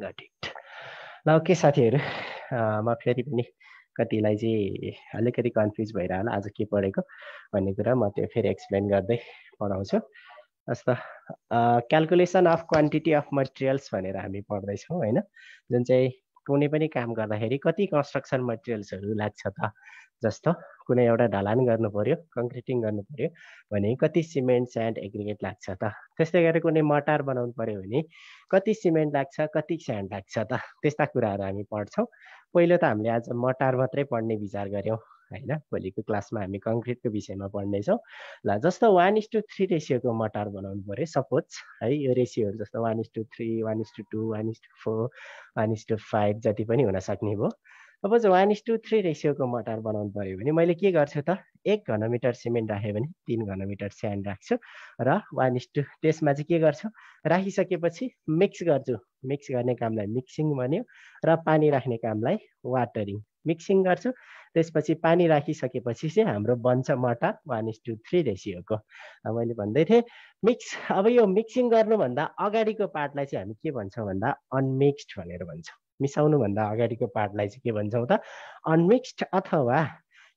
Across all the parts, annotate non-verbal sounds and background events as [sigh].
Got ल okay साथीहरू म फेरि पनि कतिलाई चाहिँ अलिकति कन्फ्युज भइरहला होला आज के पढेको भन्ने कुरा म त्यो फेरि एक्सप्लेन गर्दै पढाउँछु जस्तो calculation of quantity of materials भनेर हामी पढ्दैछौँ होइन जुन चाहिँ कुनै पनि काम गर्दाखेरि कति कन्स्ट्रक्सन मटेरियल्सहरू लाग्छ त जस्तो कुनै एउटा ढलान गर्नु पऱ्यो कङ्क्रिटिङ गर्नु पऱ्यो भने कति सिमेन्ट स्यान्ड एग्रिगेट लाग्छ त त्यस्तै गरेर कुनै मटार बनाउनु पऱ्यो भने कति सिमेन्ट लाग्छ कति स्यान्ड लाग्छ त त्यस्ता कुराहरू हामी पढ्छौँ पहिलो त हामीले आज मटार मात्रै पढ्ने विचार गऱ्यौँ होइन भोलिको क्लासमा हामी कङ्क्रिटको विषयमा पढ्नेछौँ ल जस्तो वान इज टू थ्री रेसियोको मटार बनाउनु पऱ्यो सपोज है यो रेसियोहरू जस्तो one is to three one is to two one is to four one is to five जति पनि हुनसक्ने भयो suppose one is to three रेसियोको मटार बनाउनु पऱ्यो भने मैले के गर्छु त एक घनमिटर सिमेन्ट राखेँ भने तिन घनमिटर स्यान्ड राख्छु र वान इज टू त्यसमा चाहिँ के गर्छु राखिसकेपछि मिक्स गर्छु मिक्स गर्ने कामलाई मिक्सिङ भन्यो र पानी राख्ने कामलाई वाटरिङ मिक्सिङ गर्छु त्यसपछि पानी राखिसकेपछि चाहिँ हाम्रो बन्छ मटा वान इज टू थ्री रेसियोको मैले भन्दै थिएँ मिक्स अब यो मिक्सिङ गर्नुभन्दा अगाडिको पार्टलाई चाहिँ हामी के भन्छौँ भन्दा अनमिक्स्ड भनेर भन्छौँ मिसाउनुभन्दा अगाडिको पार्टलाई चाहिँ के भन्छौँ त अनमिक्स्ड अथवा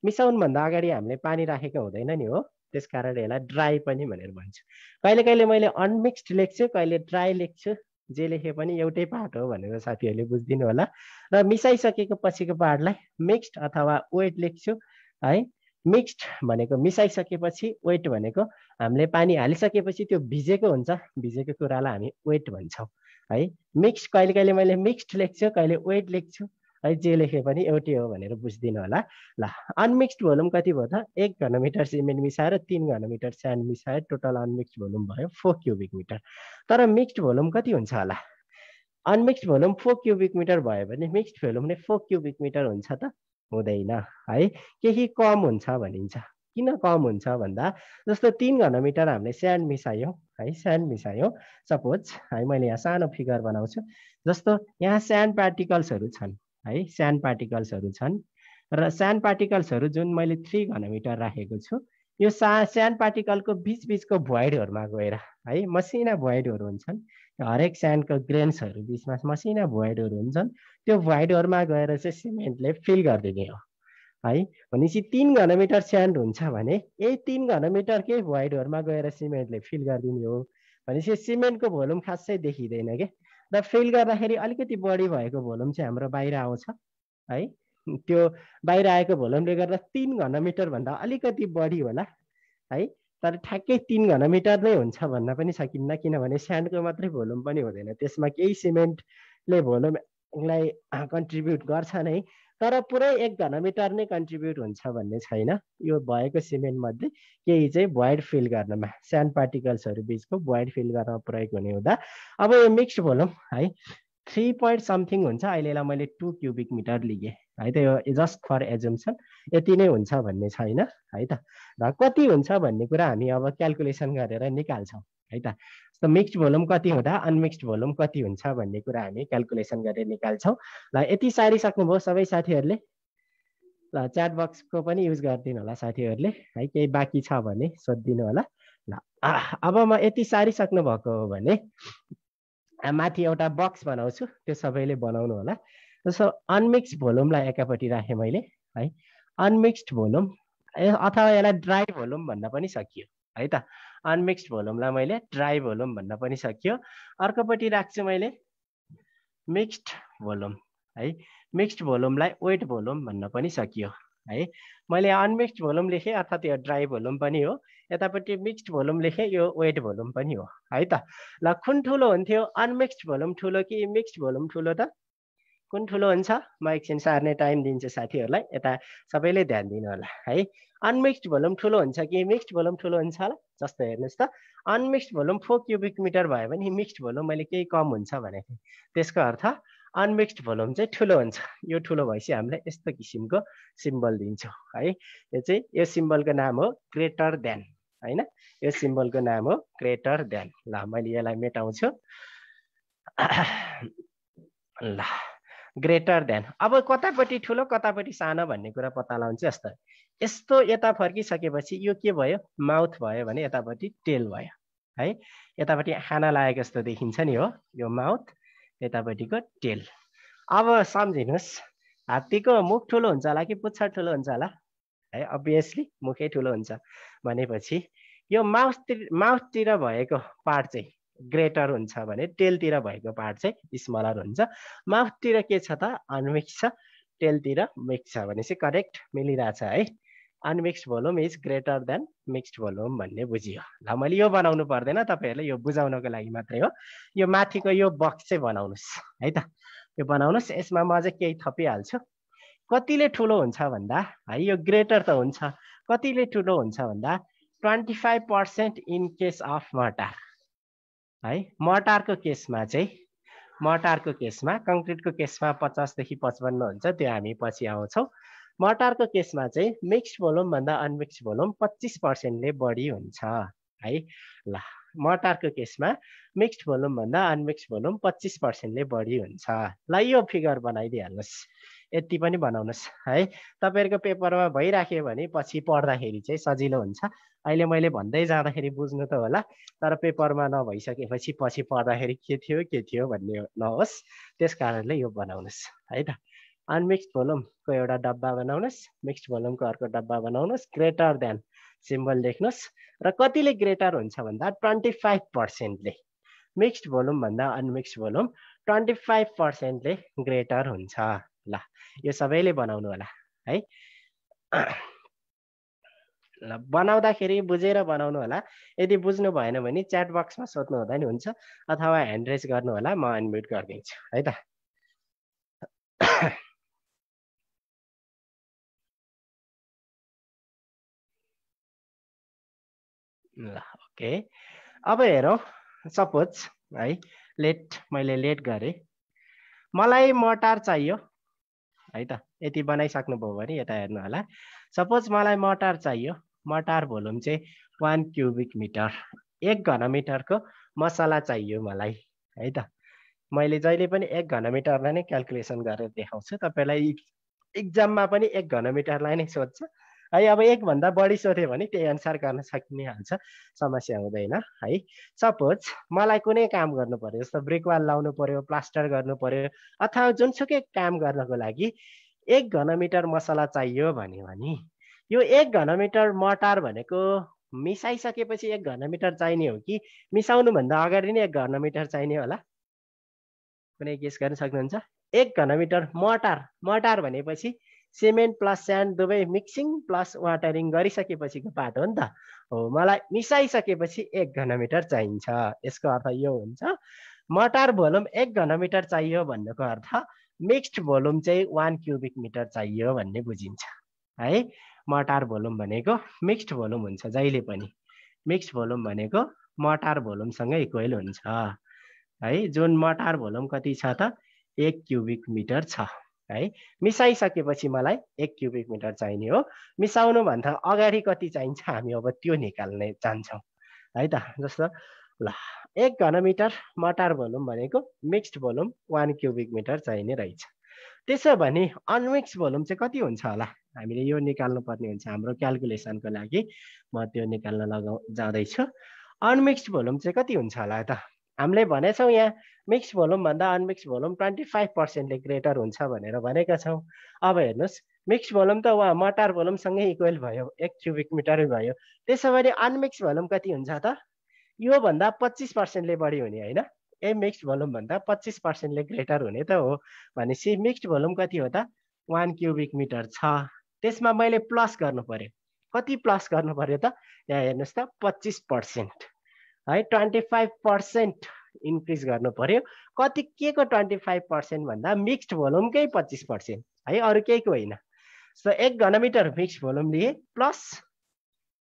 मिसाउनुभन्दा अगाडि हामीले पानी राखेको हुँदैन नि हो त्यस कारण यसलाई ड्राई पनि भनेर भन्छु कहिले कहिले मैले अनमिक्स्ड लेख्छु कहिले ड्राई लेख्छु जे लेखे पनि एउटै पाठ हो भनेर साथीहरूले बुझिदिनु होला र मिसाइसकेको पछिको पाठलाई मिक्स्ड अथवा वेट लेख्छु है मिक्स्ड भनेको मिसाइसकेपछि वेट भनेको हामीले पानी हालिसकेपछि त्यो भिजेको हुन्छ भिजेको कुरालाई हामी वेट भन्छौँ है मिक्स्ड कहिले कहिले मैले मिक्स्ड लेख्छु कहिले वेट लेख्छु है जे लेखे पनि एउटै हो भनेर बुझिदिनु होला ल अनमिक्स्ड भोल्युम कति भयो त एक घनमिटर सिमेन्ट मिसाएर तिन घनमिटर स्यान्ड मिसाएर टोटल अनमिक्स्ड भोल्युम भयो फोर क्युबिक मिटर तर मिक्स्ड भोल्युम कति हुन्छ होला unmixed volume four cubic metre भयो भने मिक्स्ड भोल्युम नै फोर क्युबिक मिटर हुन्छ त हुँदैन है केही कम हुन्छ भनिन्छ किन कम हुन्छ भन्दा जस्तो तिन घनमिटर हामीले स्यान्ड मिसायौँ है स्यान्ड मिसायौँ सपोज है मैले यहाँ सानो फिगर बनाउँछु जस्तो यहाँ स्यान्ड पार्टिकल्सहरू छन् है सान पार्टिकल्सहरू छन् र सान पार्टिकल्सहरू जुन मैले थ्री घनमिटर राखेको छु यो सा सान पार्टिकलको बिचबिचको भोइडहरूमा गएर है मसिना भोइडहरू हुन्छन् हरेक सानको ग्रेन्सहरू बिचमा मसिना भोइडहरू हुन्छन् त्यो भोइडहरूमा गएर चाहिँ सिमेन्टले फिल गरिदिने हो है भनेपछि तिन घनमिटर स्यान्ड हुन्छ भने यही तिन घनमिटरकै भोइडहरूमा गएर सिमेन्टले फिल गरिदिने हो भनेपछि सिमेन्टको भोल्युम खासै देखिँदैन क्या र फेल गर्दाखेरि अलिकति बढी भएको भोलुम चाहिँ हाम्रो बाहिर आउँछ है त्यो बाहिर आएको भोलुमले गर्दा तिन घनमिटरभन्दा अलिकति बढी होला है तर ठ्याक्कै तिन घनमिटर नै हुन्छ भन्न पनि सकिन्न किनभने स्यान्डको मात्रै भोलुम पनि हुँदैन त्यसमा केही सिमेन्टले भोल्युमलाई कन्ट्रिब्युट गर्छ नै तर पुरै एक घनमिटर नै कन्ट्रिब्युट हुन्छ भन्ने छैन यो भएको सिमेन्टमध्ये केही चाहिँ भोइड फिल गर्नमा स्यान्ड पार्टिकल्सहरू बिचको भोइड फिल गर्न प्रयोग हुने हुँदा अब यो मिक्स भनौँ है थ्री पोइन्ट समथिङ हुन्छ अहिलेलाई मैले टु क्युबिक मिटर लिएँ है त यो जस्ट फर एजुम्सन यति नै हुन्छ भन्ने छैन है त र कति हुन्छ भन्ने कुरा हामी अब क्यालकुलेसन गरेर निकाल्छौँ है त जस्तो मिक्स्ड भोल्युम कति हुँदा अनमिक्स्ड भोल्युम कति हुन्छ भन्ने कुरा हामी क्यालकुलेसन गरेर निकाल्छौँ ल यति सारिसक्नुभयो सबै साथीहरूले ल च्याट बक्सको पनि युज गरिदिनु होला साथीहरूले है केही बाँकी छ भने सोधिदिनु होला ल अब म यति सारिसक्नु भएको हो भने माथि एउटा बक्स बनाउँछु त्यो सबैले बनाउनु होला जस्तो अनमिक्स्ड भोल्युमलाई एकापट्टि राखेँ मैले है अनमिक्स्ड भोल्युम अथवा यसलाई ड्राई भोल्युम भन्न पनि सकियो है त अनमिक्स्ड भोलुमलाई मैले ड्राई भोलुम भन्न पनि सकियो अर्कोपट्टि राख्छु मैले मिक्स्ड भोलुम है मिक्स्ड भोलुमलाई वेट भोलुम भन्न पनि सकियो है मैले अनमिक्स्ड भोलुम लेखेँ अर्थात् यो ड्राई भोलुम पनि हो यतापट्टि मिक्स्ड भोलुम लेखेँ यो वेट भोलुम पनि हो है त ल कुन ठुलो हुन्थ्यो अनमिक्स्ड भोलुम ठुलो कि मिक्स्ड भोलुम ठुलो त कुन ठुलो हुन्छ म एकछिन सार्ने टाइम दिन्छु साथीहरूलाई यता सबैले ध्यान दिनु होला है अनमिक्स्ड भोल्युम ठुलो हुन्छ कि मिक्स्ड भोल्युम ठुलो हुन्छ होला जस्तो हेर्नुहोस् त unmixed volume four cubic metre भयो भने मिक्स्ड भोल्युम मैले केही कम हुन्छ भने त्यसको अर्थ अनमिक्स्ड भोल्युम चाहिँ ठुलो हुन्छ यो ठुलो भएपछि हामीले यस्तो किसिमको सिम्बल दिन्छौँ है यो चाहिँ यो सिम्बलको नाम हो ग्रेटर देन होइन यो सिम्बलको नाम हो ग्रेटर देन ल मैले यसलाई मेटाउँछु ल ग्रेटर देन अब कतापट्टि ठुलो कतापट्टि सानो भन्ने कुरा पत्ता लगाउँछु जस्तै यस्तो यता फर्किसकेपछि यो के भयो माउथ भयो भने यतापट्टि टेल भयो है यतापट्टि खाना लागेको जस्तो देखिन्छ नि हो यो माउथ यतापट्टिको टेल अब सम्झिनुहोस् हात्तीको मुख ठुलो हुन्छ होला कि पुच्छर ठुलो हुन्छ होला है अभियसली मुखै ठुलो हुन्छ भनेपछि यो माउथतिर माउथतिर भएको पार्ट चाहिँ ग्रेटर हुन्छ भने टेलतिर भएको पार्ट चाहिँ स्मलर हुन्छ माउथतिर के छ त अनमिक्स छ टेलतिर मिक्स छ भने चाहिँ करेक्ट मिलिरहेछ है unmixed volume is greater than mixed volume भन्ने बुझियो ल मैले यो बनाउनु पर्दैन तपाईहरुले यो बुझाउनको लागि मात्रै हो यो माथिको यो बक्स चाहिँ बनाउनुहोस् है त यो बनाउनुहोस् यसमा म चाहिँ केही थपिहाल्छु कतिले ठुलो हुन्छ भन्दा है यो ग्रेटर त हुन्छ कतिले ठुलो हुन्छ भन्दा twenty five percent in case of mortar है मटारको केसमा चाहिँ मटारको केसमा कङ्क्रिटको केसमा पचासदेखि पचपन्न हुन्छ त्यो हामी पछि आउँछौँ मटरको केसमा चाहिँ मिक्स भोल्युमभन्दा अनमिक्स भोल्युम पच्चिस पर्सेन्टले बढी हुन्छ है ल मटरको केसमा मिक्स्ड भोल्युमभन्दा अनमिक्स भोल्युम पच्चिस पर्सेन्टले बढी हुन्छ ल यो फिगर बनाइदिइहाल्नुहोस् यति पनि बनाउनुहोस् है तपाईँहरूको पेपरमा भइराख्यो भने पछि पढ्दाखेरि चाहिँ सजिलो हुन्छ अहिले मैले भन्दै जाँदाखेरि बुझ्नु त होला तर पेपरमा नभइसकेपछि पछि पढ्दाखेरि के थियो के थियो भन्ने नहोस् त्यस कारणले यो बनाउनुहोस् है त अनमिक्स्ड भोल्युमको एउटा डब्बा बनाउनुहोस् मिक्स्ड भोल्युमको अर्को डब्बा बनाउनुहोस् ग्रेटर देन सिम्बल लेख्नुहोस् र कतिले ग्रेटर हुन्छ भन्दा ट्वेन्टी फाइभ पर्सेन्टले मिक्स्ड भोलुमभन्दा अनमिक्स्ड भोल्युम ट्वेन्टी फाइभ पर्सेन्टले ग्रेटर हुन्छ ल यो सबैले बनाउनु होला है [clears throat] ल बनाउँदाखेरि बुझेर बनाउनु होला यदि बुझ्नु भएन भने च्याट बक्समा सोध्नु हुँदा नि हुन्छ अथवा ह्यान्ड रेज गर्नु होला म अनम्युट गरिदिन्छु है त [clears throat] ल ओके अब हेरौँ सपोज है लेट मैले लेट गरेँ मलाई मटार चाहियो है त यति बनाइसक्नुभयो भने यता हेर्नु होला सपोज मलाई मटार चाहियो मटार भोल्युम चाहिँ वान क्युबिक मिटर एक घन मिटरको मसला चाहियो मलाई है त मैले जहिले पनि एक घन घनमिटरलाई नै क्यालकुलेसन गरेर देखाउँछु तपाईँलाई इक्जाममा पनि एक घन घनमिटरलाई नै सोध्छ है अब एकभन्दा बढी सोध्यो भने त्यही अनुसार गर्न सकिहाल्छ समस्या हुँदैन है सपोज मलाई कुनै काम गर्नु पर्यो जस्तो ब्रेकवाल लाउनु पर्यो प्लास्टर गर्नु पर्यो अथवा जुनसुकै काम गर्नको लागि एक घनमिटर मसला चाहियो भन्यो भने यो एक घनमिटर मटार भनेको मिसाइसकेपछि एक घनमिटर चाहिने हो कि मिसाउनुभन्दा अगाडि नै एक घनमिटर चाहिने होला कुनै गेस गर्न सक्नुहुन्छ एक घनमिटर मटार मटार भनेपछि सिमेन्ट प्लस स्यान्ड दुवै मिक्सिङ प्लस वाटरिङ गरिसकेपछिको पात हो नि त हो मलाई मिसाइसकेपछि एक घनमिटर चाहिन्छ यसको अर्थ यो हुन्छ मटार भोल्युम एक घनमिटर चाहियो भन्नुको अर्थ मिक्स्ड भोल्युम चाहिँ वान क्युबिक मिटर चाहियो भन्ने बुझिन्छ है मटार भोल्युम भनेको मिक्स्ड भोल्युम हुन्छ जहिले पनि मिक्स्ड भोल्युम भनेको मटार भोल्युमसँग इक्वेल हुन्छ है जुन मटार भोल्युम कति छ त एक क्युबिक मिटर छ है मिसाइसकेपछि मलाई एक क्युबिक मिटर चाहिने हो मिसाउनुभन्दा अगाडि कति चाहिन्छ हामी अब त्यो निकाल्ने जान्छौँ है त जस्तो ल एक मिटर मटार भोलुम भनेको mixed volume one cubic metre चाहिने रहेछ त्यसो भने अनमिक्स भोल्युम चाहिँ कति हुन्छ होला हामीले यो निकाल्नुपर्ने हुन्छ हाम्रो क्यालकुलेसनको लागि म त्यो निकाल्न लगाउ जाँदैछु अनमिक्स्ड भोलुम चाहिँ कति हुन्छ होला त हामीले भनेछौँ यहाँ मिक्स भोल्युम भन्दा अनमिक्स भोल्युम ट्वेन्टी फाइभ पर्सेन्टले ग्रेटर हुन्छ भनेर भनेका छौँ अब हेर्नुहोस् मिक्स भोल्युम त उहाँ मटार भोल्युमसँगै इक्वेल भयो एक क्युबिक मिटरै भयो त्यसो भने अनमिक्स भोल्युम कति हुन्छ त योभन्दा पच्चिस पर्सेन्टले बढी हुने होइन ए मिक्स भोल्युम भन्दा पच्चिस पर्सेन्टले ग्रेटर हुने त हो भनेपछि मिक्स भोल्युम कति हो त वान क्युबिक मिटर छ त्यसमा मैले प्लस गर्नु पऱ्यो कति प्लस गर्नु पऱ्यो त यहाँ हेर्नुहोस् त पच्चिस पर्सेन्ट है ट्वेन्टी फाइभ पर्सेन्ट इन्क्रिज गर्नु पऱ्यो कति के को ट्वेन्टी फाइभ पर्सेन्ट भन्दा मिक्स्ड भोल्युमकै पच्चिस पर्सेन्ट है अरू कोही होइन सो एक घनमिटर मिक्स भोल्युम लिएँ प्लस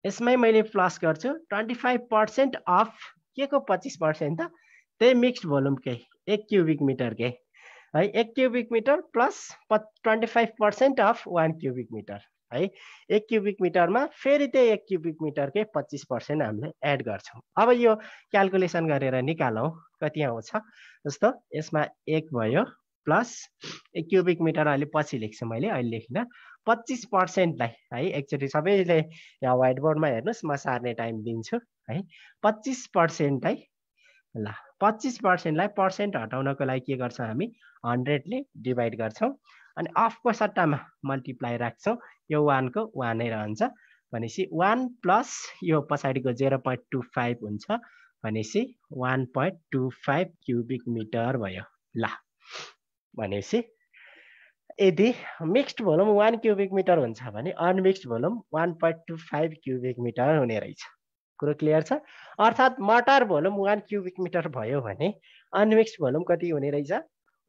यसमै मैले प्लस गर्छु ट्वेन्टी फाइभ पर्सेन्ट अफ के को पच्चिस पर्सेन्ट त त्यही मिक्स्ड भोल्युमकै एक क्युबिक मिटरकै है एक क्युबिक मिटर प्लस प twenty five percent of one cubic metre है एक क्युबिक मिटरमा फेरि त्यही एक क्युबिक मिटरकै पच्चिस पर्सेन्ट हामीले एड गर्छौँ अब यो क्यालकुलेसन गरेर निकालौँ कति आउँछ जस्तो यसमा एक भयो प्लस एक क्युबिक मिटर अहिले पछि लेख्छु मैले अहिले लेखिनँ पच्चिस पर्सेन्टलाई है एकचोटि सबैले यहाँ वाइट बोर्डमा हेर्नुहोस् म सार्ने टाइम दिन्छु है पच्चिस पर्सेन्टलाई ल पच्चिस पर्सेन्टलाई पर्सेन्ट हटाउनको लागि के गर्छौँ हामी हन्ड्रेडले डिभाइड गर्छौँ अनि अफको सट्टामा मल्टिप्लाई राख्छौँ यो वानको वानै रहन्छ भनेपछि वान प्लस यो पछाडिको जेरो पोइन्ट टू फाइभ हुन्छ भनेपछि one point two five cubic metre भयो ल भनेपछि यदि mixed volume one cubic metre हुन्छ भने unmixed volume one point two five cubic metre हुने रहेछ कुरो क्लियर छ अर्थात् मटर भोलुम वान क्युबिक मिटर भयो भने अनमिक्स्ड भोलुम कति हुने रहेछ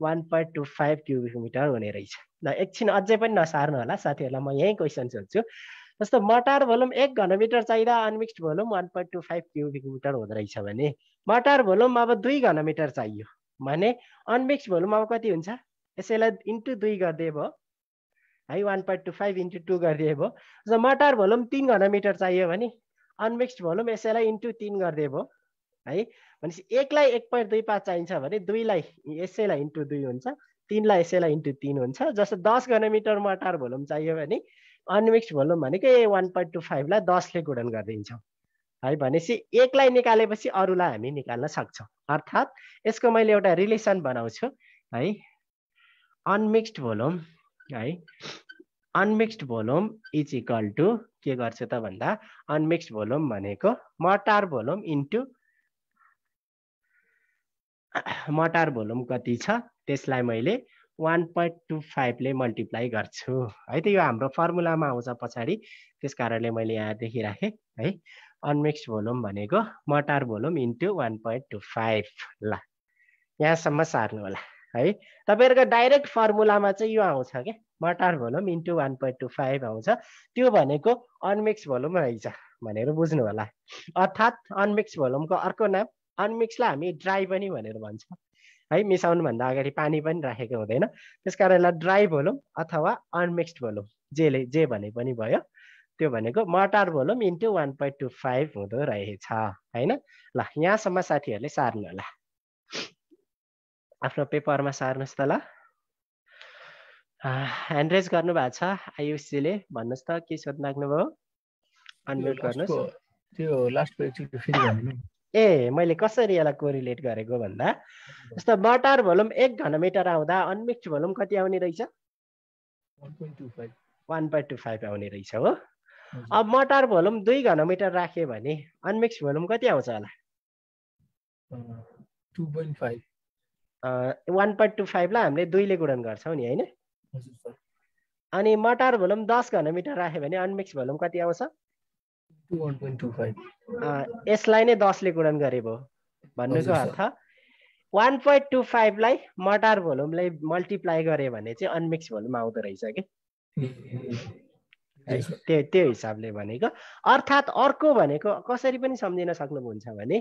one point two five cubic metre हुने रहेछ ल एकछिन अझै पनि नसार्नु होला साथीहरूलाई म यहीँ क्वेसन सोध्छु जस्तो मटार भोलुम एक घनमिटर चाहिँदा unmixed volume one point two five cubic metre हुँदो रहेछ भने मटार भोलुम अब दुई घनमिटर चाहियो भने अनमिक्स भोलुम अब कति हुन्छ यसैलाई इन्टु दुई गरिदिए भयो है one point two five into two गरिदिए भयो जस्तो मटार भोलुम तिन घनमिटर चाहियो भने अनमिक्स्ड भोलुम यसैलाई इन्टु तिन गरिदिए भयो है भनेपछि एकलाई एक पोइन्ट दुई पाँच चाहिन्छ भने दुईलाई यसैलाई इन्टु दुई हुन्छ तिनलाई यसैलाई इन्टु तिन हुन्छ जस्तो दस घनमिटर मटार भोलुम चाहियो भने अनमिक्स भोल्युम भनेकै वान पोइन्ट टू फाइभलाई दसले गुणन गरिदिन्छौँ है भनेपछि एकलाई निकालेपछि अरूलाई हामी निकाल्न सक्छौँ अर्थात् यसको मैले एउटा रिलेसन बनाउँछु है अनमिक्स्ड भोलुम है unmixed volume is equal to के गर्छु त भन्दा अनमिक्स्ड भोलुम भनेको मटार भोलुम इन्टु [coughs] मटार भोलुम कति छ त्यसलाई मैले वान पोइन्ट टू फाइभले मल्टिप्लाई गर्छु है त यो हाम्रो फर्मुलामा आउँछ पछाडि त्यस कारणले मैले यहाँ देखिराखेँ है अनमिक्स भोलुम भनेको mortar volume into one point two five ल यहाँसम्म सार्नु होला है तपाईँहरूको डाइरेक्ट फर्मुलामा चाहिँ यो आउँछ क्या mortar volume into one point two five आउँछ त्यो भनेको अनमिक्स भोलुम रहेछ भनेर बुझ्नु होला अर्थात् अनमिक्स भोल्युमको अर्को नाम अनमिक्सलाई हामी ड्राई पनि भनेर भन्छ है मिसाउनुभन्दा अगाडि पानी पनि राखेको हुँदैन त्यस कारण यसलाई ड्राई भोलुम अथवा अनमिक्स्ड भोलुम जेले जे भने पनि भयो त्यो भनेको mortar volume into one point two five हुँदो रहेछ होइन ल यहाँसम्म साथीहरूले सार्नु होला आफ्नो पेपरमा सार्नुहोस् त ल गर्नु गर्नुभएको छ आयुषजीले भन्नुहोस् त के सोध्नु लाग्नुभयो अनम्युट गर्नुहोस् त्यो लास्टको एकचोटि फेरि भन्नु ए मैले कसरी यसलाई कोरिलेट गरेको भन्दा जस्तो मटार भोल्युम एक घनमिटर आउँदा अनमिक्स भोल्युम कति आउने रहेछ वान पोइन्ट टू फाइभ आउने रहेछ हो अब मटर भोल्युम दुई घनमिटर राख्यो भने अनमिक्स भोल्युम कति आउँछ होला वान पोइन्ट टू फाइभलाई हामीले दुईले गुणन गर्छौँ नि होइन अनि मटर भोल्युम दस घनमिटर राख्यो भने अनमिक्स भोल्युम कति आउँछ यसलाई नै दसले गुणन गरे भयो भन्नुको अर्थ वान पोइन्ट टू फाइभलाई मटार भोल्युमलाई मल्टिप्लाई गरे भने चाहिँ अनमिक्स भोल्युम आउँदो रहेछ कि [laughs] त्यो त्यो हिसाबले भनेको अर्थात् अर्को भनेको कसरी पनि सम्झिन सक्नुहुन्छ भने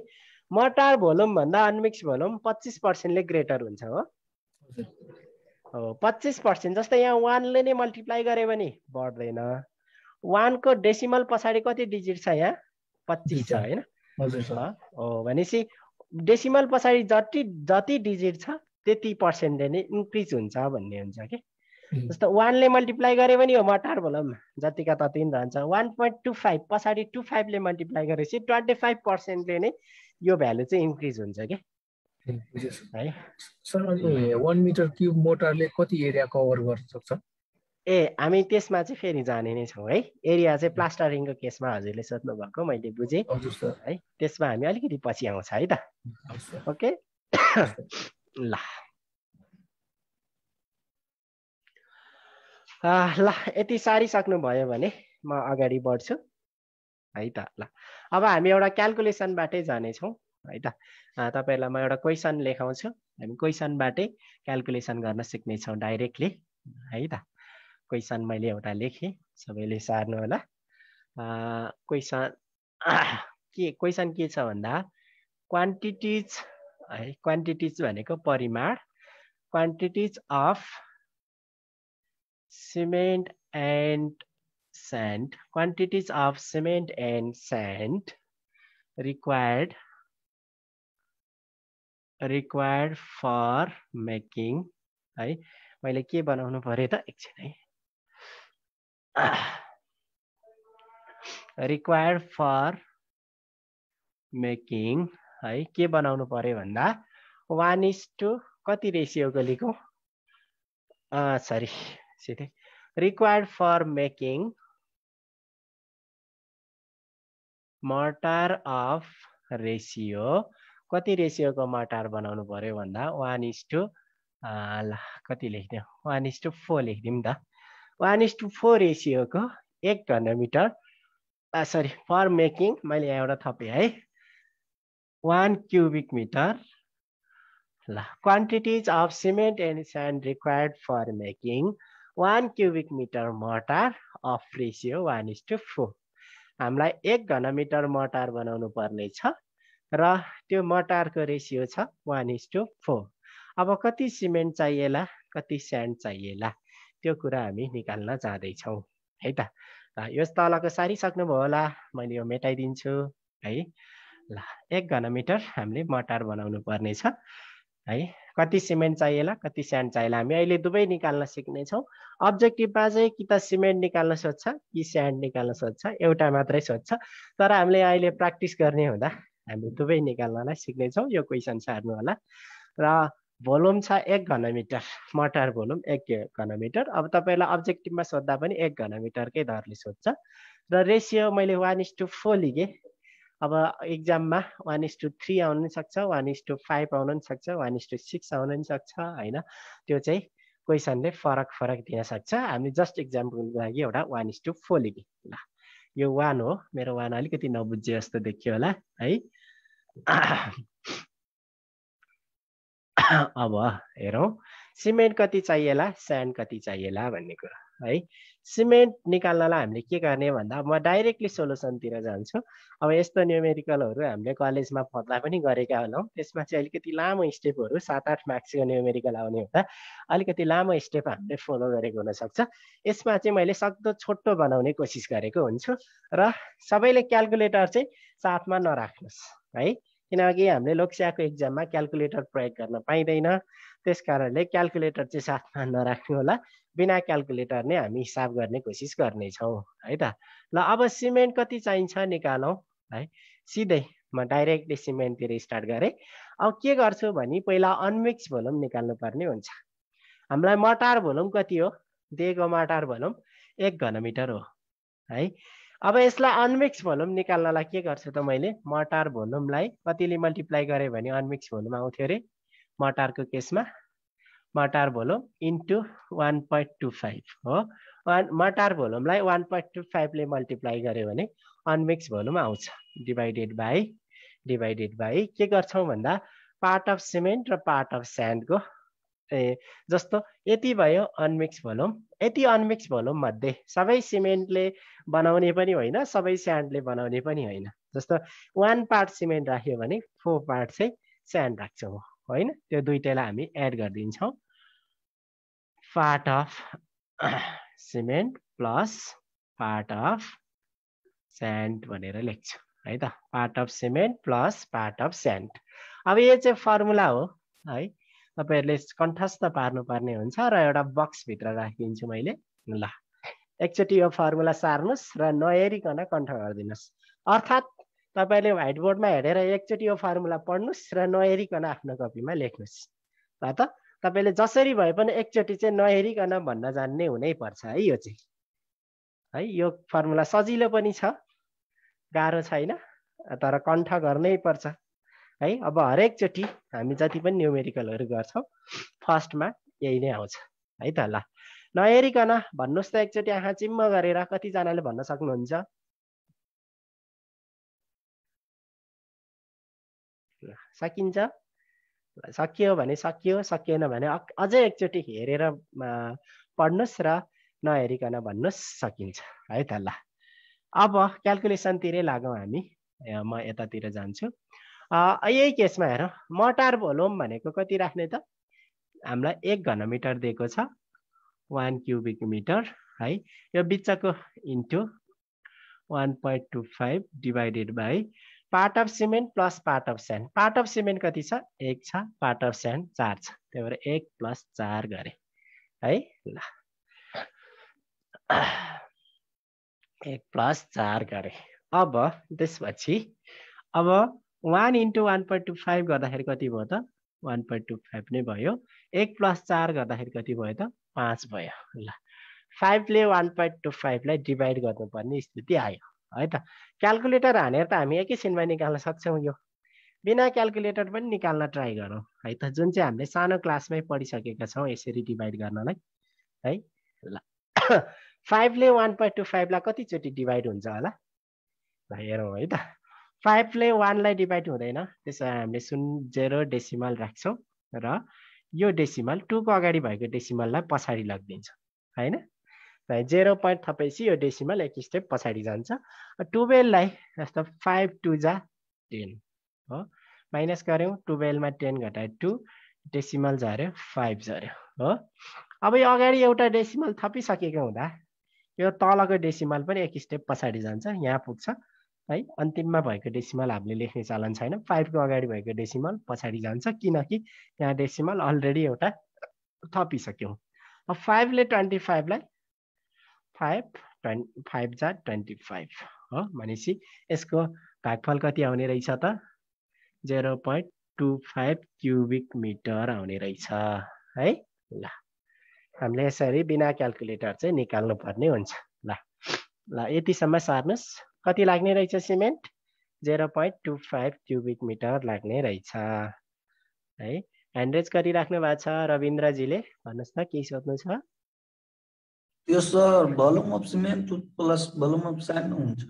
मटार भोल्युम भन्दा अनमिक्स भोल्युम पच्चिस पर्सेन्टले ग्रेटर हुन्छ हो हो पच्चिस पर्सेन्ट जस्तै यहाँ वानले नै मल्टिप्लाई गरे भने बढ्दैन वानको डेसिमल पछाडि कति डिजिट छ यहाँ पच्चिस छ होइन हो भनेपछि डेसिमल पछाडि जति जति डिजिट छ त्यति पर्सेन्टले नै इन्क्रिज हुन्छ भन्ने हुन्छ कि जस्तो वानले मल्टिप्लाई गरे पनि हो मटार भोलम जतिका तति पनि रहन्छ वान पोइन्ट टू फाइभ पछाडि टू फाइभले मल्टिप्लाई गरेपछि ट्वेन्टी फाइभ पर्सेन्टले नै यो भ्यालु चाहिँ इन्क्रिज हुन्छ कि है सर अनि वान मिटर क्युब मोटरले कति एरिया कभर गर्न सक्छ ए हामी त्यसमा चाहिँ फेरि जाने नै छौँ है एरिया चाहिँ प्लास्टरिङको केसमा हजुरले सोध्नु भएको मैले बुझेँ है त्यसमा हामी अलिकति पछि आउँछ है त ओके ल ल यति भयो भने म अगाडि बढ्छु है त ल अब हामी एउटा क्यालकुलेसनबाटै जानेछौँ है त तपाईँहरूलाई म एउटा क्वेसन लेखाउँछु हामी क्वेसनबाटै क्यालकुलेसन गर्न सिक्नेछौँ डाइरेक्टली है त क्वेसन मैले एउटा लेखेँ सबैले सार्नु होला क्वेसन के क्वेसन के छ भन्दा क्वान्टिटिज है क्वान्टिटिज भनेको परिमाण quantities of cement and sand quantities of cement and sand required required for making है मैले के बनाउनु पऱ्यो त एकछिन है रिक्वायर्ड फर मेकिङ है के बनाउनु पऱ्यो भन्दा वान इज टू कति रेसियोको लिखौँ सरी सिधै required for making mortar of ratio कति रेसियोको मटर बनाउनु पऱ्यो भन्दा वान इज टू कति लेखिदिउँ वान इज टू फोर लेखिदिउँ नि त वान इज टु फोर रेसियोको एक घनमिटर सरी फर मेकिङ मैले यहाँ एउटा थपेँ है वान क्युबिक मिटर ल quantities of cement and sand required for making one cubic metre mortar of ratio one is to four हामीलाई एक घनमिटर मटार बनाउनु पर्ने छ र त्यो मटारको रेसियो छ वान इज टु फोर अब कति सिमेन्ट चाहिएला कति स्यान्ड चाहिएला त्यो कुरा हामी निकाल्न जाँदैछौँ है त यो तलको सारिसक्नुभयो होला मैले यो मेटाइदिन्छु है ल एक घनमिटर हामीले मटार बनाउनु पर्नेछ है कति सिमेन्ट चाहिएला कति स्यान्ड चाहिएला हामी अहिले दुवै निकाल्न सिक्नेछौँ अब्जेक्टिभमा चाहिँ कि त सिमेन्ट निकाल्न सोध्छ कि स्यान्ड निकाल्न सोध्छ एउटा मात्रै सोध्छ तर हामीले अहिले प्र्याक्टिस गर्ने हुँदा हामी दुवै निकाल्नलाई सिक्नेछौँ यो क्वेसन सार्नु होला र भोल्युम छ एक घनमिटर मटर भोल्युम एक घनमिटर अब तपाईँलाई अब्जेक्टिभमा सोद्धा पनि एक घनमिटरकै दरले सोध्छ र रेसियो मैले वान इज टू फोर लिगेँ अब इक्जाममा वान इज टू थ्री आउनु पनि सक्छ वान इज टू फाइभ आउनु पनि सक्छ वान इज टू सिक्स आउनु पनि सक्छ होइन त्यो चाहिँ क्वेसनले फरक फरक दिन सक्छ हामी जस्ट इक्जाम्पलको लागि एउटा वान इज टू फोर लिगेँ ल यो वान हो मेरो वान अलिकति नबुझे जस्तो देखियो होला है [coughs] अब हेरौँ सिमेन्ट कति चाहिएला स्यान्ड कति चाहिएला भन्ने कुरा है सिमेन्ट निकाल्नलाई हामीले के गर्ने भन्दा म डाइरेक्टली सोलुसनतिर जान्छु अब यस्तो न्युमेरिकलहरू हामीले कलेजमा पढ्दा पनि गरेका होलाौँ त्यसमा चाहिँ अलिकति लामो स्टेपहरू सात आठ मार्क्सको न्युमेरिकल आउने हुँदा अलिकति लामो स्टेप हामीले फलो गरेको हुनसक्छ यसमा चाहिँ मैले सक्दो छोटो बनाउने कोसिस गरेको हुन्छु र सबैले क्यालकुलेटर चाहिँ साथमा नराख्नुहोस् है किनकि हामीले लोकसेवाको इक्जाममा क्यालकुलेटर प्रयोग गर्न पाइँदैन त्यस कारणले क्यालकुलेटर चाहिँ साथमा नराख्नु होला बिना क्यालकुलेटर नै हामी हिसाब गर्ने कोसिस गर्नेछौँ है त ल अब सिमेन्ट कति चाहिन्छ निकालौँ है सिधै म डाइरेक्टली सिमेन्टतिर स्टार्ट गरेँ अब के गर्छु भने पहिला अनमिक्स भोलुम पर्ने हुन्छ हामीलाई मटार भोलुम कति हो दिएको मटार भोलुम एक घनमिटर हो है अब यसलाई अनमिक्स भोलुम निकाल्नलाई के गर्छु त मैले मटार भोल्युमलाई कतिले मल्टिप्लाई गरेँ भने अनमिक्स भोलुम आउँथ्यो अरे मटारको केसमा mortar volume into one point two five हो वान मटार भोल्युमलाई वान पोइन्ट टू फाइभले मल्टिप्लाई गऱ्यो भने अनमिक्स भोलुम आउँछ डिभाइडेड बाई डिभाइडेड बाई के गर्छौँ भन्दा पार्ट अफ सिमेन्ट र पार्ट अफ स्यान्डको ए जस्तो यति भयो अनमिक्स भनौँ यति अनमिक्स भनौँ मध्ये सबै सिमेन्टले बनाउने पनि होइन सबै स्यान्डले बनाउने पनि होइन जस्तो वान पार्ट सिमेन्ट राख्यो भने फोर पार्ट चाहिँ स्यान्ड राख्छौँ होइन त्यो दुइटैलाई हामी एड गरिदिन्छौँ part of cement plus part of sand भनेर लेख्छु है त part of cement plus part of sand अब यो चाहिँ फर्मुला हो है तपाईँहरूले कण्ठस्थ पार्नुपर्ने हुन्छ र एउटा बक्सभित्र राखिदिन्छु मैले ल एकचोटि यो फर्मुला सार्नुहोस् र नहेरिकन कण्ठ गरिदिनुहोस् अर्थात् तपाईँले व्हाइट बोर्डमा हेरेर एकचोटि यो फर्मुला पढ्नुहोस् र नहेरिकन आफ्नो कपीमा लेख्नुहोस् ल त तपाईँले जसरी भए पनि एकचोटि चाहिँ नहेरिकन भन्न जान्ने पर्छ है यो चाहिँ है यो फर्मुला सजिलो पनि छ गाह्रो छैन तर कण्ठ गर्नै पर्छ है अब हरेकचोटि हामी जति पनि न्युमेरिकलहरू गर्छौँ फर्स्टमा यही नै आउँछ है त ल नहेरिकन भन्नुहोस् त एकचोटि आँखा चिम्म गरेर कतिजनाले भन्न सक्नुहुन्छ सकिन्छ सकियो भने सकियो सकिएन भने अझै एकचोटि हेरेर पढ्नुहोस् र नहेरिकन भन्नुहोस् सकिन्छ है त ल अब क्यालकुलेसनतिरै लागौँ हामी म यतातिर जान्छु यही केसमा हेर मटार भोलोम भनेको कति राख्ने त हामीलाई एक घनमिटर दिएको छ वान क्युबिक मिटर है यो बिचको into one point two five divided by part of cement plus part of sand part of cement कति छ एक छ पार्ट अफ स्यान्ड चार छ त्यही भएर एक प्लस चार गरेँ है ल एक प्लस चार गरेँ अब त्यसपछि अब one into one point two five गर्दाखेरि कति भयो त वान पोइन्ट टू फाइभ नै भयो एक प्लस चार गर्दाखेरि कति भयो त पाँच भयो ल फाइभले वान पोइन्ट टू फाइभलाई डिभाइड गर्नुपर्ने स्थिति आयो है त क्यालकुलेटर हानेर त हामी एकैछिनमा निकाल्न सक्छौँ यो बिना क्यालकुलेटर पनि निकाल्न ट्राई गरौँ है त जुन चाहिँ हामीले सानो क्लासमै पढिसकेका छौँ यसरी डिभाइड गर्नलाई है ल फाइभले वान पोइन्ट टू फाइभलाई कतिचोटि डिभाइड हुन्छ होला हेरौँ है त फाइभले वानलाई डिभाइड हुँदैन त्यसो हामीले सुन जेरो डेसिमल राख्छौँ र यो डेसिमल टूको अगाडि भएको डेसिमललाई पछाडि लगिदिन्छ होइन जेरो पोइन्ट थपेपछि यो डेसिमल एक स्टेप पछाडि जान्छ टुवेल्भलाई जस्तो फाइभ टु जा टेन हो माइनस गऱ्यौँ टुवेल्भमा टेन घटायो टु डेसिमल झऱ्यो फाइभ झऱ्यो हो अब यो अगाडि एउटा डेसिमल थपिसकेको हुँदा यो तलको डेसिमल पनि एक स्टेप पछाडि जान्छ यहाँ पुग्छ है अन्तिममा भएको डेसिमल हामीले लेख्ने चलन छैन फाइभको अगाडि भएको डेसिमल पछाडि जान्छ किनकि त्यहाँ डेसिमल अलरेडी एउटा थपिसक्यौँ अब फाइभले ट्वेन्टी फाइभलाई फाइभ ट्वेन्टी फाइभ जा ट्वेन्टी फाइभ हो भनेपछि यसको भागफल कति आउने रहेछ त zero point two five cubic metre आउने रहेछ है ल हामीले यसरी बिना क्यालकुलेटर चाहिँ निकाल्नुपर्ने हुन्छ ल ल यतिसम्म सार्नुहोस् कति लाग्ने रहेछ cement zero point two five cubic metre लाग्ने रहेछ है गरि गरिराख्नु भएको छ रविन्द्रजीले भन्नुहोस् त केही सोध्नु छ यो sir volume of cement plus volume of सानो हुन्छ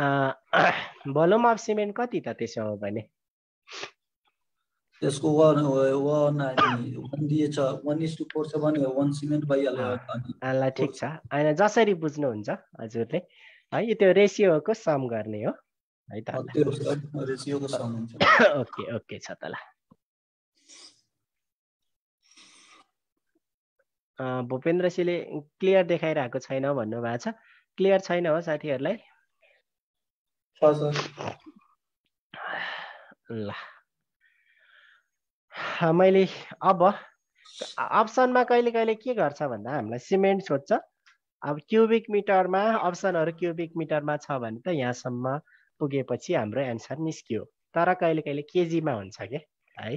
[coughs] भलुम अफ सिमेन्ट कति त त्यसो हो भने त्यसको वान वान वान दिएछ वान इज टू फोर छ भने वान सिमेन्ट भइहाल्यो ल ठिक छ होइन जसरी बुझ्नुहुन्छ हजुरले है यो त्यो रेसियोको सम गर्ने हो है त ओके ओके छ त ल भूपेन्द्र सिले क्लियर देखाइरहेको छैन भन्नुभएको छ क्लियर छैन हो साथीहरूलाई ल मैले अब अप्सनमा कहिले कहिले के गर्छ भन्दा हामीलाई सिमेन्ट सोध्छ अब क्युबिक मिटरमा अप्सनहरू क्युबिक मिटरमा छ भने त यहाँसम्म पुगेपछि हाम्रो एन्सर निस्कियो तर कहिले कहिले केजीमा हुन्छ के है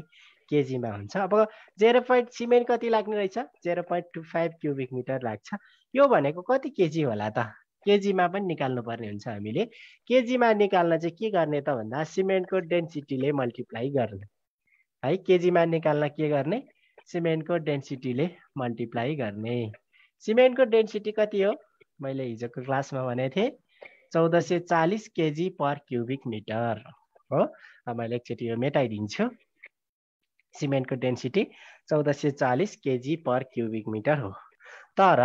केजीमा हुन्छ अब जेरो पोइन्ट सिमेन्ट कति लाग्ने रहेछ zero point two five cubic metre लाग्छ यो भनेको कति केजी होला त केजीमा पनि निकाल्नु निकाल्नुपर्ने हुन्छ हामीले केजीमा निकाल्न चाहिँ के गर्ने त भन्दा सिमेन्टको डेन्सिटीले मल्टिप्लाई गर्ने है केजीमा निकाल्न के गर्ने सिमेन्टको डेन्सिटीले मल्टिप्लाई गर्ने सिमेन्टको डेन्सिटी कति हो मैले हिजोको क्लासमा भनेको थिएँ चौध सय चालिस केजी पर क्युबिक मिटर हो मैले एकचोटि यो मेटाइदिन्छु सिमेन्टको डेन्सिटी चौध सय चालिस केजी पर क्युबिक मिटर हो तर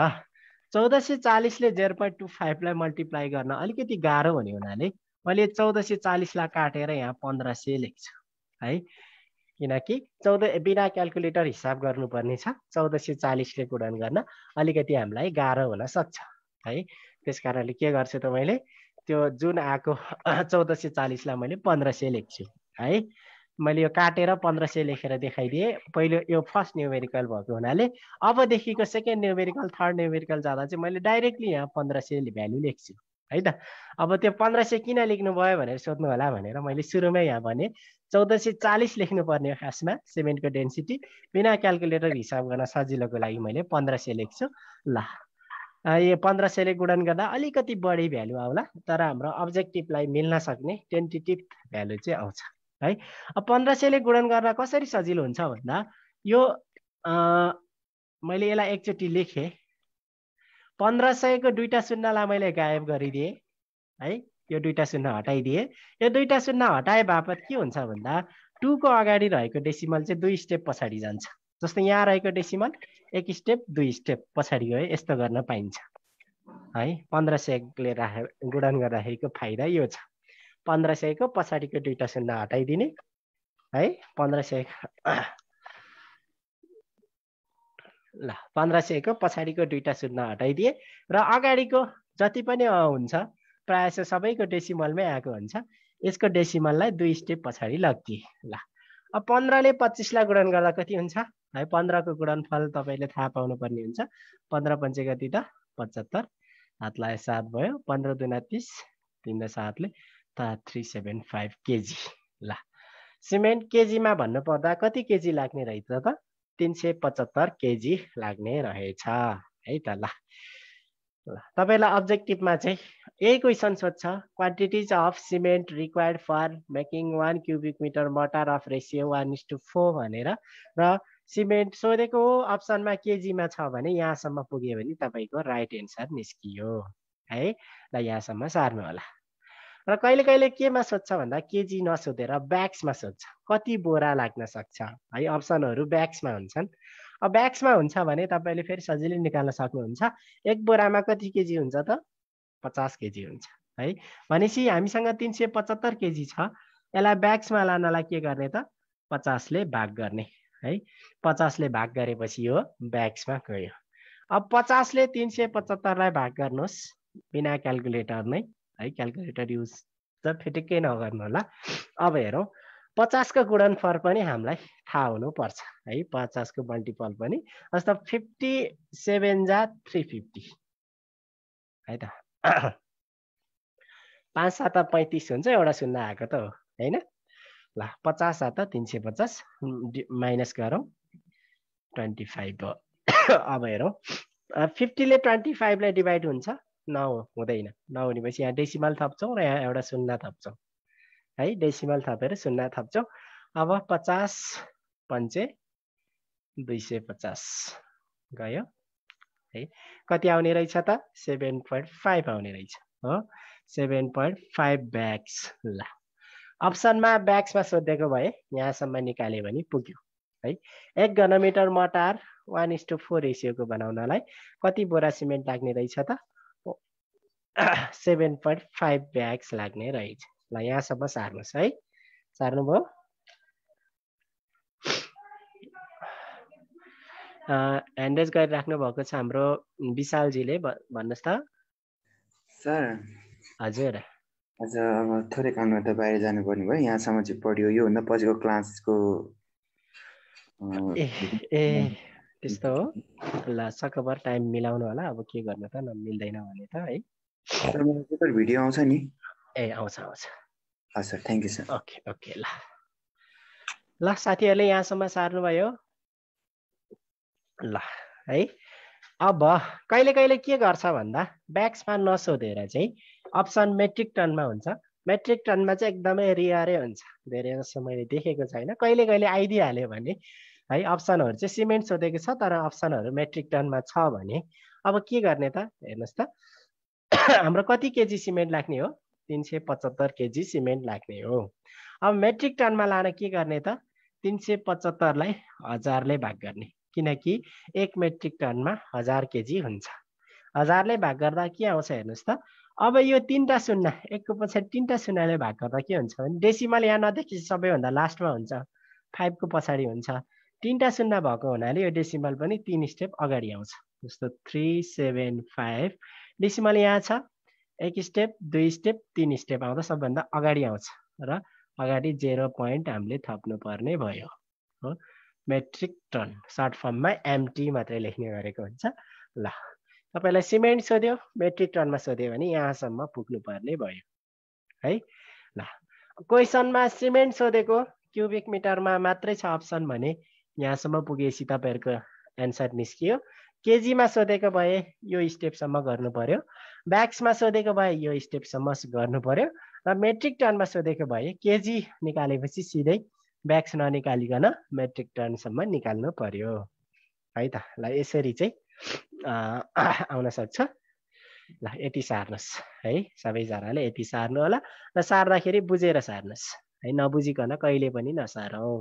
चौध सय चालिसले जेरो पोइन्ट टू फाइभलाई मल्टिप्लाई गर्न अलिकति गाह्रो हुने हुनाले मैले चौध सय चालिसलाई काटेर यहाँ पन्ध्र सय लेख्छु है किनकि चौध बिना क्यालकुलेटर हिसाब गर्नुपर्ने छ चौध सय चालिसले गुणन गर्न अलिकति हामीलाई गाह्रो हुन सक्छ है त्यस कारणले के गर्छु त मैले त्यो जुन आएको [laughs] चौध सय चालिसलाई मैले पन्ध्र सय लेख्छु है मैले यो काटेर पन्ध्र सय लेखेर देखाइदिएँ पहिलो यो फर्स्ट न्युमेरिकल भएको हुनाले अबदेखिको सेकेन्ड न्युमेरिकल थर्ड न्युमेरिकल जाँदा चाहिँ मैले डाइरेक्टली यहाँ पन्ध्र सय भ्याल्यु लेख्छु है त अब त्यो पन्ध्र सय किन लेख्नु भयो भनेर सोध्नु होला भनेर मैले सुरुमै यहाँ भने चौध सय चालिस लेख्नुपर्ने हो खासमा सिमेन्टको डेन्सिटी बिना क्यालकुलेटर हिसाब गर्न सजिलोको लागि मैले पन्ध्र सय लेख्छु ल यो पन्ध्र सयले गुणन गर्दा अलिकति बढी भ्यालु आउला तर हाम्रो अब्जेक्टिभलाई मिल्न सक्ने टेन्टेटिभ भ्यालु चाहिँ आउँछ है अब पन्ध्र सयले गुणन गर्न कसरी सजिलो हुन्छ भन्दा यो मैले यसलाई एकचोटि लेखेँ पन्ध्र सयको दुईवटा सुन्नालाई मैले गायब गरिदिएँ है यो दुईवटा शून्य हटाइदिए यो दुईवटा शून्य हटाए बापत के हुन्छ भन्दा टूको अगाडि रहेको डेसिमल चाहिँ दुई स्टेप पछाडि जान्छ जस्तै यहाँ रहेको डेसिमल एक स्टेप दुई स्टेप पछाडि गयो यस्तो गर्न पाइन्छ है पन्ध्र सयले राखे गुणन गर्दाखेरिको फाइदा यो छ पन्ध्र सयको पछाडिको दुईवटा शून्य हटाइदिने है पन्ध्र सय ल पन्ध्र सयको पछाडिको दुईवटा शून्य हटाइदिए र अगाडिको जति पनि हुन्छ प्रायः जसो सबैको डेसिमलमै आएको हुन्छ यसको डेसिमललाई दुई स्टेप पछाडि लगिदिएँ ल अब पन्ध्रले पच्चिसलाई गुणन गर्दा कति हुन्छ है पन्ध्रको गुणनफल तपाईँले थाहा पाउनुपर्ने हुन्छ पन्ध्र पन्चे कति त पचहत्तर हातलाई सात भयो पन्ध्र दुना तिस तिन दस ले त थ्री सेभेन फाइभ केजी ल सिमेन्ट केजीमा भन्नु पर्दा कति केजी लाग्ने रहेछ त तिन सय पचहत्तर केजी लाग्ने रहेछ है त ल तपाईँलाई अब्जेक्टिभमा चाहिँ यही क्वेसन सोध्छ quantities of cement required for making one cubic metre mortar of ratio one is to four भनेर र सिमेन्ट सोधेको अप्सनमा केजीमा छ भने यहाँसम्म पुग्यो भने तपाईँको राइट एन्सर निस्कियो है ल यहाँसम्म सार्नु होला र कहिले कहिले केमा सोध्छ भन्दा केजी नसोधेर ब्याग्समा सोध्छ कति बोरा लाग्न सक्छ है अप्सनहरू ब्याग्समा हुन्छन् अब ब्याक्समा हुन्छ भने तपाईँले फेरि सजिलै निकाल्न सक्नुहुन्छ एक बोरामा कति केजी हुन्छ त पचास केजी हुन्छ है भनेपछि हामीसँग तिन सय पचहत्तर केजी छ यसलाई ब्याक्समा लानलाई के गर्ने त पचासले भाग गर्ने है पचासले भाग गरेपछि यो ब्याक्समा गयो अब पचासले तिन सय पचहत्तरलाई भाग गर्नुहोस् बिना क्यालकुलेटर नै है क्यालकुलेटर युज त फिटिक्कै नगर्नु होला अब हेरौँ पचासको गुणनफल पनि हामीलाई थाहा हुनुपर्छ है पचासको मल्टिपल पनि जस्तो फिफ्टी सेभेन जा थ्री फिफ्टी है त [coughs] पाँच सात पैँतिस हुन्छ एउटा सुन्न आएको त हो होइन ल पचास सात तिन सय पचास माइनस गरौँ ट्वेन्टी फाइभ हो [coughs] अब हेरौँ फिफ्टीले ट्वेन्टी फाइभलाई डिभाइड हुन्छ नौ हुँदैन नौ यहाँ डेसिमल थप्छौँ र यहाँ एउटा सुन्ना थप्छौँ है डेसिमल थपेर शून्य थप्छौँ अब पचास पन्चे दुई सय पचास गयो है कति आउने रहेछ त सेभेन पोइन्ट फाइभ आउने रहेछ हो सेभेन पोइन्ट फाइभ ब्याग्स ल अप्सनमा ब्याग्समा सोधेको भए यहाँसम्म निकाल्यो भने पुग्यो है एक घनमिटर mortar one is to four रेसियोको बनाउनलाई कति बोरा सिमेन्ट लाग्ने रहेछ त सेभेन पोइन्ट फाइभ ब्याग्स लाग्ने रहेछ यहाँसम्म सार्नुहोस् है सार्नुभयो ह्यान्डेज गरिराख्नु भएको छ हाम्रो विशालजीले भन्नुहोस् त सर हजुर आज अब थोरै काममा त बाहिर जानुपर्ने भयो यहाँसम्म चाहिँ पढ्यो योभन्दा पछिको क्लासको ए ए त्यस्तो हो ल सकभर टाइम मिलाउनु होला अब के गर्नु त नमिल्दैन भने त है भिडियो आउँछ नि ए आउँछ आउँछ हस् sir thank you sir okay okay ल ल साथीहरूले यहाँसम्म सार्नुभयो ल है अब कहिले कहिले के गर्छ भन्दा ब्याक्समा नसोधेर चाहिँ अप्सन मेट्रिक टनमा हुन्छ मेट्रिक टनमा चाहिँ एकदमै रियरै हुन्छ धेरै जस्तो मैले देखेको छैन कहिले कहिले आइदिइहाल्यो भने है अप्सनहरू चाहिँ सिमेन्ट सोधेको छ तर अप्सनहरू मेट्रिक टनमा छ भने अब के गर्ने त हेर्नुहोस् त [coughs] हाम्रो कति केजी सिमेन्ट लाग्ने हो तिन सय पचहत्तर केजी सिमेन्ट लाग्ने हो अब मेट्रिक टनमा लान के गर्ने त तिन सय पचहत्तरलाई हजारले भाग गर्ने किनकि एक मेट्रिक टनमा हजार केजी हुन्छ हजारले भाग गर्दा के आउँछ हेर्नुहोस् त अब यो तिनवटा सुन्ना एकको पछाडि तिनवटा सुन्नाले भाग गर्दा के हुन्छ भने डेसिमल यहाँ नदेखि सबैभन्दा लास्टमा हुन्छ फाइभको पछाडि हुन्छ तिनवटा सुन्ना भएको हुनाले यो डेसिमल पनि तिन स्टेप अगाडि आउँछ जस्तो थ्री सेभेन फाइभ डेसिमल यहाँ छ एक स्टेप दुई स्टेप तिन स्टेप आउँदा सबभन्दा अगाडि आउँछ र अगाडि जेरो पोइन्ट हामीले थप्नुपर्ने भयो हो मेट्रिक टन सर्ट फर्ममा एमटी मात्रै लेख्ने गरेको हुन्छ ल तपाईँलाई सिमेन्ट सोध्यो मेट्रिक टनमा सोध्यो भने यहाँसम्म पुग्नुपर्ने भयो है ल क्वेसनमा सिमेन्ट सोधेको क्युबिक मिटरमा मात्रै छ अप्सन भने यहाँसम्म पुगेपछि तपाईँहरूको एन्सर निस्कियो केजीमा सोधेको भए यो स्टेपसम्म गर्नु पर्यो ब्याक्समा सोधेको भए यो स्टेपसम्म गर्नु पर्यो र मेट्रिक टनमा सोधेको भए केजी निकालेपछि सिधै ब्याक्स ननिकालिकन मेट्रिक टनसम्म निकाल्नु पर्यो है त ल यसरी चाहिँ आउन सक्छ ल यति सार्नुहोस् है सबैजनाले यति सार्नु होला र सार्दाखेरि बुझेर सार्नुहोस् है नबुझिकन कहिले पनि नसारौँ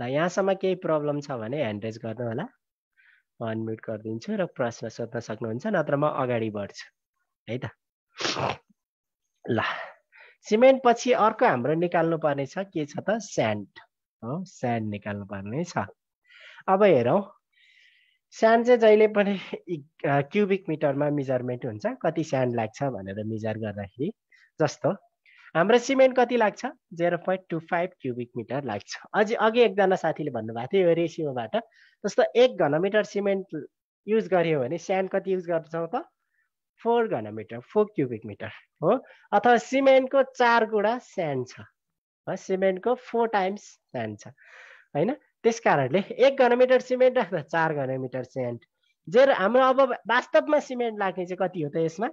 ल यहाँसम्म केही प्रब्लम छ भने ह्यान्ड गर्नु होला म अनम्युट गरिदिन्छु र प्रश्न सोध्न सक्नुहुन्छ नत्र म अगाडि बढ्छु है त ल सिमेन्ट पछि अर्को हाम्रो निकाल्नु पर्ने छ के छ त स्यान्ड हो स्यान्ड निकाल्नु पर्ने छ अब हेरौँ स्यान्ड चाहिँ जहिले पनि क्युबिक मिटरमा मिजरमेन्ट हुन्छ कति स्यान्ड लाग्छ भनेर मिजर गर्दाखेरि जस्तो हाम्रो सिमेन्ट कति लाग्छ zero point two five cubic metre लाग्छ अझ अघि एकजना साथीले भन्नुभएको थियो यो रेसियोबाट जस्तो एक घनमिटर सिमेन्ट युज गर्यो भने स्यान्ड कति युज गर्छौँ त फोर घनमिटर फोर क्युबिक मिटर हो अथवा सिमेन्टको चार गुणा स्यान्ड छ सिमेन्टको फोर टाइम्स स्यान्ड छ होइन त्यस कारणले एक घनमिटर सिमेन्ट राख्दा चार घनमिटर स्यान्ड जेरो हाम्रो अब वास्तवमा सिमेन्ट लाग्ने चाहिँ कति हो त यसमा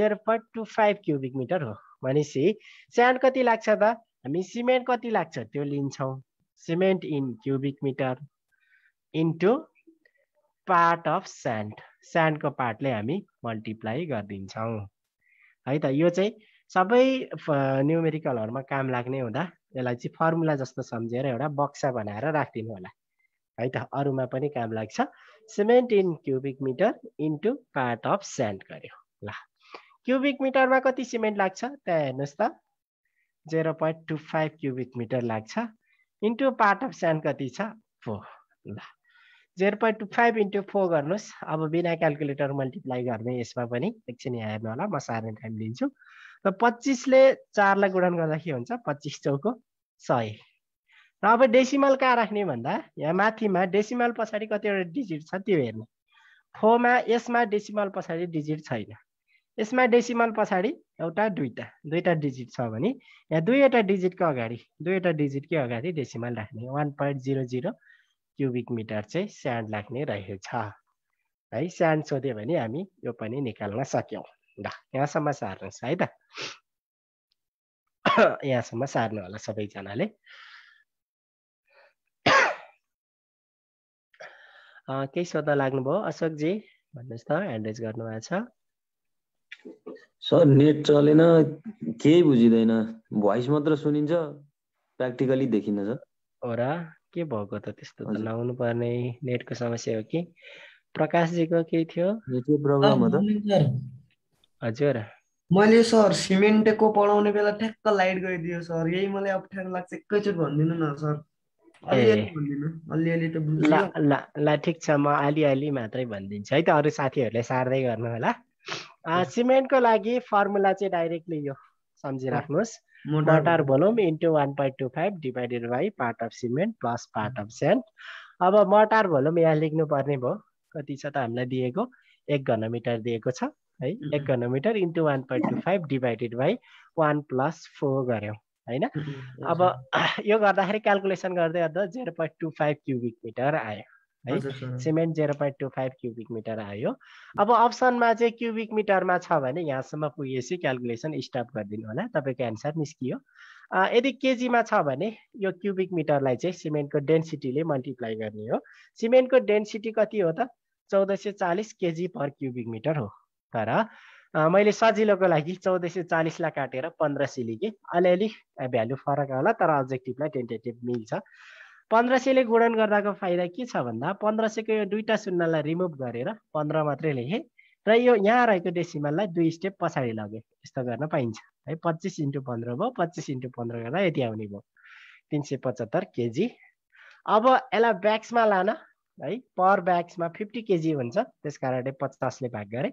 zero point two five cubic metre हो भनेपछि स्यान्ड कति लाग्छ त हामी सिमेन्ट कति लाग्छ त्यो लिन्छौँ cement in cubic metre into part of sand स्यान्डको पार्टले हामी मल्टिप्लाई गरिदिन्छौँ है त यो चाहिँ सबै न्युमेरिकलहरूमा काम लाग्ने हुँदा यसलाई चाहिँ फर्मुला जस्तो सम्झेर एउटा बक्सा बनाएर राखिदिनु होला है त अरूमा पनि काम लाग्छ cement in cubic metre into part of sand गऱ्यो ल क्युबिक मिटरमा कति सिमेन्ट लाग्छ त्यहाँ हेर्नुहोस् त zero point two five cubic metre लाग्छ इन्टु पार्ट अफ स्यान्ड कति छ फोर ल zero point two five into four गर्नुहोस् अब बिना क्यालकुलेटर मल्टिप्लाई गर्ने यसमा पनि एकछिन यहाँ हेर्नु होला म सार्ने टाइम लिन्छु र पच्चिसले चारलाई गुणन गर्दा के हुन्छ पच्चिस चौको सय र अब डेसिमल कहाँ राख्ने भन्दा यहाँ माथिमा डेसिमल पछाडि कतिवटा डिजिट छ त्यो हेर्ने फोरमा यसमा डेसिमल पछाडि डिजिट छैन यसमा डेसिमल पछाडि एउटा दुईवटा दुईवटा डिजिट छ भने यहाँ दुईवटा डिजिटको अगाडि दुईवटा डिजिटकै अगाडि डेसिमल राख्ने one point zero zero cubic metre चाहिँ स्यान्ड लाग्ने रहेछ है स्यान्ड सोध्यो भने हामी यो पनि निकाल्न सक्यौँ ल यहाँसम्म सार्नुहोस् है त [coughs] यहाँसम्म सार्नु होला सबैजनाले [coughs] केही सोध्न लाग्नुभयो अशोकजी भन्नुहोस् त ह्यान्डेज गर्नुभएको छ सर नेट चलेन केही बुझिँदैन भोइस मात्र सुनिन्छ प्र्याक्टिकली देखिन सर ओरा के भएको त त्यस्तो त नहुनु पर्ने नेटको समस्या हो कि प्रकाशजीको केही थियो प्रब्लम हो त हजुर मैले सर सिमेन्टको पढाउने बेला ठ्याक्क लाइट गइदियो सर यही मलाई अप्ठ्यारो लाग्छ एकैचोटि भनिदिनु न सर ल ल ठिक छ म अलिअलि मात्रै भनिदिन्छु है त अरू साथीहरूले सार्दै गर्नु होला सिमेन्टको लागि फर्मुला चाहिँ डाइरेक्टली यो सम्झिराख्नुहोस् mortar volume into one point two five divided by part of cement plus part of sand अब मोटार भोलुम यहाँ लेख्नुपर्ने भयो कति छ त हामीलाई दिएको एक घनमिटर दिएको छ है एक घनमिटर into one point two five divided by one plus four गऱ्यौँ होइन अब यो गर्दाखेरि क्यालकुलेसन गर्दै गर्दा zero point two five cubic metre आयो है cement zero point two five cubic metre आयो अब अप्सनमा चाहिँ क्युबिक मिटरमा छ भने यहाँसम्म पुगेपछि क्यालकुलेसन स्टप गरिदिनु होला तपाईँको एन्सर निस्कियो यदि केजीमा छ भने यो क्युबिक मिटरलाई चाहिँ सिमेन्टको डेन्सिटीले मल्टिप्लाई गर्ने हो सिमेन्टको डेन्सिटी कति हो त चौध सय चालिस केजी पर क्युबिक मिटर हो तर मैले सजिलोको लागि चौध सय चालिसलाई काटेर पन्ध्र सिलिकेँ अलिअलि भ्यालु फरक होला तर अब्जेक्टिभलाई टेन्टेटिभ मिल्छ पन्ध्र सयले गुणन गर्दाको फाइदा के छ भन्दा पन्ध्र सयको यो दुईवटा शून्यलाई रिमुभ गरेर पन्ध्र मात्रै लेखेँ र यो यहाँ रहेको डेसिमललाई दुई स्टेप पछाडि लगेँ यस्तो गर्न पाइन्छ है पच्चिस इन्टु पन्ध्र भयो पच्चिस इन्टु पन्ध्र गर्दा यति आउने भयो तिन सय पचहत्तर केजी अब यसलाई ब्याक्समा लान है पर ब्याक्समा फिफ्टी केजी हुन्छ त्यस कारणले पचासले भाग गरेँ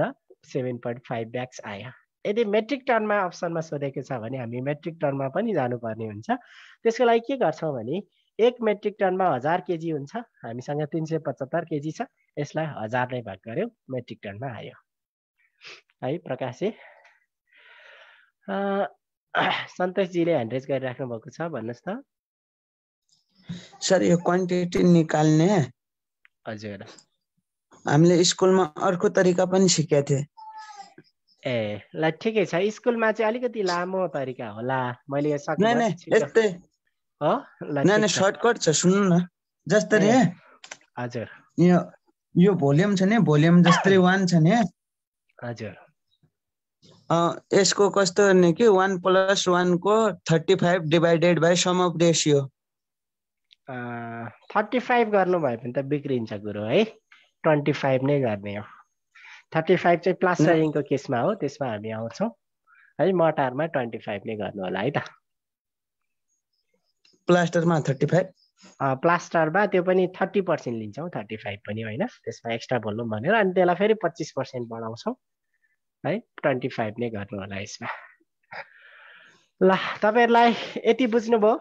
र सेभेन पोइन्ट फाइभ ब्याग्स आयो यदि मेट्रिक टनमा अप्सनमा सोधेको छ भने हामी मेट्रिक टनमा पनि जानुपर्ने हुन्छ त्यसको लागि के गर्छौँ भने एक मेट्रिक टनमा हजार केजी हुन्छ हामीसँग तिन सय पचहत्तर केजी छ यसलाई हजारले भाग गऱ्यौँ मेट्रिक टनमा आयो है प्रकाशे सन्तोषजीले ह्यान्ड्रेज गरिराख्नु भएको छ भन्नुहोस् त सर यो क्वान्टिटी निकाल्ने हजुर हामीले स्कुलमा अर्को तरिका पनि सिकेका थिए ए ल ठिकै छ स्कुलमा चाहिँ अलिकति लामो तरिका होला मैले यस्तै सर्टकट छ सुन्नु न जस्तै हजुर यो यो भोल्युम छ नि भोल्युम जस्तै वान [coughs] छ नि हजुर यसको कस्तो हुने कि वान प्लस वानको thirty five divided by sum of ratio thirty five गर्नुभयो भने त बिग्रिन्छ कुरो है ट्वेन्टी फाइभ नै गर्ने हो थर्टी फाइभ चाहिँ प्लास्टरिङको केसमा हो त्यसमा हामी आउँछौँ है मटारमा ट्वेन्टी फाइभ नै गर्नु होला है त प्लास्टरमा थर्टी फाइभ प्लास्टरमा त्यो पनि थर्टी पर्सेन्ट लिन्छौँ थर्टी फाइभ पनि होइन त्यसमा एक्स्ट्रा भोल्युम भनेर अनि त्यसलाई फेरि पच्चिस पर्सेन्ट बढाउँछौँ है ट्वेन्टी फाइभ नै गर्नु होला यसमा ल तपाईँहरूलाई यति बुझ्नुभयो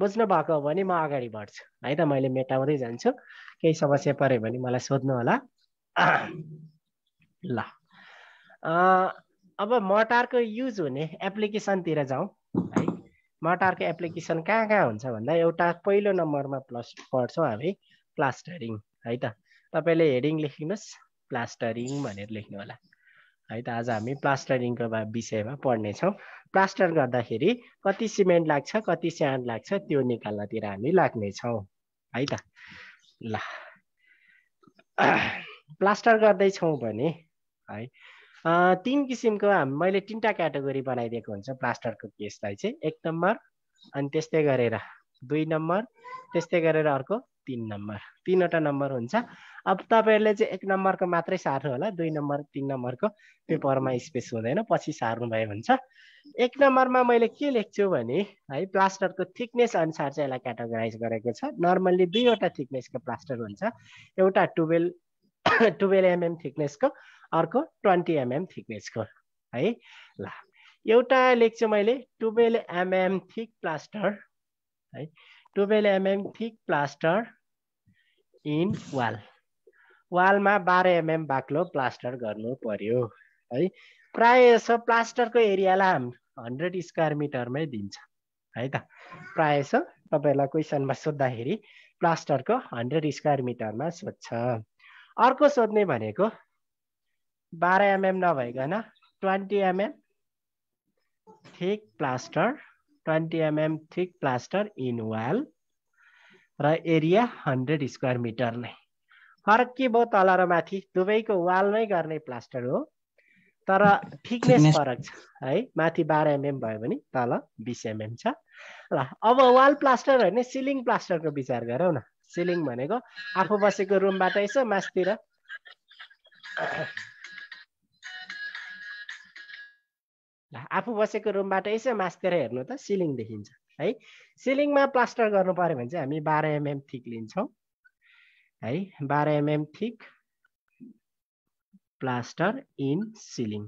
बुझ्नु भएको हो भने म अगाडि बढ्छु है त मैले मेटाउँदै जान्छु केही समस्या पऱ्यो भने मलाई सोध्नु होला [clears throat] ल अब मोटारको युज हुने एप्लिकेसनतिर जाउँ है मटारको एप्लिकेसन कहाँ कहाँ हुन्छ भन्दा एउटा पहिलो नम्बरमा प्लस पढ्छौँ हामी प्लास्टरिङ है त तपाईँले हेडिङ लेखिनुहोस् प्लास्टरिङ भनेर लेख्नु होला है त आज हामी प्लास्टरिङको विषयमा पढ्नेछौँ प्लास्टर गर्दाखेरि कति सिमेन्ट लाग्छ कति स्यान्ड लाग्छ त्यो निकाल्नतिर हामी लाग्नेछौँ है त ल प्लास्टर [clears throat] गर्दैछौँ भने है तिन किसिमको मैले तिनवटा क्याटेगोरी बनाइदिएको हुन्छ प्लास्टरको केसलाई चाहिँ एक नम्बर अनि त्यस्तै गरेर दुई नम्बर त्यस्तै गरेर अर्को तिन नम्बर तिनवटा नम्बर हुन्छ अब तपाईँहरूले चाहिँ एक नम्बरको मात्रै सार्नु होला दुई नम्बर तिन नम्बरको पेपरमा स्पेस हुँदैन पछि सार्नुभयो हुन्छ एक नम्बरमा मैले के लेख्छु भने है प्लास्टरको थिकनेस अनुसार चाहिँ यसलाई क्याटेगोराइज गरेको छ नर्मल्ली दुईवटा थिकनेसको प्लास्टर हुन्छ एउटा टुवेल्भ टुवेल्भ एमएम थिकनेसको अर्को ट्वेन्टी एमएम थिकनेसको है ल एउटा लेख्छु मैले टुवेल्भ एमएम थिक प्लास्टर है twelve mm thick plaster in wall वालमा बाह्र एमएम बाक्लो प्लास्टर गर्नु पर्यो है प्रायः यसो प्लास्टरको एरियालाई हाम हन्ड्रेड स्क्वायर मिटरमै दिन्छ है त प्रायः यसो तपाईँहरूलाई क्वेसनमा सोद्धाखेरि प्लास्टरको हन्ड्रेड स्क्वायर मिटरमा सोध्छ अर्को सोध्ने भनेको बाह्र एमएम नभइकन twenty mm thick plaster twenty mm thick plaster in wall र एरिया हन्ड्रेड स्क्वायर मिटर नै फरक के भयो तल र माथि दुवैको वालमै गर्ने प्लास्टर हो तर थिकनेस फरक छ है माथि बाह्र एमएम भयो भने तल बिस एमएम छ ल अब वाल प्लास्टर होइन सिलिङ प्लास्टरको विचार गरौँ न सिलिङ भनेको आफू बसेको रुमबाट यसो मासतिर आफू बसेको रुमबाट यसो मास्केर हेर्नु त सिलिङ देखिन्छ है सिलिङमा प्लास्टर गर्नु पऱ्यो भने चाहिँ हामी बाह्र एमएम थिक लिन्छौँ है बाह्र mm thick plaster in ceiling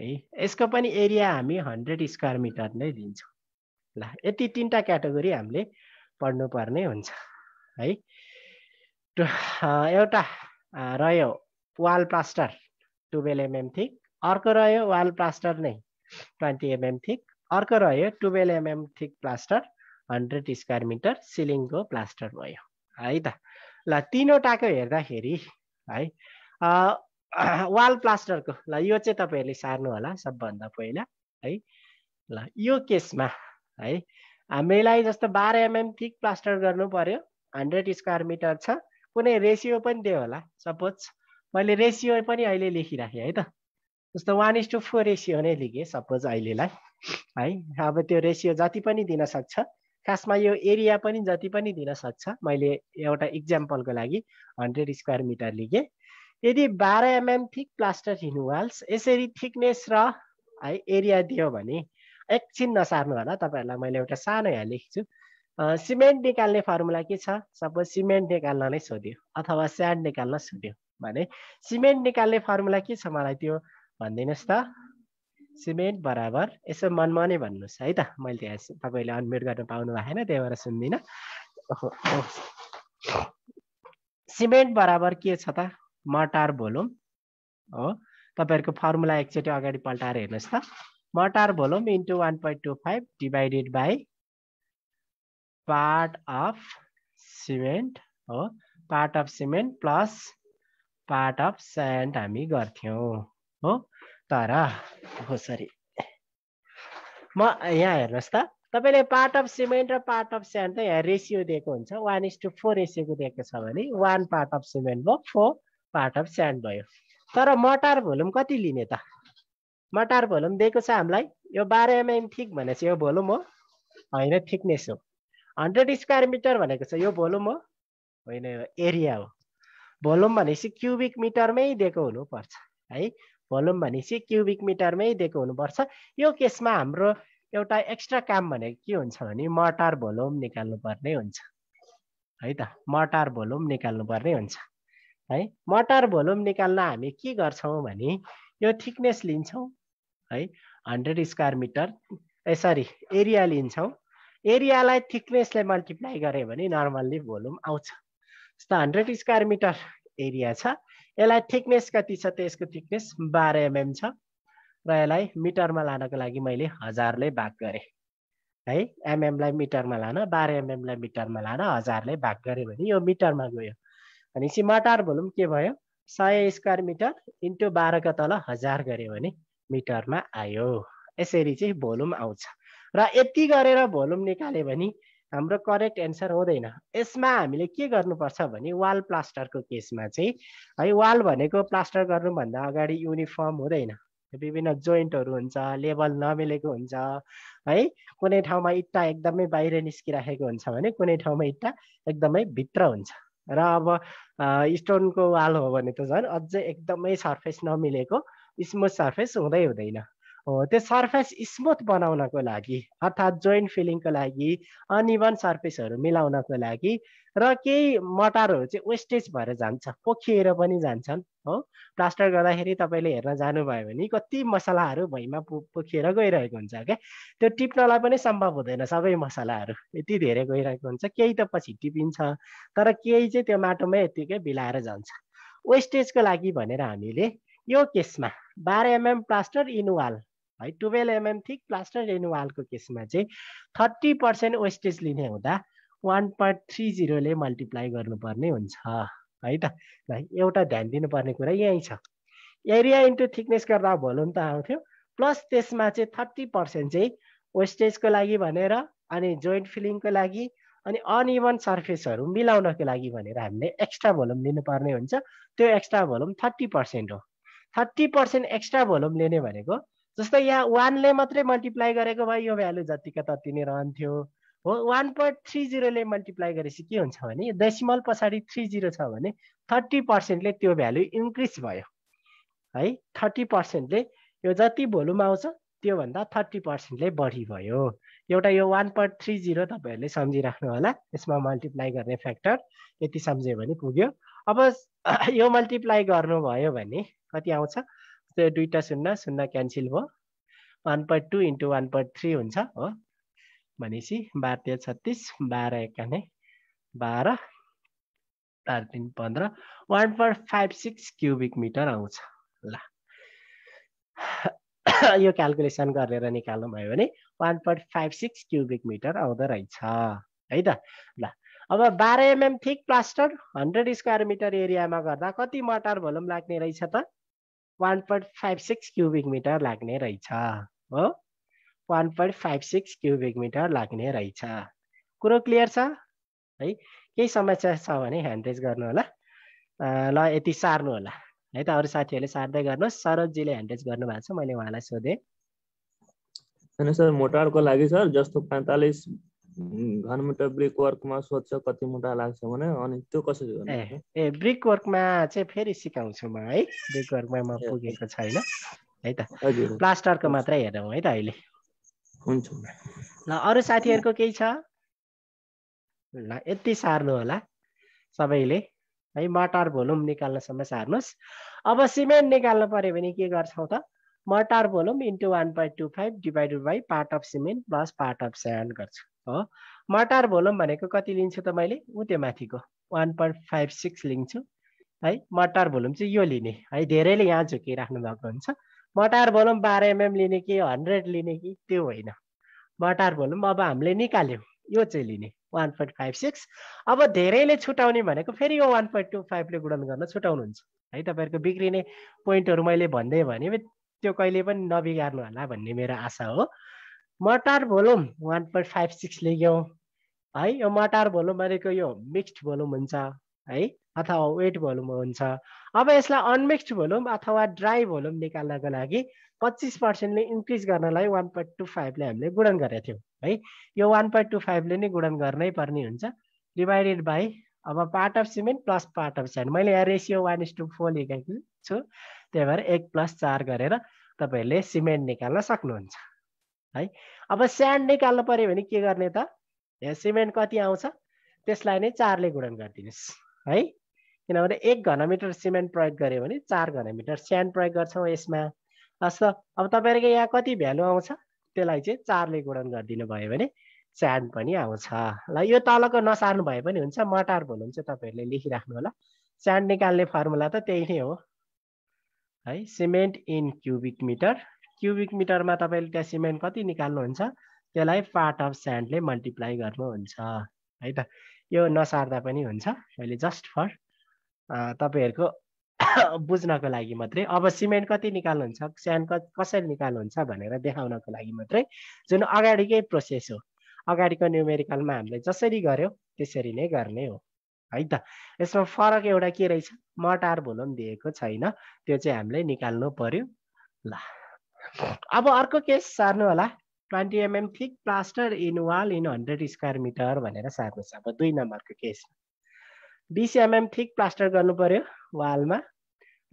है यसको पनि एरिया हामी हन्ड्रेड स्क्वायर मिटर नै दिन्छौँ ल यति तिनवटा क्याटेगोरी हामीले पढ्नुपर्ने हुन्छ है एउटा रह्यो wall plaster twelve mm thick अर्को रह्यो वाल प्लास्टर नै ट्वेन्टी एमएम थिक अर्को रह्यो twelve mm thick plaster hundred square metre सिलिङको प्लास्टर भयो है त ल तिनवटाको हेर्दाखेरि है वाल प्लास्टरको ल यो चाहिँ तपाईँहरूले सार्नु होला सबभन्दा पहिला है ल यो केसमा है हामीलाई जस्तो बाह्र एमएम थिक प्लास्टर गर्नु पर्यो हन्ड्रेड स्क्वायर मिटर छ कुनै रेसियो पनि दियो होला सपोज मैले रेसियो पनि अहिले लेखिराखेँ है त जस्तो one is to four ratio नै लिगे सपोज अहिलेलाई है अब त्यो रेसियो जति पनि दिन सक्छ खासमा यो एरिया पनि जति पनि दिन सक्छ मैले एउटा इक्जाम्पलको लागि हन्ड्रेड स्क्वायर मिटर लिगे यदि बाह्र mm thick plaster in walls यसरी थिकनेस र है एरिया दियो भने एकछिन नसार्नु होला तपाईँहरूलाई मैले एउटा सानो यहाँ लेख्छु सिमेन्ट निकाल्ने फर्मुला के छ सपोज सिमेन्ट निकाल्न नै सोध्यो अथवा स्यान्ड निकाल्न सोध्यो भने सिमेन्ट निकाल्ने फर्मुला के छ मलाई त्यो भनिदिनुहोस् त सिमेन्ट बराबर यसो मनमा नै भन्नुहोस् है त मैले त्यहाँ तपाईँले अनम्युट गर्न पाउनु भएको होइन त्यही भएर सुन्दिनँ सिमेन्ट बराबर के छ त मटार भोलुम हो तपाईँहरूको फर्मुला एकचोटि अगाडि पल्टाएर हेर्नुहोस् त mortar volume into one point two five divided by part of cement हो part of cement plus part of sand हामी गर्थ्यौँ हो तारा घोसरी म यहाँ हेर्नुहोस् त तपाईँले पार्ट अफ सिमेन्ट र पार्ट अफ स्यान्ड त यहाँ रेसियो दिएको हुन्छ वान इज टू फोर रेसियोको दिएको छ भने वान पार्ट अफ सिमेन्ट भयो फोर पार्ट अफ स्यान्ड भयो तर मटार भोल्युम कति लिने त मटार भोल्युम दिएको छ हामीलाई यो बाह्र एमएम थिक भनेछ यो भोल्युम हो होइन थिकनेस हो हन्ड्रेड स्क्वायर मिटर भनेको छ यो भोल्युम हो होइन एरिया हो भोल्युम भनेपछि क्युबिक मिटरमै दिएको हुनुपर्छ है भोल्युम भनेपछि क्युबिक मिटरमै दिएको हुनुपर्छ यो केसमा हाम्रो एउटा एक्स्ट्रा काम भनेको के हुन्छ भने मटार भोल्युम निकाल्नुपर्ने हुन्छ है त मटार भोल्युम निकाल्नुपर्ने हुन्छ है मटार भोल्युम निकाल्न हामी के गर्छौँ भने यो थिकनेस लिन्छौँ है हन्ड्रेड स्क्वायर मिटर ए सरी एरिया लिन्छौँ एरियालाई थिकनेसले मल्टिप्लाई गऱ्यो भने नर्मल्ली भोल्युम आउँछ जस्तो हन्ड्रेड स्क्वायर मिटर एरिया छ यसलाई थिकनेस कति छ त यसको थिकनेस बाह्र एमएम mm छ र यसलाई मिटरमा लानको लागि मैले हजारले भाग गरेँ है एमएमलाई mm मिटरमा लान बाह्र एमएमलाई mm मिटरमा लान हजारले भाग गरेँ भने यो मिटरमा गयो भनेपछि मटार भोलुम के भयो सय स्क्वायर मिटर इन्टु बाह्रको तल हजार गऱ्यो भने मिटरमा आयो यसरी चाहिँ भोलुम आउँछ र यति गरेर भोलुम निकाल्यो भने हाम्रो करेक्ट एन्सर हुँदैन यसमा हामीले के गर्नुपर्छ भने वाल प्लास्टरको केसमा चाहिँ है वाल भनेको प्लास्टर गर्नुभन्दा अगाडि युनिफर्म हुँदैन विभिन्न जोइन्टहरू हुन्छ लेबल नमिलेको हुन्छ है कुनै ठाउँमा इट्टा एकदमै बाहिर निस्किराखेको हुन्छ भने कुनै ठाउँमा इट्टा एकदमै भित्र हुन्छ र अब स्टोनको वाल हो भने त झन् अझै एकदमै सर्फेस नमिलेको स्मुथ सर्फेस हुँदै हुँदैन हो त्यो सर्फेस स्मुथ बनाउनको लागि अर्थात् जोइन्ट फिलिङको लागि अनइभन सर्फेसहरू मिलाउनको लागि र केही मटारहरू चाहिँ वेस्टेज भएर जान्छ पोखिएर पनि जान्छन् हो प्लास्टर गर्दाखेरि तपाईँले हेर्न जानुभयो भने कति मसलाहरू भैँमा पो पोखिएर गइरहेको हुन्छ क्या त्यो टिप्नलाई पनि सम्भव हुँदैन सबै मसलाहरू यति धेरै गइरहेको हुन्छ केही त पछि टिपिन्छ तर केही चाहिँ त्यो माटोमै यत्तिकै बिलाएर जान्छ वेस्टेजको लागि भनेर हामीले यो केसमा बाह्र एमएम प्लास्टर इनवाल है टुवेल्भ एमएम थिक प्लास्टर रेनुवालको केसमा चाहिँ थर्टी पर्सेन्ट वेस्टेज लिने हुँदा वान पोइन्ट थ्री जिरोले मल्टिप्लाई गर्नुपर्ने हुन्छ है त एउटा ध्यान दिनुपर्ने कुरा यहीँ छ एरिया इन्टु थिकनेस गर्दा भोल्युम त आउँथ्यो प्लस त्यसमा चाहिँ थर्टी पर्सेन्ट चाहिँ वेस्टेजको लागि भनेर अनि जोइन्ट फिलिङको लागि अनि अनइभन सर्फेसहरू मिलाउनको लागि भनेर हामीले एक्स्ट्रा भोल्युम लिनुपर्ने हुन्छ त्यो एक्स्ट्रा भोल्युम थर्टी पर्सेन्ट हो थर्टी पर्सेन्ट एक्स्ट्रा भोल्युम लिने भनेको जस्तै यहाँ वानले मात्रै मल्टिप्लाई गरेको भए यो भ्यालु जतिका तति नै रहन्थ्यो हो वान पोइन्ट थ्री जिरोले मल्टिप्लाई गरेपछि के हुन्छ भने यो डेसिमल पछाडि थ्री जिरो छ भने थर्टी पर्सेन्टले त्यो भ्यालु इन्क्रिज भयो है थर्टी पर्सेन्टले यो जति भोल्युम आउँछ त्योभन्दा थर्टी पर्सेन्टले बढी भयो एउटा यो वान पोइन्ट थ्री जिरो तपाईँहरूले सम्झिराख्नु होला यसमा मल्टिप्लाई गर्ने फ्याक्टर यति सम्झ्यो भने पुग्यो अब यो मल्टिप्लाई गर्नुभयो भने कति आउँछ दुईवटा शून्य शून्य क्यान्सिल भयो one point two into one point three हुन्छ हो भनेपछि बाह्र तेह्र छत्तिस बाह्र एकानब्बे बाह्र बाह्र तिन पन्ध्र one point five six cubic metre आउँछ ल यो क्यालकुलेसन गरेर निकाल्नु भयो भने one point five six cubic metre आउँदो रहेछ है त ल अब बाह्र mm thick plaster hundred square metre एरियामा गर्दा कति मटर भोल्युम लाग्ने रहेछ त one point five six cubic metre लाग्ने रहेछ हो one point five six cubic metre लाग्ने रहेछ कुरो क्लियर छ है केही समस्या छ भने ह्यान्ड रेज गर्नु होला ल यति सार्नु होला है त अरू साथीहरूले सार्दै गर्नुहोस् सरोजीले ह्यान्ड रेज भएको छ मैले उहाँलाई सोधेँ होइन सर मोटरको लागि सर जस्तो पैँतालिस घनमुटा ब्रिक वर्कमा सोध्छ कति मुटा लाग्छ भने अनि त्यो कसरी ए ए ब्रिक वर्कमा चाहिँ फेरि सिकाउँछु म है ब्रिक वर्कमा म पुगेको छैन है त प्लास्टरको मात्रै हेरौँ है त अहिले हुन्छ ल अरू साथीहरूको केही छ ल यति सार्नु होला सबैले है मटार भोलुम निकाल्नसम्म सार्नुहोस् अब सिमेन्ट निकाल्नु पर्यो भने के गर्छौँ त mortar volume into one point two five divided by part of cement plus part of sand गर्छौँ मटार भोलम भनेको कति लिन्छु त मैले ऊ त्यो माथिको वान पोइन्ट फाइभ सिक्स लिन्छु है मटार भोलुम चाहिँ यो लिने है धेरैले यहाँ झुकिराख्नु भएको हुन्छ मटार भोलुम बाह्र एमएम लिने कि हन्ड्रेड लिने कि त्यो होइन मटार भोलुम अब हामीले निकाल्यौँ यो चाहिँ लिने वान पोइन्ट फाइभ सिक्स अब धेरैले छुटाउने भनेको फेरि यो वान पोइन्ट टू फाइभले गुणन गर्न छुटाउनुहुन्छ है तपाईँहरूको बिग्रिने पोइन्टहरू मैले भन्दै भने त्यो कहिले पनि नबिगार्नु होला भन्ने मेरो आशा हो mortar volume one point five six लेख्यौँ है यो मटार भोलुम भनेको यो मिक्स्ड भोलुम हुन्छ है अथवा वेट भोलुम हुन्छ अब यसलाई अनमिक्स्ड भोलुम अथवा ड्राई भोलुम निकाल्नको लागि पच्चिस पर्सेन्टले इन्क्रिज गर्नलाई वान पोइन्ट टू फाइभले हामीले गुणन गरेको थियौँ है यो वान पोइन्ट टू फाइभले नै गुणन गर्नै पर्ने हुन्छ डिभाइडेड बाई अब part of cement plus part of sand मैले यहाँ ratio one is to four लेखेको छु त्यही भएर एक प्लस चार गरेर तपाईँहरूले सिमेन्ट निकाल्न सक्नुहुन्छ है अब स्यान्ड निकाल्नु पऱ्यो भने के गर्ने त यहाँ सिमेन्ट कति आउँछ त्यसलाई नै चारले गुणन गरिदिनुहोस् है किनभने एक घनमिटर सिमेन्ट प्रयोग गऱ्यो भने चार घनमिटर स्यान्ड प्रयोग गर्छौँ यसमा हस् अब तपाईँहरूको यहाँ कति भ्यालु आउँछ त्यसलाई चाहिँ चारले गुणन गरिदिनु भयो भने स्यान्ड पनि आउँछ ल यो तलको नसार्नु भए पनि हुन्छ मटार भुल हुन्छ तपाईँहरूले लेखिराख्नु होला स्यान्ड निकाल्ने फर्मुला त त्यही नै हो है cement in cubic metre cubic मिटरमा तपाईँले त्यहाँ सिमेन्ट कति निकाल्नुहुन्छ त्यसलाई पार्ट अफ स्यान्डले मल्टिप्लाई गर्नुहुन्छ है त यो नसार्दा पनि हुन्छ मैले जस्ट फर तपाईँहरूको [coughs] बुझ्नको लागि मात्रै अब सिमेन्ट कति निकाल्नुहुन्छ स्यान्ड कसरी निकाल्नुहुन्छ भनेर देखाउनको लागि मात्रै जुन अगाडिकै प्रोसेस हो अगाडिको न्युमेरिकलमा हामीले जसरी गऱ्यौँ त्यसरी नै गर्ने हो है त यसमा फरक एउटा के रहेछ मटार पनि दिएको छैन त्यो चाहिँ हामीले निकाल्नु पर्यो ल अब अर्को केस सार्नु होला twenty mm thick plaster in wall in hundred square metre भनेर सार्नु छ अब दुई नम्बरको केस बिस एमएम थिक प्लास्टर गर्नु पर्यो वालमा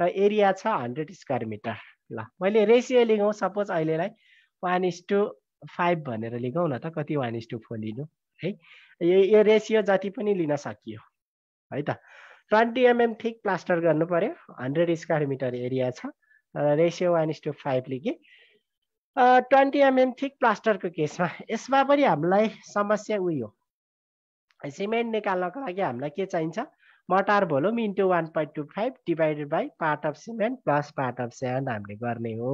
र एरिया छ हन्ड्रेड स्क्वायर मिटर ल मैले रेसियो लिगौँ सपोज अहिलेलाई वान इज टू फाइभ भनेर लिगौँ न त कति वान इज टू फोर लिनु है यो यो रेसियो जति पनि लिन सकियो है त ट्वेन्टी एमएम थिक प्लास्टर गर्नु पर्यो हन्ड्रेड स्क्वायर मिटर एरिया छ रेसियो वान इज टू फाइभले कि ट्वेन्टी एमएम थिक प्लास्टरको केसमा यसमा पनि हामीलाई समस्या उयो सिमेन्ट निकाल्नको लागि हामीलाई के चाहिन्छ mortar volume into one point two five divided by part of cement plus part of sand हामीले गर्ने हो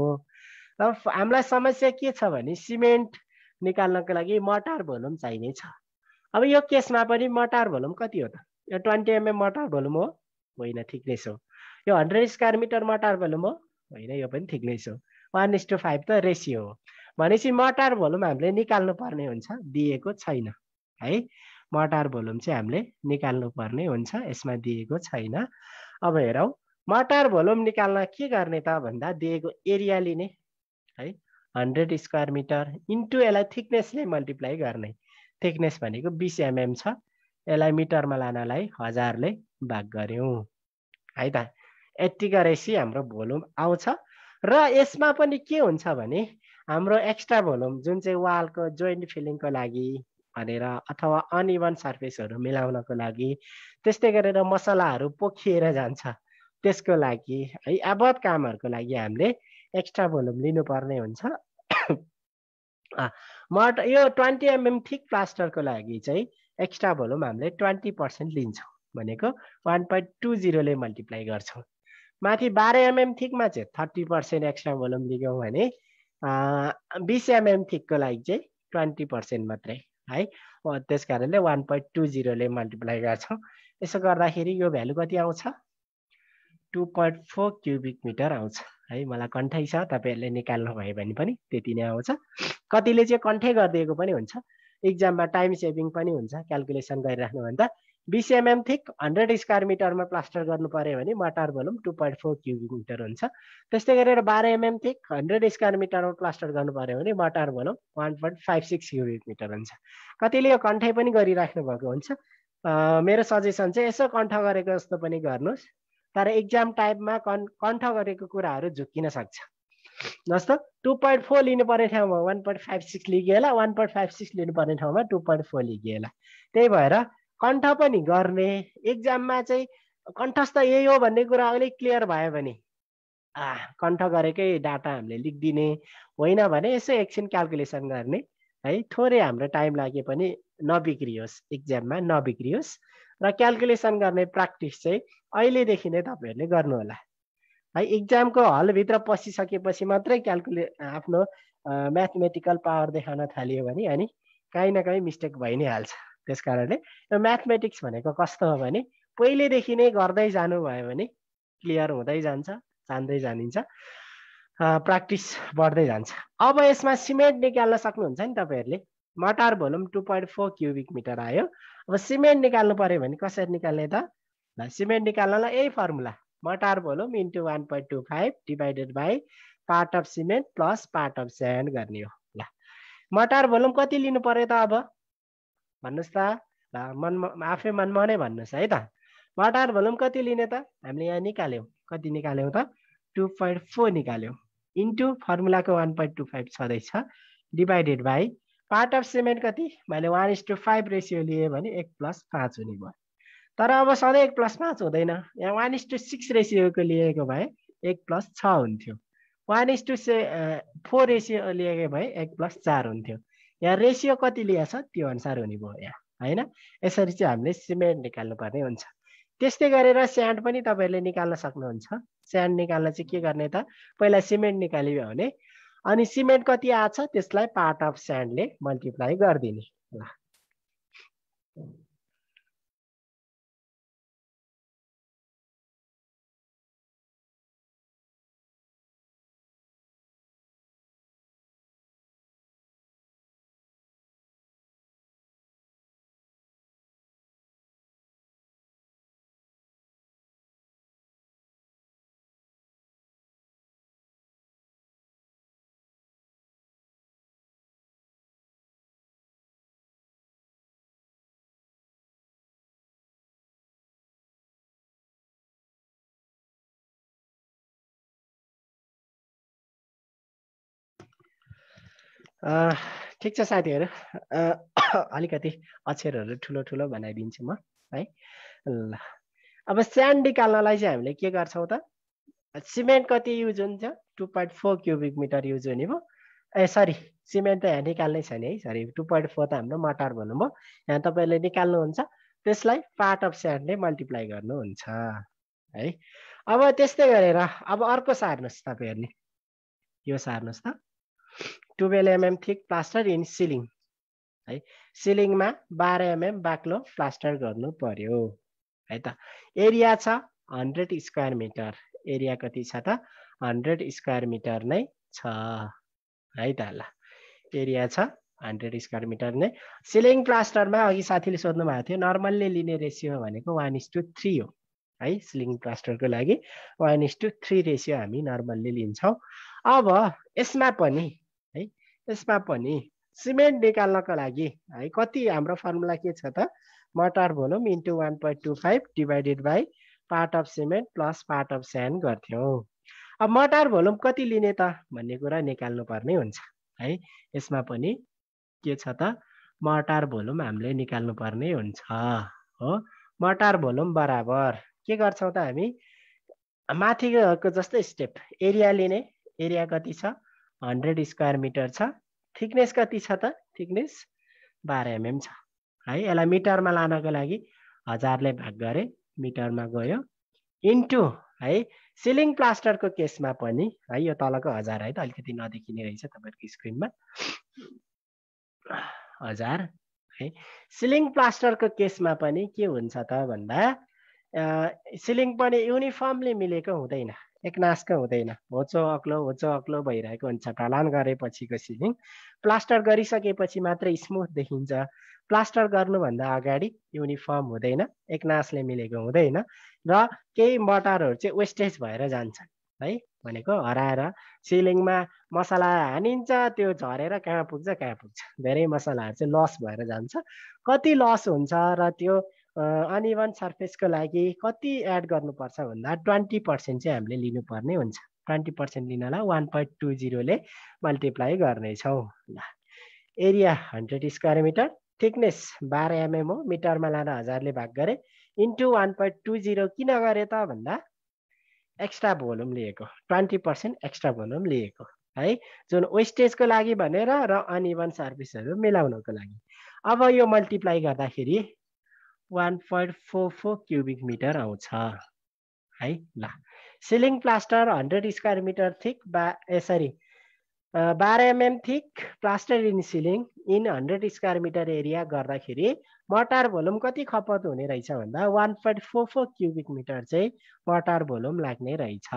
र हामीलाई समस्या के छ भने सिमेन्ट निकाल्नको लागि मटार भोलुम चाहिने छ अब यो केसमा पनि मटार भोलुम कति हो त यो ट्वेन्टी एमएम mm मटार भोलुम हो होइन ठिक नै छ यो हन्ड्रेड स्क्वायर मिटर मटार भोलुम हो होइन यो पनि ठिक नै छ वान इज टू फाइभ त रेसियो हो भनेपछि मटार भोल्युम हामीले निकाल्नु पर्ने हुन्छ दिएको छैन है मटार भोल्युम चाहिँ हामीले निकाल्नु पर्ने हुन्छ यसमा दिएको छैन अब हेरौँ मटार भोल्युम निकाल्न के गर्ने त भन्दा दिएको एरिया लिने है हन्ड्रेड स्क्वायर मिटर इन्टु यसलाई थिकनेसले मल्टिप्लाई गर्ने थिकनेस भनेको बिस एमएम mm छ यसलाई मिटरमा लानलाई हजारले भाग गऱ्यौँ है त एट्टिकरेसी हाम्रो भोल्युम आउँछ र यसमा पनि के हुन्छ भने हाम्रो एक्स्ट्रा भोल्युम जुन चाहिँ वालको जोइन्ट फिलिङको लागि भनेर अथवा अनइभन सर्फेसहरू मिलाउनको लागि त्यस्तै गरेर मसलाहरू पोखिएर जान्छ त्यसको लागि है आबद्ध कामहरूको लागि हामीले एक्स्ट्रा भोल्युम लिनुपर्ने हुन्छ [coughs] म यो ट्वेन्टी एमएम थिक प्लास्टरको लागि चाहिँ एक्स्ट्रा भोल्युम हामीले ट्वेन्टी पर्सेन्ट लिन्छौँ भनेको वान पोइन्ट टू जिरोले मल्टिप्लाई गर्छौँ माथि बाह्र एमएम थिकमा चाहिँ थर्टी पर्सेन्ट एक्स्ट्रा भोल्युम लिग्यौँ भने बिस एमएम थिकको लागि चाहिँ ट्वेन्टी पर्सेन्ट मात्रै है त्यस कारणले वान पोइन्ट टू जिरोले मल्टिप्लाई गर्छौँ यसो गर्दाखेरि यो भ्यालु कति आउँछ two point four cubic metre आउँछ है मलाई कन्ठै छ तपाईँहरूले निकाल्नु भयो भने पनि त्यति नै आउँछ कतिले चाहिँ कन्ठै गरिदिएको पनि हुन्छ इक्जाममा टाइम सेभिङ पनि हुन्छ क्यालकुलेसन गरिराख्नुभन्दा बिस एमएम थिक हन्ड्रेड स्क्वायर मिटरमा प्लास्टर गर्नु पऱ्यो भने mortar volume two point four cubic metre हुन्छ त्यस्तै गरेर बाह्र एमएम थिक हन्ड्रेड स्क्वायर मिटरमा प्लास्टर गर्नु पऱ्यो भने mortar volume one point five six cubic metre हुन्छ कतिले यो कन्ठै पनि गरिराख्नु भएको हुन्छ मेरो सजेसन चाहिँ यसो कण्ठ गरेको जस्तो पनि गर्नुहोस् तर इक्जाम टाइपमा कन् कण्ठ गरेको कुराहरू झुक्किन सक्छ जस्तो टु पोइन्ट फोर लिनुपर्ने ठाउँमा वान पोइन्ट फाइभ सिक्स लिगिएला वान पोइन्ट फाइभ सिक्स लिनुपर्ने ठाउँमा टु पोइन्ट फोर लिगिएला त्यही भएर कण्ठ पनि गर्ने एक्जाममा चाहिँ कण्ठस्थ यही हो भन्ने कुरा अलिक क्लियर भयो भने आ कण्ठ गरेकै डाटा हामीले लेखिदिने होइन भने यसो एकछिन क्यालकुलेसन गर्ने है थोरै हाम्रो टाइम लागे पनि नबिग्रियोस् एक्जाममा नबिग्रियोस् र क्यालकुलेसन गर्ने प्र्याक्टिस चाहिँ अहिलेदेखि नै तपाईँहरूले गर्नुहोला है इक्जामको हलभित्र पसिसकेपछि मात्रै क्यालकुले आफ्नो म्याथमेटिकल पावर देखाउन थालियो भने अनि काहीँ न काहीँ मिस्टेक भइ नै हाल्छ त्यस कारणले यो म्याथमेटिक्स भनेको कस्तो हो भने पहिलेदेखि नै गर्दै जानुभयो भने क्लियर हुँदै जान्छ जान्दै जानिन्छ प्र्याक्टिस बढ्दै जान्छ अब यसमा सिमेन्ट निकाल्न सक्नुहुन्छ नि तपाईँहरूले mortar volume two point four cubic metre आयो अब सिमेन्ट निकाल्नु पऱ्यो भने कसरी निकाल्ने त ल सिमेन्ट निकाल्नलाई यही formula mortar volume into one point two five divided by part of cement plus part of sand गर्ने हो ल मटार भोलुम कति लिनु पऱ्यो त अब भन्नुहोस् त ल मन आफै मनमा नै भन्नुहोस् है त आर भनौँ कति लिने त हामीले यहाँ निकाल्यौँ कति निकाल्यौँ त टु पोइन्ट फोर निकाल्यौँ इन्टु फर्मुलाको वान पोइन्ट टू फाइभ छँदैछ divided by part of cement कति मैले one is to five ratio लिएँ भने एक प्लस पाँच हुने भयो तर अब सधैँ एक प्लस पाँच हुँदैन यहाँ वान इज टु सिक्स रेसियोको लिएको भए एक प्लस छ हुन्थ्यो one is to say four ratio लिएको भए एक प्लस चार हुन्थ्यो यहाँ रेसियो कति लिएछ त्यो अनुसार हुने भयो यहाँ होइन यसरी चाहिँ हामीले सिमेन्ट निकाल्नुपर्ने हुन्छ त्यस्तै गरेर स्यान्ड पनि तपाईँहरूले निकाल्न सक्नुहुन्छ स्यान्ड निकाल्न चाहिँ के गर्ने त पहिला सिमेन्ट निकालियो भने अनि सिमेन्ट कति आछ त्यसलाई पार्ट अफ स्यान्डले मल्टिप्लाई गरिदिने ल ठिक छ साथीहरू [coughs] अलिकति अक्षरहरू ठुलो ठुलो बनाइदिन्छु म है ल अब स्यान्ड निकाल्नलाई चाहिँ हामीले के गर्छौँ त सिमेन्ट कति युज हुन्छ two point four cubic metre use हुने भयो ए सरी सिमेन्ट त यहाँ निकाल्नै छ नि है सरी टु पोइन्ट फोर त हाम्रो मटर भन्नुभयो यहाँ तपाईँले निकाल्नुहुन्छ त्यसलाई पार्ट अफ स्यान्डले मल्टिप्लाई गर्नुहुन्छ है अब त्यस्तै गरेर अब अर्को सार्नुहोस् तपाईँहरूले यो सार्नुहोस् त twelve mm thick plaster in ceiling है सिलिङमा बाह्र एमएम बाक्लो प्लास्टर गर्नु पर्यो है त एरिया छ हन्ड्रेड स्क्वायर मिटर एरिया कति छ त हन्ड्रेड स्क्वायर मिटर नै छ है त ल एरिया छ हन्ड्रेड स्क्वायर मिटर नै सिलिङ प्लास्टरमा अघि साथीले सोध्नु भएको थियो नर्मल्ली लिने रेसियो भनेको वान इज टू थ्री हो है सिलिङ प्लास्टरको लागि one is to three ratio हामी नर्मल्ली लिन्छौँ अब यसमा पनि यसमा पनि सिमेन्ट निकाल्नको लागि है कति हाम्रो फर्मुला के छ त mortar volume into one point two five divided by part of cement plus part of sand गर्थ्यौँ अब मटार भोलुम कति लिने त भन्ने कुरा निकाल्नु पर्ने हुन्छ है यसमा पनि के छ त मटार भोलुम हामीले निकाल्नु पर्ने हुन्छ हो मटार भोलुम बराबर के गर्छौँ त हामी माथिको जस्तै स्टेप एरिया लिने एरिया कति छ हन्ड्रेड स्क्वायर मिटर छ थिकनेस कति छ त थिकनेस बाह्र एमएम छ है यसलाई मिटरमा लानको लागि हजारले भाग गरे मिटरमा गयो इन्टु है सिलिङ प्लास्टरको केसमा पनि है यो तलको हजार है त अलिकति नदेखिने रहेछ तपाईँको स्क्रिनमा हजार है सिलिङ प्लास्टरको केसमा पनि के हुन्छ त भन्दा सिलिङ पनि युनिफर्मली मिलेको हुँदैन एकनासको हुँदैन होचो अग्लो होचो अग्लो भइरहेको हुन्छ ढलान गरेपछिको सिलिङ प्लास्टर गरिसकेपछि मात्र स्मुथ देखिन्छ प्लास्टर गर्नुभन्दा अगाडि युनिफर्म हुँदैन एकनासले मिलेको हुँदैन र केही मटरहरू चाहिँ वेस्टेज भएर जान्छ है भनेको हराएर सिलिङमा मसाला हानिन्छ त्यो झरेर कहाँ पुग्छ कहाँ पुग्छ धेरै मसलाहरू चाहिँ लस भएर जान्छ कति लस हुन्छ र त्यो अनइभन सर्फेसको लागि कति एड गर्नुपर्छ भन्दा ट्वेन्टी पर्सेन्ट चाहिँ हामीले लिनुपर्ने हुन्छ ट्वेन्टी पर्सेन्ट लिनलाई वान पोइन्ट टू जिरोले मल्टिप्लाई गर्नेछौँ ल area hundred square metre thickness बाह्र एमएम हो मिटरमा लान हजारले भाग गरे into one point two zero किन गरे त भन्दा एक्स्ट्रा भोल्युम लिएको ट्वेन्टी पर्सेन्ट एक्स्ट्रा भोल्युम लिएको है जुन वेस्टेजको लागि भनेर र अनइभन सर्भिसहरू मिलाउनको लागि अब यो मल्टिप्लाई गर्दाखेरि one point four four cubic metre आउँछ है ल ceiling plaster hundred square metre thick बा यसरी बाह्र mm thick plaster in ceiling in hundred square metre area गर्दाखेरि मटार भोलुम कति खपत हुने रहेछ भन्दा one point four four cubic metre चाहिँ मटार भोलुम लाग्ने रहेछ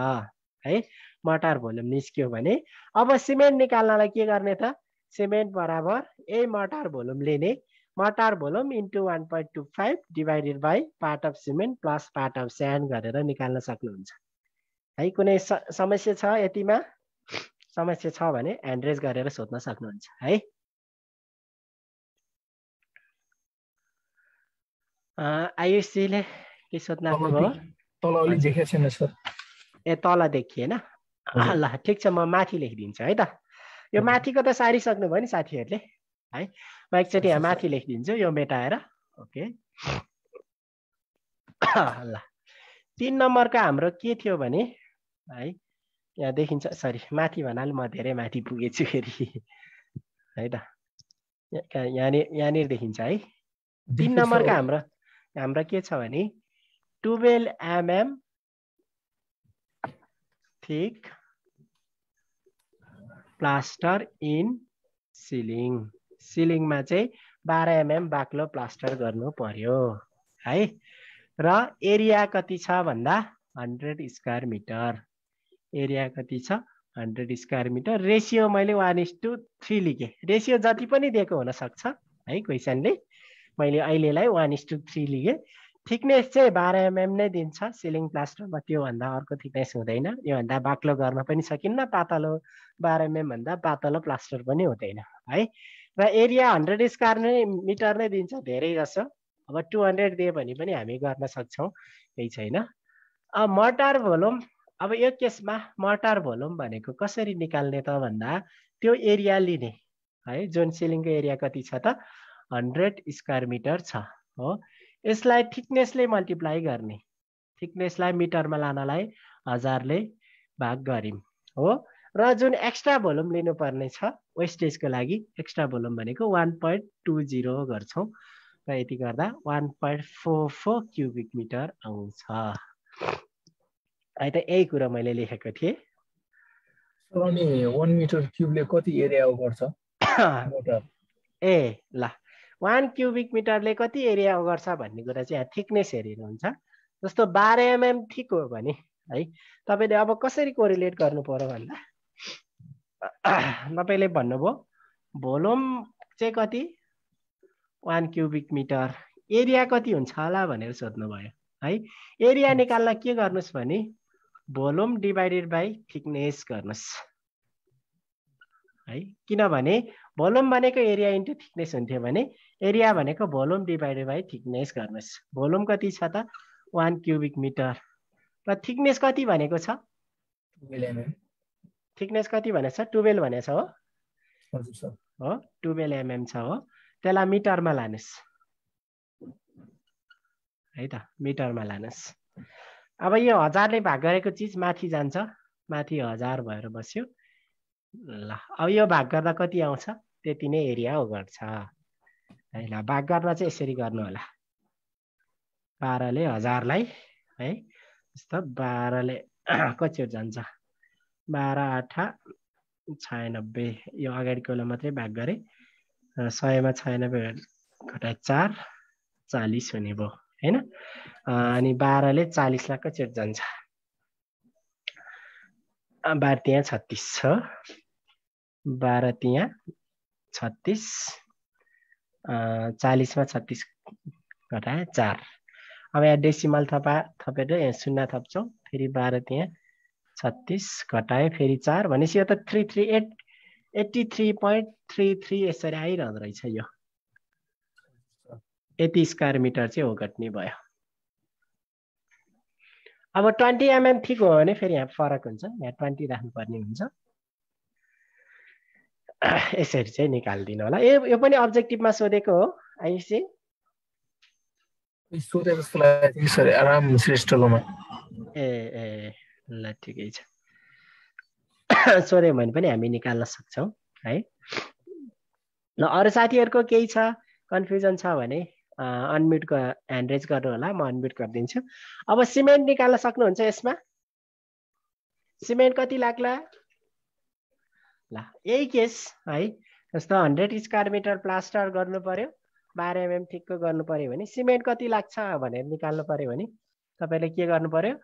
है मटार भोलुम निस्क्यो भने अब सिमेन्ट निकाल्नलाई के गर्ने त सिमेन्ट बराबर ए मटार भोलुम लिने mortar volume into one point two five divided by part of cement plus part of sand गरेर निकाल्न सक्नुहुन्छ है कुनै समस्या छ यतिमा समस्या छ भने एन्ड्रेज गरेर सोध्न सक्नुहुन्छ है आयुषजीले के सोध्न ए तल देखिएन ल ठिक छ म माथि लेखिदिन्छु है त यो माथिको त सारिसक्नुभयो नि साथीहरूले है म एकचोटि यहाँ माथि लेखिदिन्छु यो मेटाएर ओके ल तिन नम्बरको हाम्रो के थियो भने है यहाँ देखिन्छ सरी माथि भन्नाले म धेरै माथि पुगेछु फेरि है त यहाँनिर यहाँनिर देखिन्छ है तिन नम्बरको हाम्रो हाम्रो के छ भने twelve mm thick plaster in ceiling सिलिङमा चाहिँ बाह्र एमएम बाक्लो प्लास्टर गर्नु पर्यो है र एरिया कति छ भन्दा हन्ड्रेड स्क्वायर मिटर एरिया कति छ हन्ड्रेड स्क्वायर मिटर रेसियो मैले वान इज टू थ्री लिखेँ रेसियो जति पनि दिएको हुनसक्छ है क्वेसनले मैले अहिलेलाई वान इज टू थ्री लिखेँ थिकनेस चाहिँ बाह्र एमएम नै दिन्छ सिलिङ प्लास्टरमा त्योभन्दा अर्को थिकनेस हुँदैन योभन्दा बाक्लो गर्न पनि सकिन्न पातलो बाह्र एमएमभन्दा पातलो प्लास्टर पनि हुँदैन है र एरिया हन्ड्रेड स्क्वायर नै मिटर नै दिन्छ धेरै जसो अब टु हन्ड्रेड दियो भने पनि हामी गर्न सक्छौँ केही छैन अब मर्टार भोलुम अब यो केसमा मर्टार भोलुम भनेको कसरी निकाल्ने त भन्दा त्यो एरिया लिने है जुन सिलिङको एरिया कति छ त हन्ड्रेड स्क्वायर मिटर छ हो यसलाई थिकनेसले मल्टिप्लाई गर्ने थिकनेसलाई मिटरमा लानलाई हजारले भाग गऱ्यौँ हो र जुन एक्स्ट्रा भोल्युम लिनुपर्ने छ वेस्टेजको लागि एक्स्ट्रा भोल्युम भनेको वान पोइन्ट टू जिरो गर्छौँ र यति गर्दा one point four four cubic metre आउँछ है त यही कुरा मैले लेखेको थिएँ अनि वान मिटर क्युबले कति एरिया गर्छ [coughs] ए ल वान क्युबिक मिटरले कति एरिया गर्छ भन्ने कुरा चाहिँ यहाँ थिकनेस हेरेर हुन्छ जस्तो बाह्र एमएम mm ठिक हो भने है तपाईँले अब कसरी कोरिलेट गर्नु पर्यो भन्दा [clears throat] तपाईँले भन्नुभयो भोलुम चाहिँ कति वान क्युबिक मिटर एरिया कति हुन्छ होला भनेर सोध्नुभयो है एरिया निकाल्न के गर्नुहोस् भने भोल्युम डिभाइडेड बाई थिकनेस गर्नुहोस् है किनभने भोल्युम भनेको एरिया इन्टु थिकनेस हुन्थ्यो भने एरिया भनेको भोल्युम डिभाइडेड बाई थिकनेस गर्नुहोस् भोल्युम कति छ त वान क्युबिक मिटर र थिकनेस कति भनेको छ थिकनेस कति भनेको छ टुवेल्भ भनेको छ हो हो टुवेल्भ एमएम छ हो त्यसलाई मिटरमा लानुहोस् है त मिटरमा लानुहोस् अब यो हजारले भाग गरेको चिज माथि जान्छ माथि हजार भएर बस्यो ल अब यो भाग गर्दा कति आउँछ त्यति नै एरिया हो गर्छ है ल भाग गर्दा चाहिँ यसरी गर्नु होला बाह्रले हजारलाई है जस्तो बाह्रले [clears throat] कचोट जान्छ बाह्र आठ छयानब्बे यो अगाडिकोलाई मात्रै भाग गरेँ सयमा छयानब्बे घटा चार चालिस हुने भयो होइन अनि बाह्रले चालिस लाखको चेट जान्छ बाह्र त्यहाँ छत्तिस छ बाह्र त्यहाँ छत्तिस चालिसमा छत्तिस घटाए चार अब यहाँ डेसिमल थपा थपेर यहाँ सुन्ना थप्छौँ फेरि बाह्र त्यहाँ छत्तिस घटाएँ फेरि चार भनेपछि यो त three three eight eighty three point three three यसरी आइरहँदो रहेछ यो यति स्क्वायर मिटर चाहिँ हो घट्ने भयो अब ट्वेन्टी एमएम ठिक हो भने फेरि यहाँ फरक हुन्छ यहाँ ट्वेन्टी राख्नुपर्ने हुन्छ यसरी चाहिँ निकालिदिनु होला ए यो पनि अब्जेक्टिभमा सोधेको हो आइएससी ए ए ल ठिकै छ सोध्यो [coughs] भने पनि हामी निकाल्न सक्छौँ है ल अरू साथीहरूको केही छ कन्फ्युजन छ भने अनमिटको ह्यान्ड रेज गर्नु होला म अनम्युट गरिदिन्छु अब सिमेन्ट निकाल्न सक्नुहुन्छ यसमा सिमेन्ट कति लाग्ला ल यही केस है जस्तो हन्ड्रेड स्क्वायर मिटर प्लास्टर गर्नु पर्यो बाह्र एमएम mm ठिकको गर्नु पर्यो भने सिमेन्ट कति लाग्छ भनेर निकाल्नु पर्यो भने तपाईँले के गर्नु पर्यो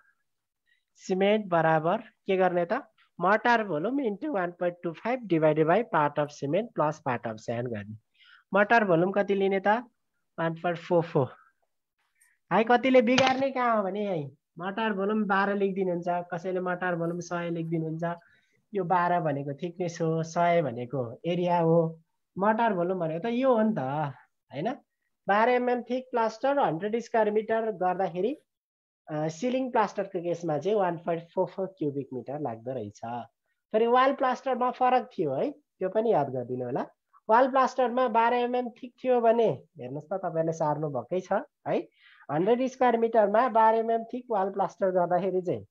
सिमेन्ट बराबर के गर्ने त mortar volume into one point two five divided by part of cement plus part of sand गर्ने मटार भोलुम कति लिने त वान पोइन्ट फोर फोर है कतिले बिगार्ने कहाँ हो भने है मटर भोलुम बाह्र लेखिदिनुहुन्छ कसैले मटर भोलुम सय लेखिदिनुहुन्छ यो बाह्र भनेको थिक्नेस हो सय भनेको एरिया हो मटार भोलुम भनेको त यो हो नि त होइन बाह्र mm thick plaster hundred square metre गर्दाखेरि सिलिङ प्लास्टरको केसमा चाहिँ one point four four cubic metre लाग्दो रहेछ फेरि वाल प्लास्टरमा फरक थियो है त्यो पनि याद गरिदिनु होला वाल प्लास्टरमा बाह्र एमएम mm ठिक थियो भने हेर्नुहोस् त तपाईँले सार्नु भएकै छ है हन्ड्रेड स्क्वायर मिटरमा बाह्र mm mm thick wall plaster गर्दाखेरि चाहिँ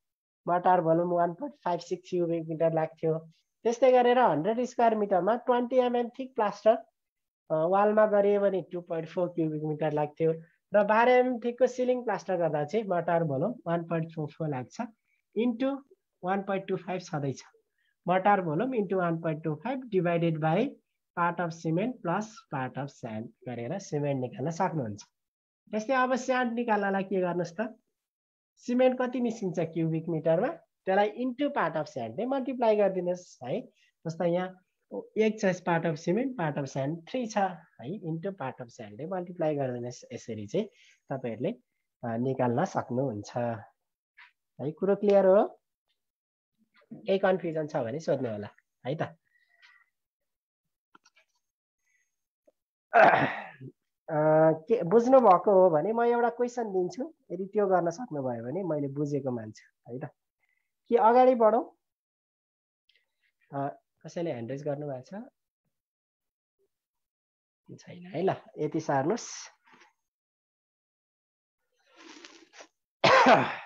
mortar volume one point five six cubic metre लाग्थ्यो त्यस्तै गरेर हन्ड्रेड स्क्वायर मिटरमा ट्वेन्टी एमएम ठिक प्लास्टर वालमा गरियो भने two point four cubic metre लाग्थ्यो र बाह्र एमपीको सिलिङ प्लास्टर गर्दा चाहिँ mortar volume one point four four लाग्छ into one point two five छँदैछ mortar volume into one point two five divided by part of cement plus part of sand गरेर cement निकाल्न सक्नुहुन्छ त्यस्तै अब स्यान्ड निकाल्नलाई के गर्नुहोस् त सिमेन्ट कति निस्किन्छ क्युबिक मिटरमा त्यसलाई इन्टु पार्ट अफ स्यान्डले मल्टिप्लाई गरिदिनुहोस् है जस्तै यहाँ एक छ part of cement part of sand three छ है इन्टु पार्ट अफ स्यान्डले मल्टिप्लाई गरिदिनुहोस् यसरी चाहिँ तपाईँहरूले निकाल्न सक्नुहुन्छ है कुरो क्लियर हो केही कन्फ्युजन छ भने सोध्नु होला है त के बुझ्नु भएको हो भने म एउटा क्वेसन दिन्छु यदि त्यो गर्न सक्नुभयो भने मैले बुझेको मान्छु है त के अगाडि बढौँ कसैले ह्यान्ड रेज गर्नुभएको छ छैन है ल यति सार्नुहोस् [coughs]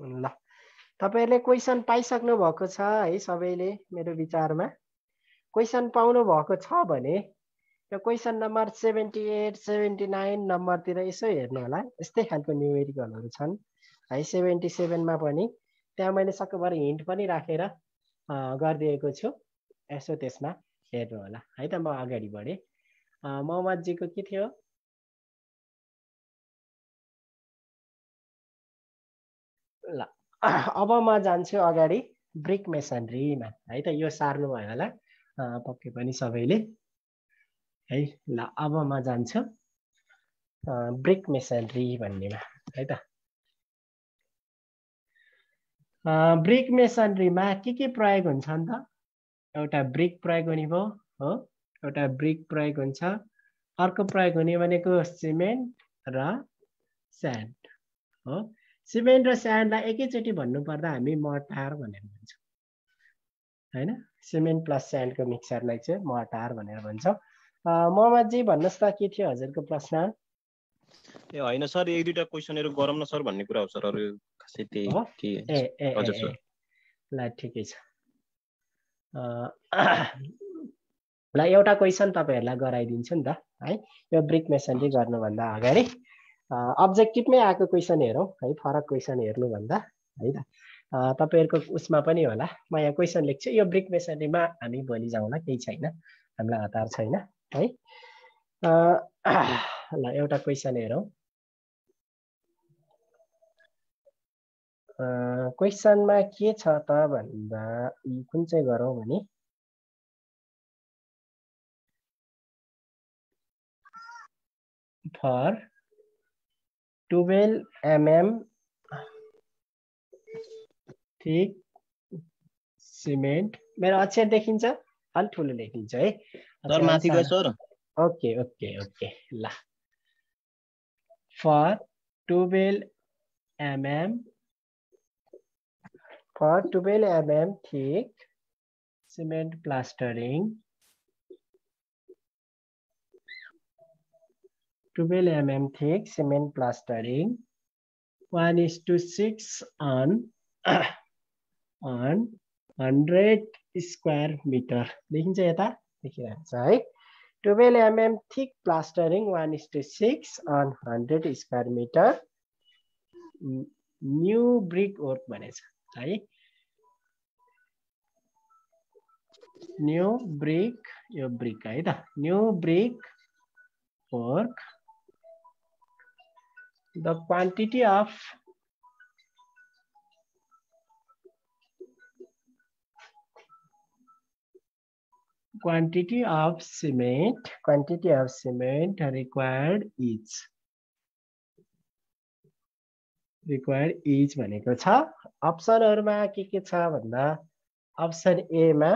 ल तपाईँहरूले क्वेसन पाइसक्नु भएको छ है सबैले मेरो विचारमा क्वेसन पाउनु भएको छ भने त्यो question number seventy eight seventy nine नम्बरतिर यसो हेर्नु होला यस्तै खालको न्युमेरिकलहरू छन् है सेभेन्टी सेभेनमा पनि त्यहाँ मैले सक्कभर हिन्ट पनि राखेर गरिदिएको छु यसो त्यसमा हेर्नु होला है त म अगाडि बढेँ मोहम्मदजीको के थियो अब म जान्छु अगाडि ब्रिक मेसनरीमा है त यो सार्नु भयो होला पक्कै पनि सबैले है ल अब म जान्छु ब्रिक मेसनरी भन्नेमा है त ब्रिक मेसनरीमा के के प्रयोग हुन्छ नि त एउटा ब्रिक प्रयोग हुने भयो हो एउटा ब्रिक प्रयोग हुन्छ अर्को प्रयोग हुने भनेको सिमेन्ट र स्यान्ड हो सिमेन्ट र स्यान्डलाई एकैचोटि भन्नुपर्दा हामी मटार भनेर भन्छौँ होइन सिमेन्ट प्लस स्यान्डको मिक्सरलाई चाहिँ मटार भनेर भन्छौँ ममा जी भन्नुहोस् त के थियो हजुरको प्रश्न ए होइन सर एक दुईवटा क्वेसनहरू गरौँ न सर भन्ने कुरा हो सर अरू खासै त्यही के ए ए ल ठिकै छ ल एउटा क्वेसन तपाईँहरूलाई गराइदिन्छु नि त है यो ब्रिक मेसनले गर्नुभन्दा अगाडि अब्जेक्टिभमै आएको क्वेसन हेरौँ है फरक क्वेसन हेर्नुभन्दा है त तपाईँहरूको उसमा पनि होला म यहाँ क्वेसन लेख्छु यो ब्रिक मेसनरीमा हामी भोलि जाउँला केही छैन हामीलाई हतार छैन है ल एउटा क्वेसन हेरौँ क्वेसनमा के छ त भन्दा कुन चाहिँ गरौँ भने for twelve m m thick cement मेरो अक्षर देखिन्छ अलिक ठुलो देखिन्छ है सर माथि सर ओके ओके ओके ल for twelve mm for twelve mm thick cement plastering 12 mm thick cement plastering 1 is to 6 on [coughs] on 100 square metre देखिन्छ यता देखिरहेको छ है twelve mm thick plastering one is to six on hundred square metre new brick work भनेछ है new brick यो brick है त new brick work the quantity of quantity of cement quantity of cement required each required each भनेको छ अप्सनहरूमा के के छ भन्दा अप्सन एमा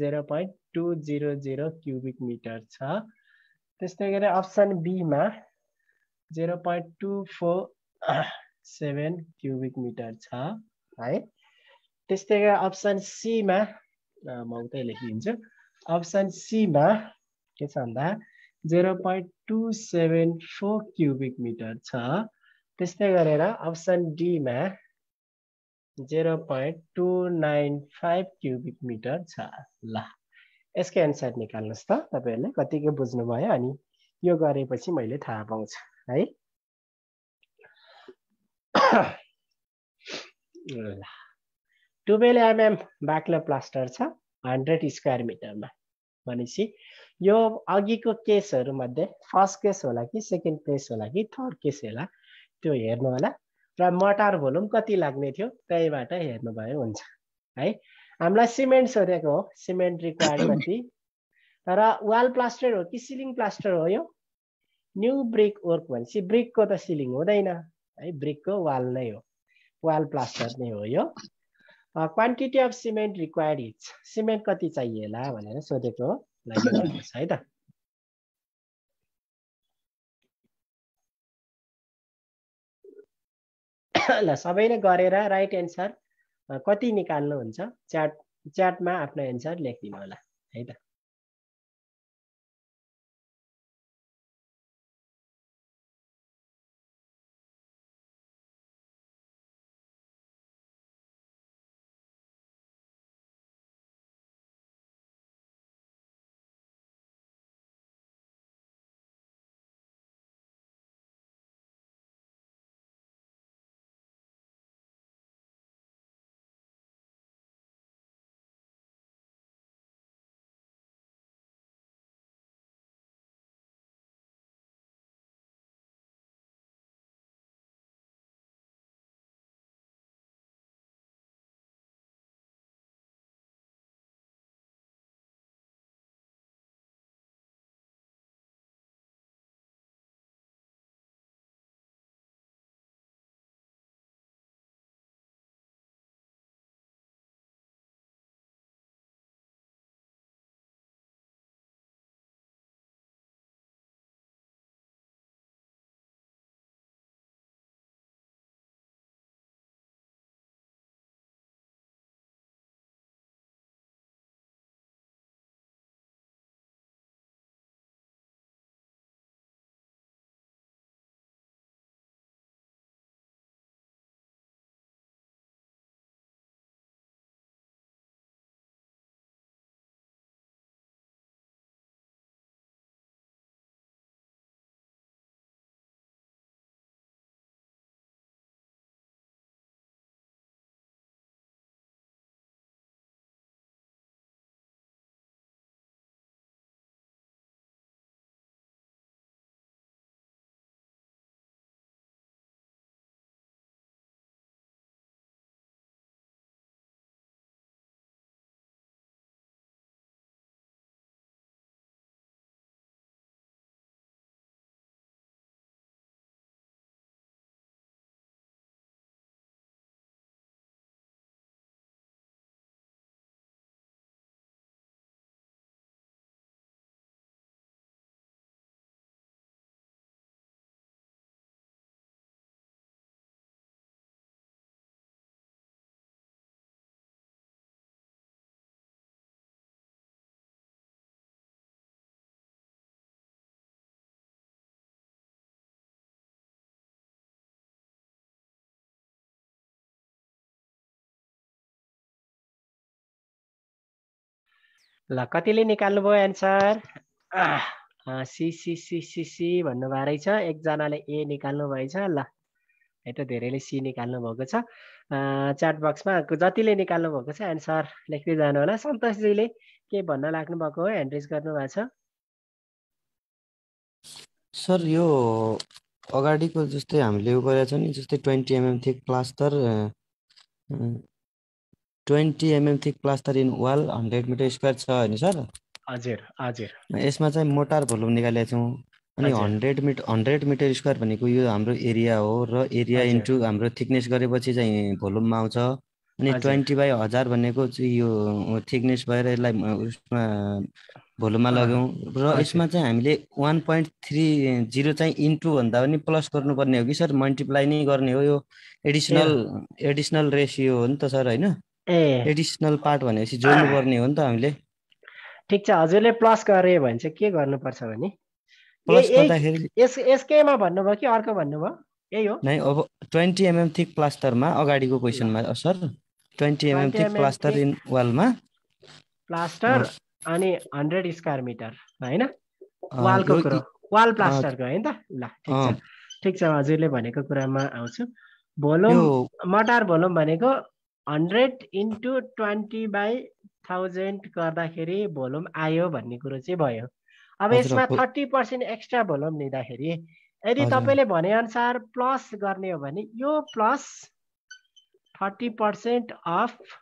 zero point two zero zero cubic metre छ त्यस्तै गरी अप्सन बीमा zero point two four seven cubic metre छ है त्यस्तै गरी अप्सन सीमा म उतै लेखिदिन्छु अप्सन सीमा के छ भन्दा zero point two seven four cubic metre छ त्यस्तै गरेर अप्सन डीमा zero point two nine five cubic metre छ ल यसको एन्सर निकाल्नुहोस् त तपाईँहरूले कतिको बुझ्नुभयो अनि यो गरेपछि मैले थाहा पाउँछु है ल टुवेल्भ एमएम बाक्लो प्लास्टर छ हन्ड्रेड स्क्वायर मिटरमा भनेपछि यो अघिको केसहरूमध्ये फर्स्ट केस होला कि सेकेन्ड केस होला कि थर्ड केस होला त्यो हेर्नु होला र मटार भोल्युम कति लाग्ने थियो त्यहीबाट हेर्नुभयो हुन्छ है हामीलाई सिमेन्ट सोधेको हो सिमेन्ट रिक्वायर कति तर वाल प्लास्टर हो कि सिलिङ प्लास्टर हो यो न्यु ब्रिक वर्क भनेपछि ब्रिकको त सिलिङ हुँदैन है ब्रिकको वाल नै हो वाल प्लास्टर नै हो यो quantity of cement required is cement कति चाहियो होला भनेर सोधेको गर्नुहोस् है त [coughs] ल सबै नै गरेर राइट एन्सर कति निकाल्नुहुन्छ च्याट च्याटमा आफ्नो एन्सर लेखिदिनु होला है त ल कतिले निकाल्नु भयो answer C C C C C भन्नुभएको रहेछ एकजनाले ए निकाल्नु भएछ ल है त धेरैले सी निकाल्नु भएको छ च्याट बक्समा जतिले निकाल्नु भएको छ एन्सर लेख्दै जानु होला सन्तोषजीले के भन्न लाग्नु भएको हो ह्यान्ड गर्नुभएको छ सर यो अगाडिको जस्तै हामीले उयो गरेका छौँ नि जस्तै twenty mm thick plaster twenty mm thick plaster in wall hundred metre square छ होइन सर हजुर हजुर यसमा चाहिँ मोटार भोल्युम निकालेको छौँ अनि hundred metre hundred metre square भनेको यो हाम्रो एरिया हो र एरिया इन्टु हाम्रो थिकनेस गरेपछि चाहिँ भोल्युममा आउँछ अनि ट्वेन्टी बाई हजार भनेको चाहिँ यो थिकनेस भएर यसलाई उसमा भोल्युममा लग्यौँ र यसमा चाहिँ हामीले वान पोइन्ट थ्री जिरो चाहिँ इन्टु भन्दा पनि प्लस गर्नुपर्ने हो कि सर मल्टिप्लाई नै गर्ने हो यो एडिसनल एडिसनल रेसियो हो नि त सर होइन ए एडिसनल पार्ट भनेपछि जोड्नुपर्ने [coughs] हो नि त हामीले ठिक छ हजुरले प्लस गरे भने चाहिँ के गर्नुपर्छ भने प्लस गर्दाखेरि यस यसकैमा भन्नुभयो कि अर्को भन्नुभयो यही हो नै अब ट्वेन्टी एमएम थिक प्लास्टरमा अगाडिको क्वेसनमा sir twenty mm thick plaster in वालमा प्लास्टर अनि हन्ड्रेड स्क्वायर मिटर होइन वालको कुरो वाल प्लास्टरको होइन त ल ठिक छ ठिक छ हजुरले भनेको कुरामा आउँछु भोलुम मटार भोलुम भनेको hundred into twenty by thousand गर्दाखेरि भोल्युम आयो भन्ने कुरो चाहिँ भयो अब यसमा थर्टी पर्सेन्ट एक्स्ट्रा भोल्युम लिँदाखेरि यदि तपाईँले भनेअनुसार प्लस गर्ने हो भने यो plus thirty percent of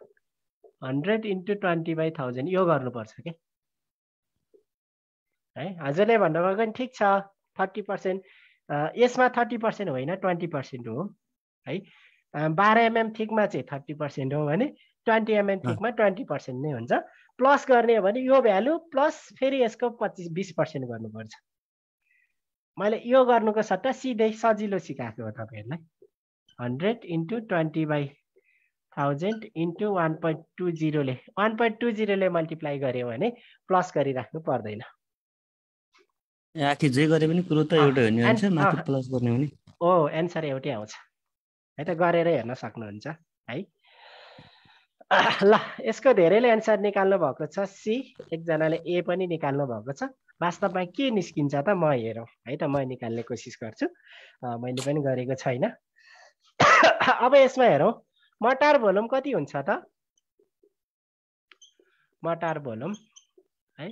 hundred into twenty by thousand यो गर्नुपर्छ कि है हजुरले भन्नुभएको नि ठिक छ थर्टी पर्सेन्ट यसमा थर्टी पर्सेन्ट होइन ट्वेन्टी पर्सेन्ट हो है बाह्र एमएम थिकमा चाहिँ थर्टी पर्सेन्ट हो भने ट्वेन्टी एमएम थिकमा ट्वेन्टी पर्सेन्ट नै हुन्छ प्लस गर्ने हो भने यो भ्यालु प्लस फेरि यसको पच्चिस बिस पर्सेन्ट गर्नुपर्छ मैले यो गर्नुको सट्टा सिधै सजिलो सिकाएको हो तपाईँहरूलाई hundred into twenty by thousand into one point two जिरोले वान पोइन्ट टू जिरोले मल्टिप्लाई गऱ्यो भने प्लस गरिराख्नु पर्दैन जे गरे पनि कुरो त एउटै हो नि हो एन्सर एउटै आउँछ है त गरेर हेर्न सक्नुहुन्छ है [laughs] ल यसको धेरैले एन्सर निकाल्नु भएको छ सी एकजनाले ए पनि निकाल्नु भएको छ वास्तवमा के निस्किन्छ त म हेरौँ है त म निकाल्ने कोसिस गर्छु मैले पनि गरेको छैन [coughs] अब यसमा हेरौँ मटार भोलुम कति हुन्छ त मटार भोलुम है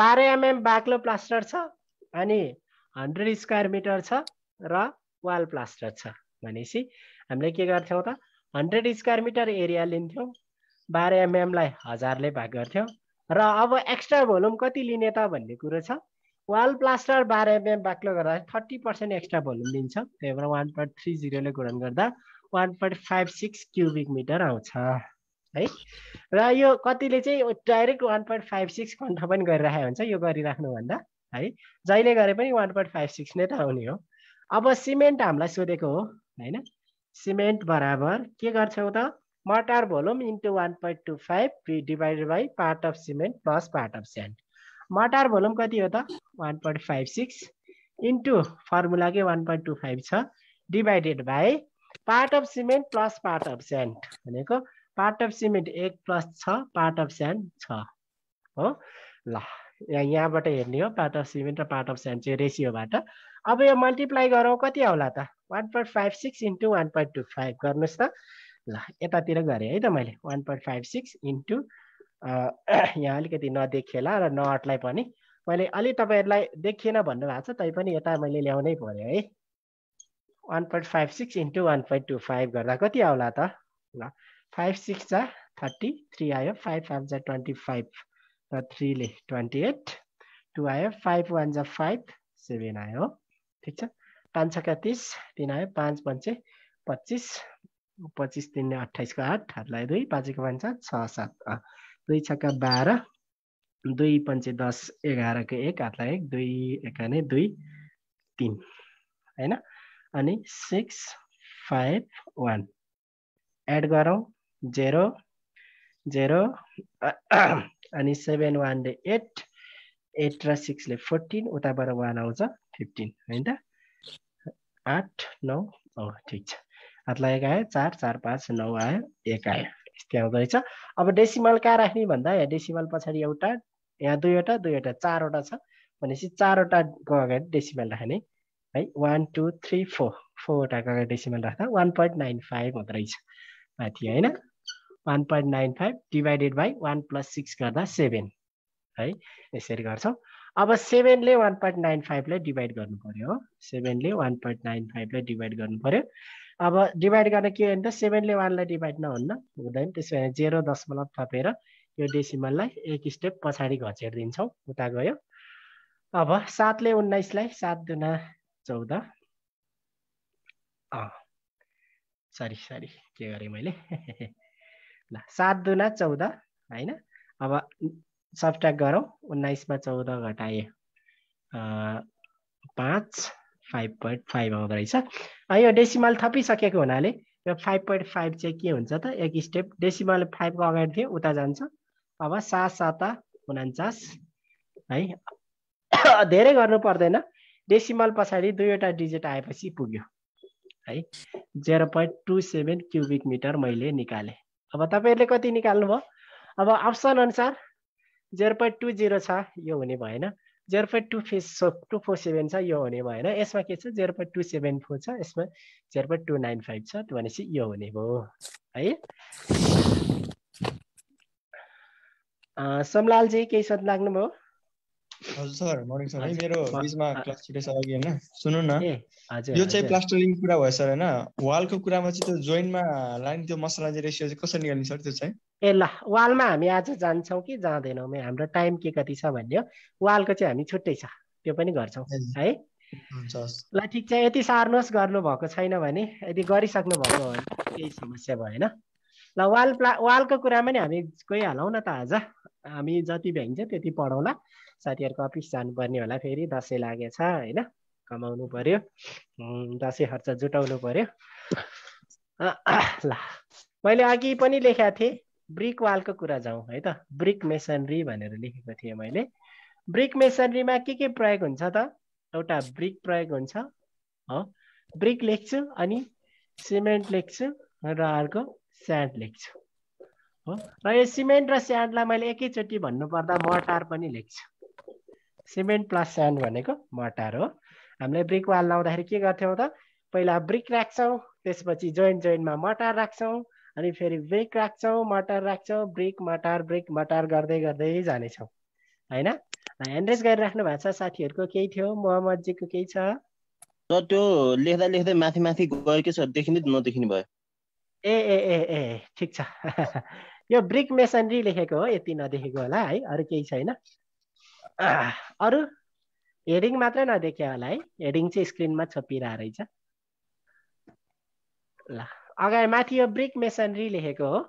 बाह्र एमएम बाक्लो प्लास्टर छ अनि हन्ड्रेड स्क्वायर मिटर छ र वाल प्लास्टर छ भनेपछि हामीले के गर्थ्यौँ त हन्ड्रेड स्क्वायर मिटर एरिया लिन्थ्यौँ बाह्र एमएमलाई हजारले भाग गर्थ्यौँ र अब एक्स्ट्रा भोल्युम कति लिने त भन्ने कुरो छ वाल प्लास्टर बाह्र एमएम बाक्लो गर्दा थर्टी पर्सेन्ट एक्स्ट्रा भोल्युम लिन्छ त्यही भएर वान पोइन्ट थ्री जिरोले गुणन गर्दा one point five six cubic metre आउँछ है र यो कतिले चाहिँ direct one point five six कन्ठ पनि गरिराखेको हुन्छ यो गरिराख्नुभन्दा है जहिले गरे पनि वान पोइन्ट फाइभ सिक्स नै त आउने हो अब सिमेन्ट हामीलाई सोधेको हो होइन सिमेन्ट बराबर के गर्छौँ त mortar volume into one point two five divided by part of cement plus part of sand mortar volume कति हो त one point five six into फर्मुलाकै वान पोइन्ट टू फाइभ छ divided by part of cement plus part of sand भनेको part of cement एक plus छ part of sand छ हो ल यहाँबाट हेर्ने हो पार्ट अफ सिमेन्ट र पार्ट अफ स्यान्ड चाहिँ रेसियोबाट अब यो मल्टिप्लाई गरौँ कति आउला त one point five six into one point two five गर्नुहोस् त ल यतातिर गरेँ है त मैले one point five six into यहाँ अलिकति नदेखिएला र नअटलाई पनि मैले अलि तपाईँहरूलाई देखिएन भन्नुभएको छ तैपनि यता मैले ल्याउनै पऱ्यो है one point five six into one point two five गर्दा कति आउला त ल फाइभ सिक्स जा थर्टी थ्री आयो फाइभ फाइभ जा ट्वेन्टी फाइभ र थ्रीले ट्वेन्टी एट टू आयो फाइभ वान जा फाइभ सेभेन आयो हो ठिक छ पाँच छका तिस तिन आयो पाँच पञ्चे पच्चिस पच्चिस तिन अठाइसको आठ आठलाई दुई पाँचको पाँच छ सात दुई छक्का बाह्र दुई पञ्चे दस एघारको एक आठलाई एक दुई एकाने दुई तिन होइन अनि सिक्स फाइभ वान एड गरौँ जेरो जेरो अनि सेभेन वानले एट एट र सिक्सले फोर्टिन उताबाट वान आउँछ फिफ्टिन होइन त आठ नौ अँ ठिक छ हातलाई एक आयो चार चार पाँच नौ आयो एक आयो यस्तै आउँदो रहेछ अब डेसिमल कहाँ राख्ने भन्दा यहाँ डेसिमल पछाडि एउटा यहाँ दुईवटा दुईवटा चारवटा छ भनेपछि चारवटाको अगाडि डेसिमल राख्ने है वान टू थ्री फोर फोरवटाको अगाडि डेसिमल राख्दा वान पोइन्ट नाइन फाइभ हुँदो रहेछ माथि होइन one point nine five divided by one plus six गर्दा सेभेन है यसरी गर्छौँ अब सेभेनले वान पोइन्ट नाइन फाइभलाई डिभाइड गर्नु पऱ्यो हो सेभेनले वान पोइन्ट नाइन फाइभलाई डिभाइड गर्नु पऱ्यो अब डिभाइड गर्न के हो भने त सेभेनले वानलाई डिभाइड नहुन्न हुँदैन त्यसो भने जेरो दशमलव थपेर यो डेसिमललाई एक स्टेप पछाडि घचेर दिन्छौँ उता गयो अब सातले उन्नाइसलाई सात दुना चौध सरी सरी के गरेँ मैले [laughs] ल सात दुना चौध होइन अब सब्ट्र्याक्ट गरौँ उन्नाइसमा चौध घटाएँ पाँच फाइभ पोइन्ट फाइभ आउँदो रहेछ यो डेसिमल थपिसकेको हुनाले यो फाइभ पोइन्ट फाइभ चाहिँ के हुन्छ त एक स्टेप डेसिमल फाइभको अगाडि थियो उता जान्छ अब सात साता उनान्चास है [coughs] धेरै गर्नु पर्दैन डेसिमल पछाडि दुईवटा डिजिट आएपछि पुग्यो है zero point two seven cubic metre मैले निकालेँ अब तपाईँहरूले कति निकाल्नु निकाल्नुभयो अब अप्सन अनुसार जेरो पोइन्ट टू जिरो छ यो हुने भएन जेरो पोइन्ट टू फेस टू फोर सेभेन छ यो हुने भएन यसमा के छ zero point two seven four छ यसमा zero point two nine five छ भनेपछि यो हुने भयो है समलालजी केही सोध लाग्नुभयो हजुर सर मर्निङ सर है मेरो बिचमा क्लास छिरेछ अघि होइन सुन्नु न यो चाहिँ प्लास्टरिङ कुरा भयो सर होइन वालको कुरामा चाहिँ त्यो जोइन्टमा लाइन त्यो मसला चाहिँ रेसियो चाहिँ कसरी निकाल्ने सर त्यो चाहिँ ए ल वालमा हामी आज जान्छौँ कि जाँदैनौँ हाम्रो टाइम के कति छ भन्ने हो वालको चाहिँ हामी छुट्टै छ त्यो पनि गर्छौँ है ल ठिक छ यति सार्नुहोस् गर्नुभएको छैन भने यदि गरिसक्नु भएको हो भने केही समस्या भएन ल वाल प्ला वालको कुरामा नि हामी गइहालौँ न त आज हामी जति भ्याइन्छ त्यति पढौँला साथीहरूको अफिस जानुपर्ने होला फेरि दसैँ लागेछ होइन कमाउनु पर्यो दसैँ खर्च जुटाउनु पर्यो ल मैले अघि पनि लेखेको थिएँ ब्रिक वालको कुरा जाउँ है त ब्रिक मेसनरी भनेर लेखेको थिएँ मैले ब्रिक मेसनरीमा के के प्रयोग हुन्छ त एउटा ब्रिक प्रयोग हुन्छ हो ब्रिक लेख्छु अनि सिमेन्ट लेख्छु र अर्को स्यान्ड लेख्छु हो र यो सिमेन्ट र स्यान्डलाई मैले एकैचोटि भन्नुपर्दा मटार पनि लेख्छु सिमेन्ट प्लस स्यान्ड भनेको मटार हो हामीले ब्रिक वाल लाउँदाखेरि के गर्थ्यौँ त पहिला ब्रिक राख्छौँ त्यसपछि जोइन्ट जोइन्टमा मटार राख्छौँ अनि फेरि ब्रिक राख्छौँ मटार राख्छौँ ब्रिक मटार ब्रिक मटार गर्दै गर्दै जानेछौँ होइन एन्ड्रेस गरिराख्नु भएको छ साथीहरूको केही थियो मोहम्मदजीको केही छ सर त्यो लेख्दा लेख्दै माथि माथि गयो के सर देखिने नदेखिने भयो ए ए ए ए ठिक छ [laughs] यो ब्रिक मेसनरी लेखेको हो यति नदेखेको होला है अरू केही छैन अरू हेडिङ मात्रै नदेखे होला है हेडिङ चाहिँ स्क्रिनमा छोपिरहेको रहेछ ल अगाडि माथि यो ब्रिक मेसनरी लेखेको हो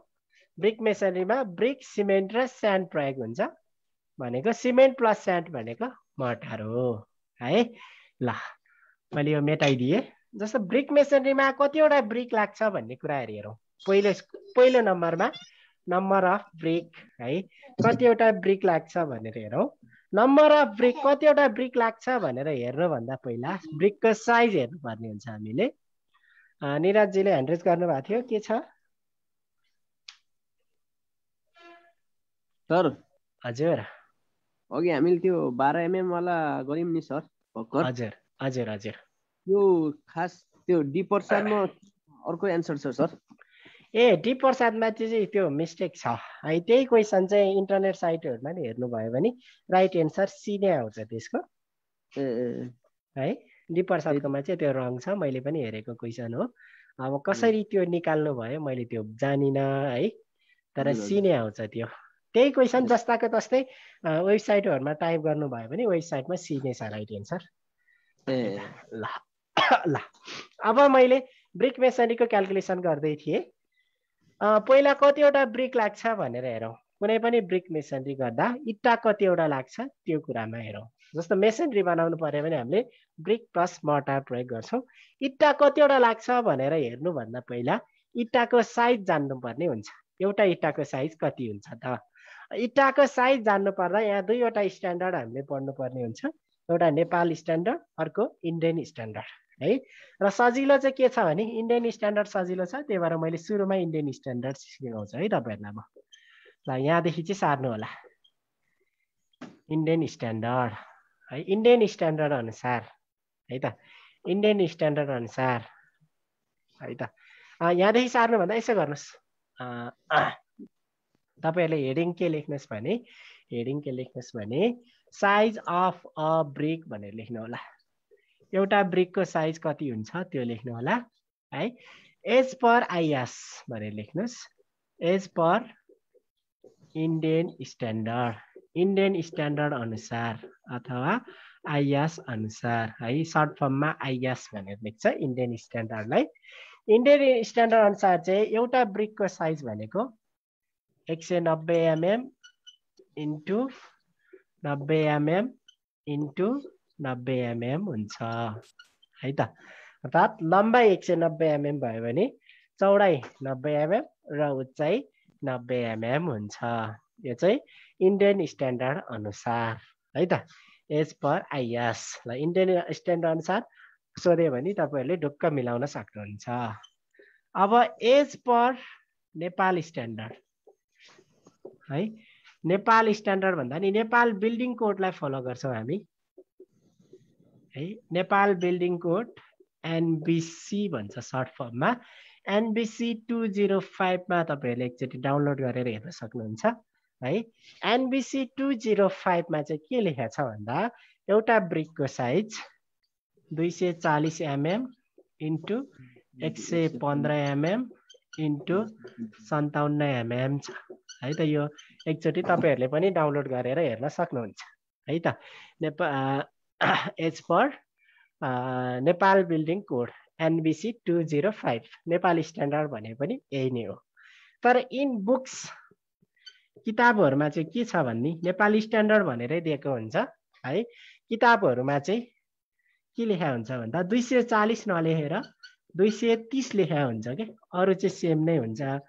ब्रिक मेसनरीमा ब्रिक सिमेन्ट र स्यान्ड प्रयोग हुन्छ भनेको सिमेन्ट प्लस स्यान्ड भनेको मटर हो है ल मैले यो मेटाइदिएँ जस्तो ब्रिक मेसनरीमा कतिवटा ब्रिक लाग्छ भन्ने कुराहरू हेरौँ पहिलो पहिलो नम्बरमा नम्बर अफ ब्रिक है कतिवटा ब्रिक लाग्छ भनेर हेरौँ नम्बर अफ ब्रिक कतिवटा ब्रिक लाग्छ भनेर हेर्नुभन्दा पहिला ब्रिकको साइज हेर्नुपर्ने हुन्छ हामीले निराजीले ह्यान्ड्रेज गर्नुभएको थियो के छ सर हजुर अघि हामीले त्यो बाह्र एमएमवाला गऱ्यौँ नि सर भर्खर हजुर हजुर हजुर त्यो खास त्यो डिपर्सनमा अर्को एन्सर छ सर ए डी प्रसादमाथि चाहिँ त्यो मिस्टेक छ है त्यही क्वेसन चाहिँ इन्टरनेट साइटहरूमा नि हेर्नुभयो भने राइट एन्सर सी नै आउँछ त्यसको है डी प्रसादकोमा चाहिँ त्यो रङ छ मैले पनि हेरेको क्वेसन हो अब कसरी त्यो निकाल्नु भयो मैले त्यो जानिनँ है तर सी नै आउँछ त्यो त्यही क्वेसन जस्ताको तस्तै वेबसाइटहरूमा टाइप गर्नुभयो भने वेबसाइटमा सी नै छ राइट एन्सर ल ल अब मैले ब्रिक मेसरीको क्यालकुलेसन गर्दै थिएँ पहिला कतिवटा ब्रिक लाग्छ भनेर हेरौँ कुनै पनि ब्रिक मेसनरी गर्दा इट्टा कतिवटा लाग्छ त्यो कुरामा हेरौँ जस्तो मेसनरी बनाउनु पऱ्यो भने हामीले ब्रिक प्लस मोटर प्रयोग गर्छौँ इट्टा कतिवटा लाग्छ भनेर हेर्नुभन्दा पहिला इट्टाको साइज जान्नुपर्ने हुन्छ एउटा इट्टाको साइज कति हुन्छ त इट्टाको साइज जान्नु पर्दा यहाँ दुईवटा स्ट्यान्डर्ड हामीले पढ्नुपर्ने हुन्छ एउटा नेपाल स्ट्यान्डर्ड अर्को इन्डियन स्ट्यान्डर्ड है र सजिलो चाहिँ के छ भने इन्डियन स्ट्यान्डर्ड सजिलो छ त्यही भएर मैले सुरुमा इन्डियन स्ट्यान्डर्ड सिकाउँछु है तपाईँहरूलाई म ल यहाँदेखि चाहिँ सार्नु होला इन्डियन स्ट्यान्डर्ड है इन्डियन स्ट्यान्डर्ड अनुसार है त इन्डियन स्ट्यान्डर्ड अनुसार है त यहाँदेखि सार्नुभन्दा यसो गर्नुहोस् तपाईँहरूले हेडिङ के लेख्नुहोस् भने हेडिङ के लेख्नुहोस् भने साइज अफ अ ब्रिक भनेर लेख्नु होला एउटा ब्रिकको साइज कति हुन्छ त्यो लेख्नु होला है एज पर आइएस भनेर लेख्नुहोस् as per Indian standard Indian standard अनुसार अथवा आइएस अनुसार है सर्ट फर्ममा आइएस भनेर लेख्छ इन्डियन स्ट्यान्डर्डलाई इन्डियन स्ट्यान्डर्ड अनुसार चाहिँ एउटा ब्रिकको साइज भनेको एक सय नब्बे एमएम इन्टु नब्बे एमएम इन्टु नब्बे एमएम हुन्छ है त अर्थात् लम्बाइ एक सय नब्बे एमएम भयो भने चौडाइ नब्बे एमएम र उचाइ नब्बे एमएम हुन्छ यो चाहिँ इन्डियन स्ट्यान्डर्ड अनुसार है त एज पर आइएस ल इन्डियन स्ट्यान्डर्ड अनुसार सोध्यो भने तपाईँहरूले ढुक्क मिलाउन सक्नुहुन्छ अब एज पर नेपाल स्ट्यान्डर्ड है नेपाल स्ट्यान्डर्ड भन्दा नि नेपाल बिल्डिङ कोडलाई फलो गर्छौँ हामी है नेपाल बिल्डिङ कोड एनबिसी भन्छ सर्ट फर्ममा एनबिसी टु जिरो फाइभमा तपाईँहरूले एकचोटि डाउनलोड गरेर हेर्न सक्नुहुन्छ है एनबिसी टु जिरो फाइभमा चाहिँ के लेखेको छ भन्दा एउटा ब्रिकको साइज दुई सय चालिस एमएम इन्टु एक सय पन्ध्र एमएम इन्टु सन्ताउन्न एमएम छ है त यो एकचोटि तपाईँहरूले पनि डाउनलोड गरेर हेर्न सक्नुहुन्छ है त Nepal as per Nepal building code NBC two zero five Nepal standard भने पनि यही नै हो तर इन बुक्स किताबहरूमा चाहिँ के छ भन्ने नेपाली स्ट्यान्डर्ड भनेरै दिएको हुन्छ है किताबहरूमा चाहिँ के लेखा हुन्छ भन्दा दुई सय चालिस नलेखेर दुई सय तिस लेखा हुन्छ कि अरू चाहिँ सेम नै हुन्छ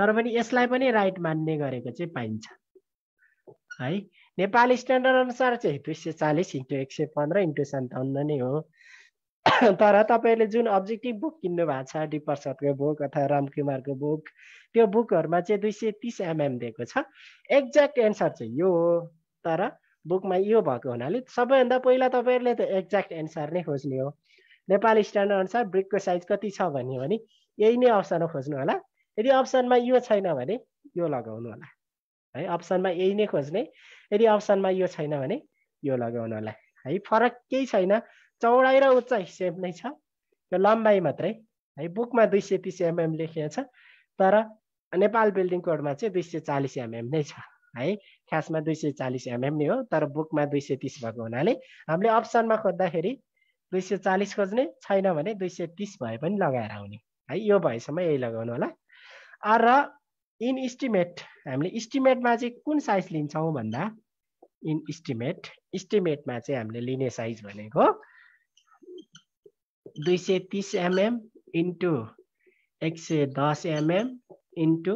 तर पनि यसलाई पनि राइट मान्ने गरेको चाहिँ पाइन्छ है नेपाली स्ट्यान्डर्ड अनुसार चाहिँ दुई सय चालिस इन्टु एक सय पन्ध्र इन्टु सन्ताउन्न नै हो तर तपाईँहरूले जुन अब्जेक्टिभ बुक किन्नु भएको छ डिप्रसादको बुक अथवा रामकुमारको बुक त्यो बुकहरूमा चाहिँ दुई सय तिस एमएम mm दिएको छ एक्ज्याक्ट एन्सर चाहिँ यो हो तर बुकमा यो भएको हुनाले सबैभन्दा पहिला तपाईँहरूले त एक्ज्याक्ट एन्सर नै खोज्ने हो नेपाली स्ट्यान्डर्ड अनुसार ब्रिकको साइज कति छ भन्यो भने यही नै अप्सन खोज्नु होला यदि अप्सनमा यो छैन भने यो लगाउनु होला है अप्सनमा यही नै खोज्ने यदि अप्सनमा यो छैन भने यो लगाउनु होला है फरक केही छैन चौडाइ र उचाइ सेम नै छ यो लम्बाइ मात्रै है बुकमा दुई सय तिस एमएम लेखिएको छ तर नेपाल बिल्डिङ कोडमा चाहिँ दुई सय चालिस एमएम नै छ है खासमा दुई सय चालिस एमएम नै हो तर बुकमा दुई सय तिस भएको हुनाले हामीले अप्सनमा खोज्दाखेरि दुई सय चालिस खोज्ने छैन भने दुई सय तिस भए पनि लगाएर आउने है यो भएसम्म यही लगाउनु होला र इन इस्टिमेट हामीले इस्टिमेटमा चाहिँ कुन साइज लिन्छौँ भन्दा इन इस्टिमेट इस्टिमेटमा चाहिँ हामीले लिने साइज भनेको दुई सय तिस एमएम mm इन्टु एक सय दस एमएम mm इन्टु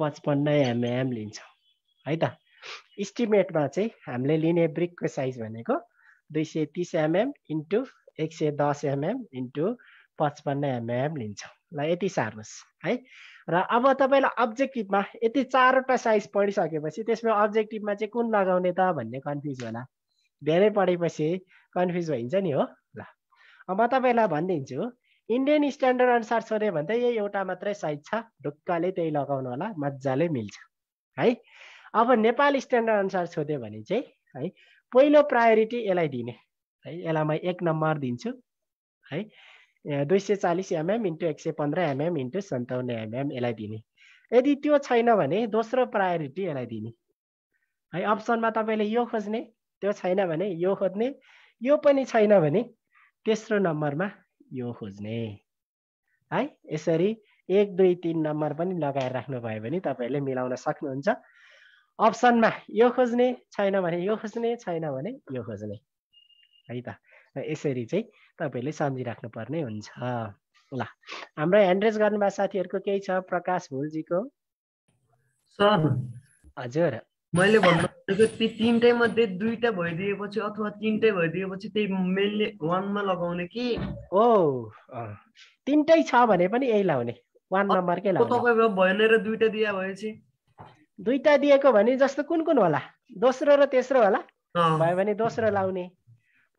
पचपन्न एमएम mm लिन्छौँ है त इस्टिमेटमा चाहिँ हामीले लिने ब्रिकको साइज भनेको दुई सय तिस एमएम इन्टु एक सय दस एमएम इन्टु पचपन्न एमएम लिन्छौँ ल यति सार्नुहोस् है र अब तपाईँलाई अब्जेक्टिभमा यति चारवटा साइज पढिसकेपछि त्यसमा अब्जेक्टिभमा चाहिँ कुन लगाउने त भन्ने कन्फ्युज होला धेरै पढेपछि कन्फ्युज भइन्छ नि हो ल म तपाईँलाई भनिदिन्छु इन्डियन स्ट्यान्डर्ड अनुसार सोध्यो भने त यही एउटा मात्रै साइज छ ढुक्कले त्यही लगाउनु होला मजाले मिल्छ है अब नेपाल स्ट्यान्डर्ड अनुसार सोध्यो भने चाहिँ है पहिलो प्रायोरिटी यसलाई दिने है यसलाई म एक नम्बर दिन्छु है दुई सय चालिस एमएम इन्टु एक सय पन्ध्र एमएम इन्टु सन्ताउन्न एमएम यसलाई दिने यदि त्यो छैन भने दोस्रो प्रायोरिटी यसलाई दिने है अप्सनमा तपाईँले यो खोज्ने त्यो छैन भने यो खोज्ने यो पनि छैन भने तेस्रो नम्बरमा यो खोज्ने है यसरी एक दुई तिन नम्बर पनि लगाएर राख्नुभयो भने तपाईँहरूले मिलाउन सक्नुहुन्छ अप्सनमा यो खोज्ने छैन भने यो खोज्ने छैन भने यो खोज्ने है त र यसरी चाहिँ तपाईँहरूले सम्झिराख्नुपर्ने हुन्छ ल हाम्रो ह्यान्ड्रेज गर्नुभएको साथीहरूको केही छ प्रकाश भुलजीको सर हजुर मैले भन्नुभएको ती तिनटै मध्ये दुईटा भइदिएपछि अथवा तिनटै भइदिएपछि त्यही मेनले वानमा लगाउने कि ओ तिनटै छ भने पनि यही लाउने वान नम्बरकै लाउने तपाईँको भएन र दुईटा दिए भएपछि दुईटा दिएको भने जस्तो कुन कुन होला दोस्रो र तेस्रो होला भयो भने दोस्रो लाउने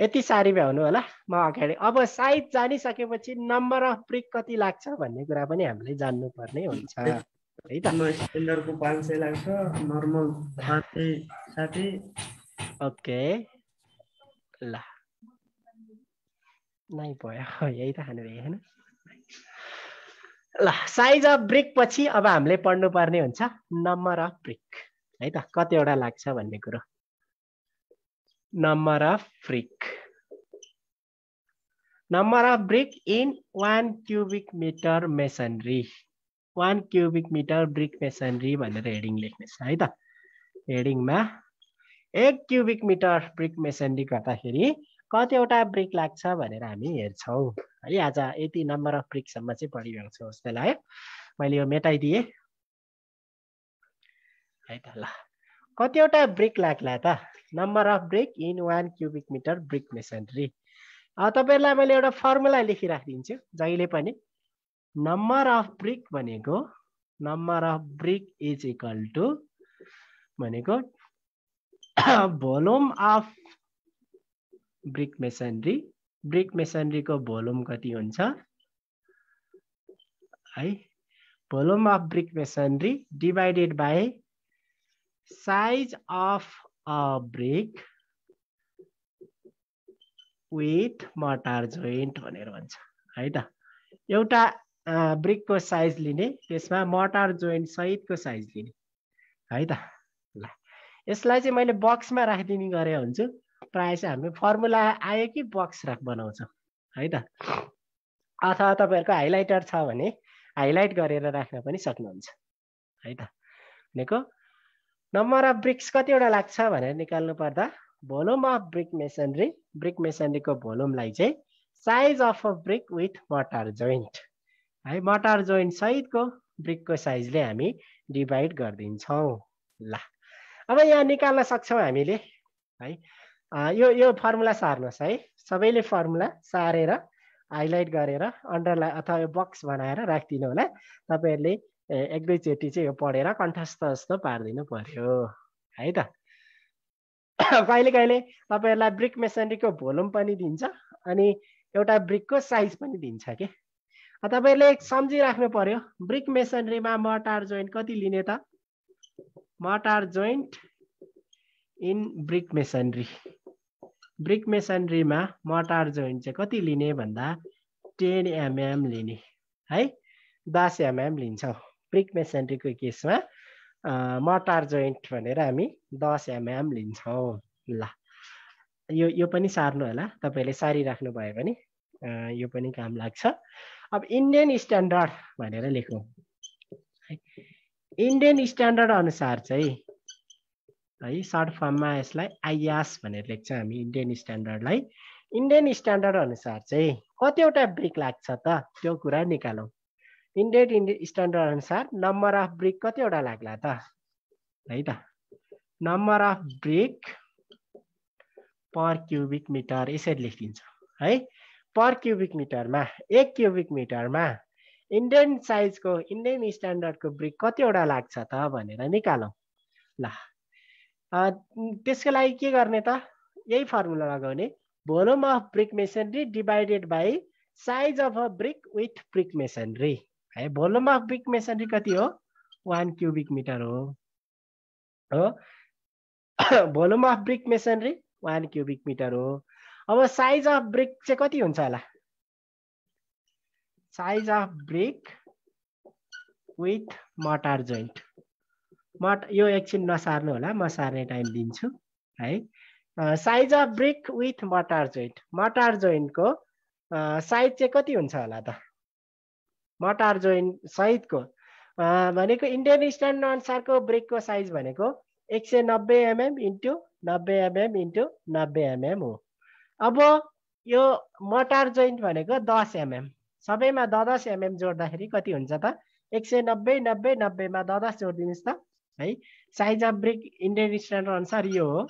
यति सारी भ्याउनु होला म अगाडि अब साइज जानिसकेपछि नम्बर अफ ब्रिक कति लाग्छ भन्ने कुरा पनि हामीले जान्नुपर्ने हुन्छ है त पाँच सय लाग्छ नर्मल ओके ल नै भयो यही त खानु होइन ल साइज अफ ब्रिक पछि अब हामीले पढ्नुपर्ने हुन्छ नम्बर अफ ब्रिक है त कतिवटा लाग्छ भन्ने कुरो number of brick number of brick in one cubic metre masonry one cubic metre brick masonry भनेर हेडिङ लेख्नेछ है त हेडिङमा एक क्युबिक मिटर ब्रिक मेसनरी गर्दाखेरि कतिवटा ब्रिक लाग्छ भनेर हामी हेर्छौँ है आज यति नम्बर अफ ब्रिकसम्म चाहिँ पढि भ्याउँछौँ जस्तो लाग्यो मैले यो मेटाइदिएँ है त ल कतिवटा ब्रिक लाग्ला त number of brick in one cubic metre brick masonry तपाईँहरूलाई मैले एउटा फर्मुला लेखिराखिदिन्छु जहिले पनि नम्बर अफ ब्रिक भनेको number of brick is equal to भनेको volume of brick masonry brick मेसनरीको भोल्युम कति हुन्छ है volume of brick masonry divided by size of a brick with mortar joint भनेर भन्छ है त एउटा ब्रिकको साइज लिने त्यसमा मोटर जोइन्ट सहितको साइज लिने है त ल यसलाई चाहिँ मैले बक्समा राखिदिने गरे हुन्छु प्रायः चाहिँ हामी फर्मुला आयो कि बक्स राख बनाउँछ है त अथवा तपाईँहरूको हाइलाइटर छ भने हाइलाइट गरेर राख्न पनि सक्नुहुन्छ है त भनेको नम्बर अफ ब्रिक्स कतिवटा लाग्छ भनेर निकाल्नु पर्दा volume of brick masonry brick मेसनरीको भोलुमलाई चाहिँ size of a brick with mortar joint है मटार जोइन्ट सहितको ब्रिकको साइजले हामी डिभाइड गरिदिन्छौँ ल अब यहाँ निकाल्न सक्छौँ हामीले है यो यो फर्मुला सार्नुहोस् है सबैले फर्मुला सारेर हाइलाइट गरेर अन्डरलाइन अथवा यो बक्स बनाएर राखिदिनु होला तपाईँहरूले एक दुईचोटि चाहिँ यो पढेर कण्ठस्थ पारिदिनु पर्यो है त [coughs] कहिले कहिले तपाईँहरूलाई ब्रिक मेसनरीको भोल्युम पनि दिन्छ अनि एउटा ब्रिकको साइज पनि दिन्छ कि तपाईँले सम्झिराख्नु पर्यो ब्रिक मेसनरीमा मटार जोइन्ट कति लिने त mortar joint in brick masonry brick मेसनरीमा मटार जोइन्ट चाहिँ कति लिने भन्दा टेन एमएम लिने है दस एमएम लिन्छौँ ब्रिक मेसेन्ट्रीको केसमा मटार जोइन्ट भनेर हामी दस एमएम लिन्छौँ ल यो यो पनि सार्नु होला तपाईँले सारिराख्नु भयो भने यो पनि काम लाग्छ अब इन्डियन स्ट्यान्डर्ड भनेर लेखौँ इन्डियन स्ट्यान्डर्ड अनुसार चाहिँ है सर्ट फर्ममा यसलाई आइयास भनेर लेख्छ हामी इन्डियन स्ट्यान्डर्डलाई इन्डियन स्ट्यान्डर्ड अनुसार चाहिँ कतिवटा ब्रिक लाग्छ त त्यो कुरा निकालौँ इन्डेड इन स्ट्यान्डर्ड अनुसार नम्बर अफ ब्रिक कतिवटा लाग्ला त है त number of brick per cubic metre यसरी लेखिन्छ है पर क्युबिक मिटरमा एक क्युबिक मिटरमा इन्डियन साइजको इन्डियन स्ट्यान्डर्डको ब्रिक कतिवटा लाग्छ त भनेर निकालौँ ल त्यसको लागि के गर्ने त यही फर्मुला लगाउने volume of brick masonry divided by size of a brick with brick masonry है भोल्युम अफ बिग मेसनरी कति हो वान क्युबिक मिटर हो हो [coughs] volume of brick masonry one cubic metre हो अब साइज अफ ब्रिक चाहिँ कति हुन्छ होला size of brick with mortar joint मट यो एकछिन नसार्नु होला म सार्ने टाइम दिन्छु है size of brick with mortar joint mortar जोइन्टको साइज चाहिँ कति हुन्छ होला त मटार जोइन सहितको भनेको इन्डियन स्ट्यान्डर्ड अनुसारको ब्रेकको साइज भनेको एक सय नब्बे एमएम इन्टु नब्बे एमएम इन्टु नब्बे एमएम हो अब यो मटार जोइन्ट भनेको दस एमएम सबैमा द दस एमएम जोड्दाखेरि कति हुन्छ त एक सय नब्बे नब्बे नब्बेमा द दस जोडिदिनुहोस् त है size of brick Indian standard अनुसार यो हो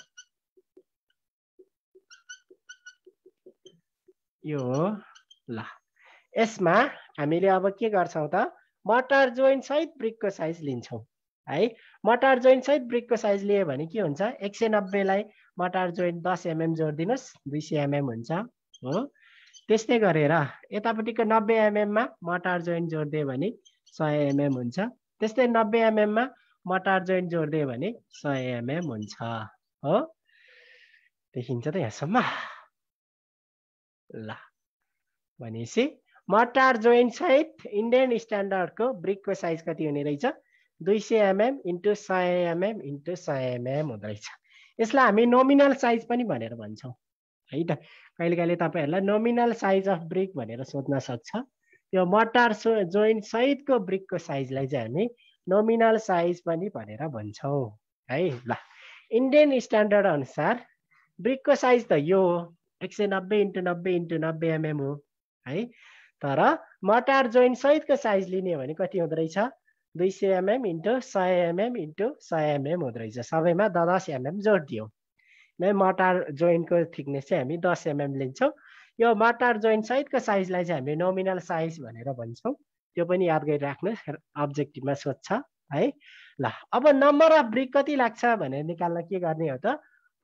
यो हो ल यसमा हामीले अब के गर्छौँ त मटर जोइन्ट सहित ब्रिकको साइज लिन्छौँ है मटर जोइन्ट सहित ब्रिकको साइज लियो भने के हुन्छ एक सय नब्बेलाई मटर जोइन्ट दस एमएम जोडिदिनुहोस् दुई सय एमएम हुन्छ हो त्यस्तै गरेर यतापट्टिको नब्बे एमएममा मटार जोइन्ट जोडिदियो भने सय एमएम हुन्छ त्यस्तै नब्बे एमएममा मटार जोइन्ट जोडिदियो भने सय एमएम हुन्छ हो देखिन्छ त यहाँसम्म ल भनेपछि मटार जोइन्ट सहित इन्डियन स्ट्यान्डर्डको ब्रिकको साइज कति हुने रहेछ दुई सय एमएम mm इन्टु सय एमएम mm इन्टु सय एमएम mm हुँदो रहेछ यसलाई हामी नोमिनल साइज पनि भनेर भन्छौँ है त कहिले कहिले तपाईँहरूलाई नोमिनल साइज अफ ब्रिक भनेर सोध्न सक्छ त्यो मटार सो जोइन्ट सहितको ब्रिकको साइजलाई चाहिँ हामी नोमिनल साइज पनि भनेर भन्छौँ है ल इन्डियन स्ट्यान्डर्ड अनुसार ब्रिकको साइज त यो हो एक सय नब्बे इन्टु नब्बे इन्टु नब्बे एमएम हो है तर मटार जोइन्ट सहितको साइज लिने हो भने कति हुँदो रहेछ दुई सय एमएम mm इन्टु सय एमएम mm इन्टु सय एमएम mm हुँदो रहेछ सबैमा दस एमएम जोडिदियौँ मटार जोइन्टको थिकनेस चाहिँ हामी दस एमएम लिन्छौँ यो मटार जोइन्ट सहितको साइजलाई चाहिँ हामी नोमिनल साइज भनेर भन्छौँ त्यो पनि याद गरिराख्नुहोस् अब्जेक्टिभमा सोध्छ है ल अब नम्बर अफ ब्रिक कति लाग्छ भनेर निकाल्न के गर्ने हो त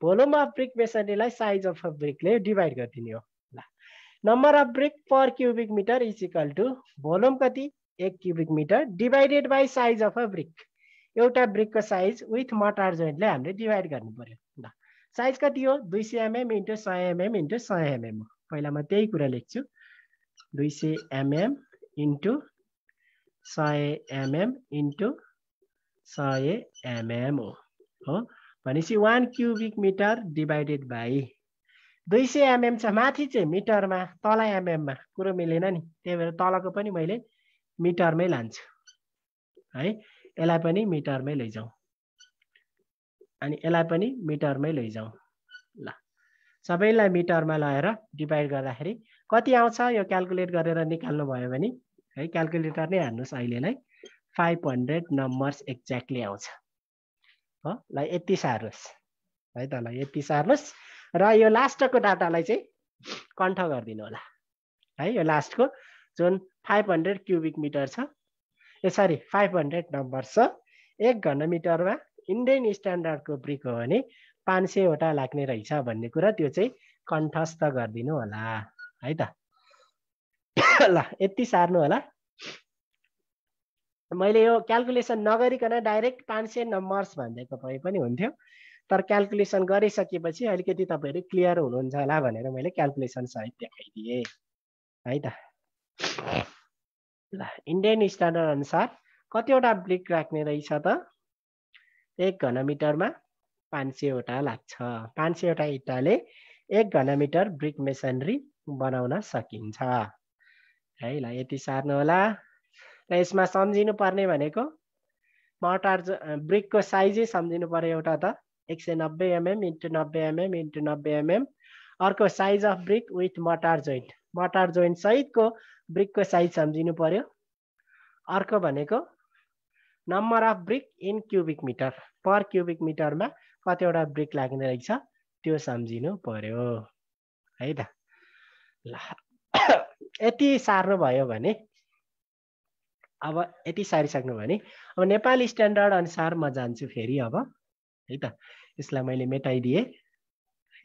भोलुम अफ ब्रिक मेसनरीलाई साइज अफ ब्रिकले डिभाइड गरिदिने हो number of brick per cubic metre is equal to volume कति एक cubic metre divided by size of a brick एउटा ब्रिकको साइज विथ मटार जोइन्टले हामीले डिभाइड गर्नु पऱ्यो ल साइज कति हो दुई सय एमएम इन्टु सय एमएम इन्टु सय एमएम हो पहिला म त्यही कुरा लेख्छु दुई सय एमएम इन्टु सय एमएम इन्टु सय एमएम हो भनेपछि one cubic metre divided by दुई सय एमएम छ माथि चाहिँ मिटरमा तल एमएममा कुरो मिलेन नि त्यही भएर तलको पनि मैले मिटरमै लान्छु है यसलाई पनि मिटरमै लैजाउँ अनि यसलाई पनि मिटरमै लैजाउँ ल सबैलाई मिटरमा लगाएर डिभाइड गर्दाखेरि कति आउँछ यो क्यालकुलेट गरेर निकाल्नु भयो भने है क्यालकुलेटर नै हान्नुहोस् अहिलेलाई फाइभ हन्ड्रेड नम्बर्स एक्ज्याक्टली आउँछ हो ल यति सार्नुहोस् है त ल यति सार्नुहोस् र यो लास्टको डाटालाई चाहिँ कन्ठ गरिदिनु होला है यो लास्टको जुन फाइभ हन्ड्रेड क्युबिक मिटर छ ए सरी फाइभ हन्ड्रेड नम्बर छ एक घनमिटरमा इन्डियन स्ट्यान्डर्डको ब्रिक हो भने पाँच सयवटा लाग्ने रहेछ भन्ने कुरा त्यो चाहिँ कण्ठस्थ गरिदिनु होला है त ल यति सार्नु होला मैले यो क्यालकुलेसन नगरिकन डाइरेक्ट पाँच सय नम्बर्स भनिदिएको भए पनि हुन्थ्यो तर क्यालकुलेसन गरिसकेपछि अलिकति तपाईँहरू क्लियर हुनुहुन्छ होला भनेर मैले क्यालकुलेसन सहित देखाइदिएँ है त ल इन्डियन स्ट्यान्डर्ड अनुसार कतिवटा ब्रिक राख्ने रहेछ त एक घनमिटरमा पाँच सयवटा लाग्छ पाँच सयवटा इँटाले एक घनमिटर ब्रिक मेसनरी बनाउन सकिन्छ है ल यति सार्नु होला र यसमा सम्झिनु पर्ने भनेको मटार ब्रिकको साइजै सम्झिनु पऱ्यो एउटा त एक सय नब्बे एमएम इन्टु नब्बे एमएम इन्टु नब्बे एमएम अर्को size of brick with mortar joint mortar joint सहितको ब्रिकको साइज सम्झिनु पर्यो अर्को भनेको number of brick in cubic metre per cubic मिटरमा कतिवटा ब्रिक लाग्ने रहेछ त्यो सम्झिनु पर्यो है त ल यति सार्नुभयो भने अब यति सारिसक्नु भने अब नेपाली स्ट्यान्डर्ड अनुसार म जान्छु फेरि अब है त यसलाई मैले मेटाइदिएँ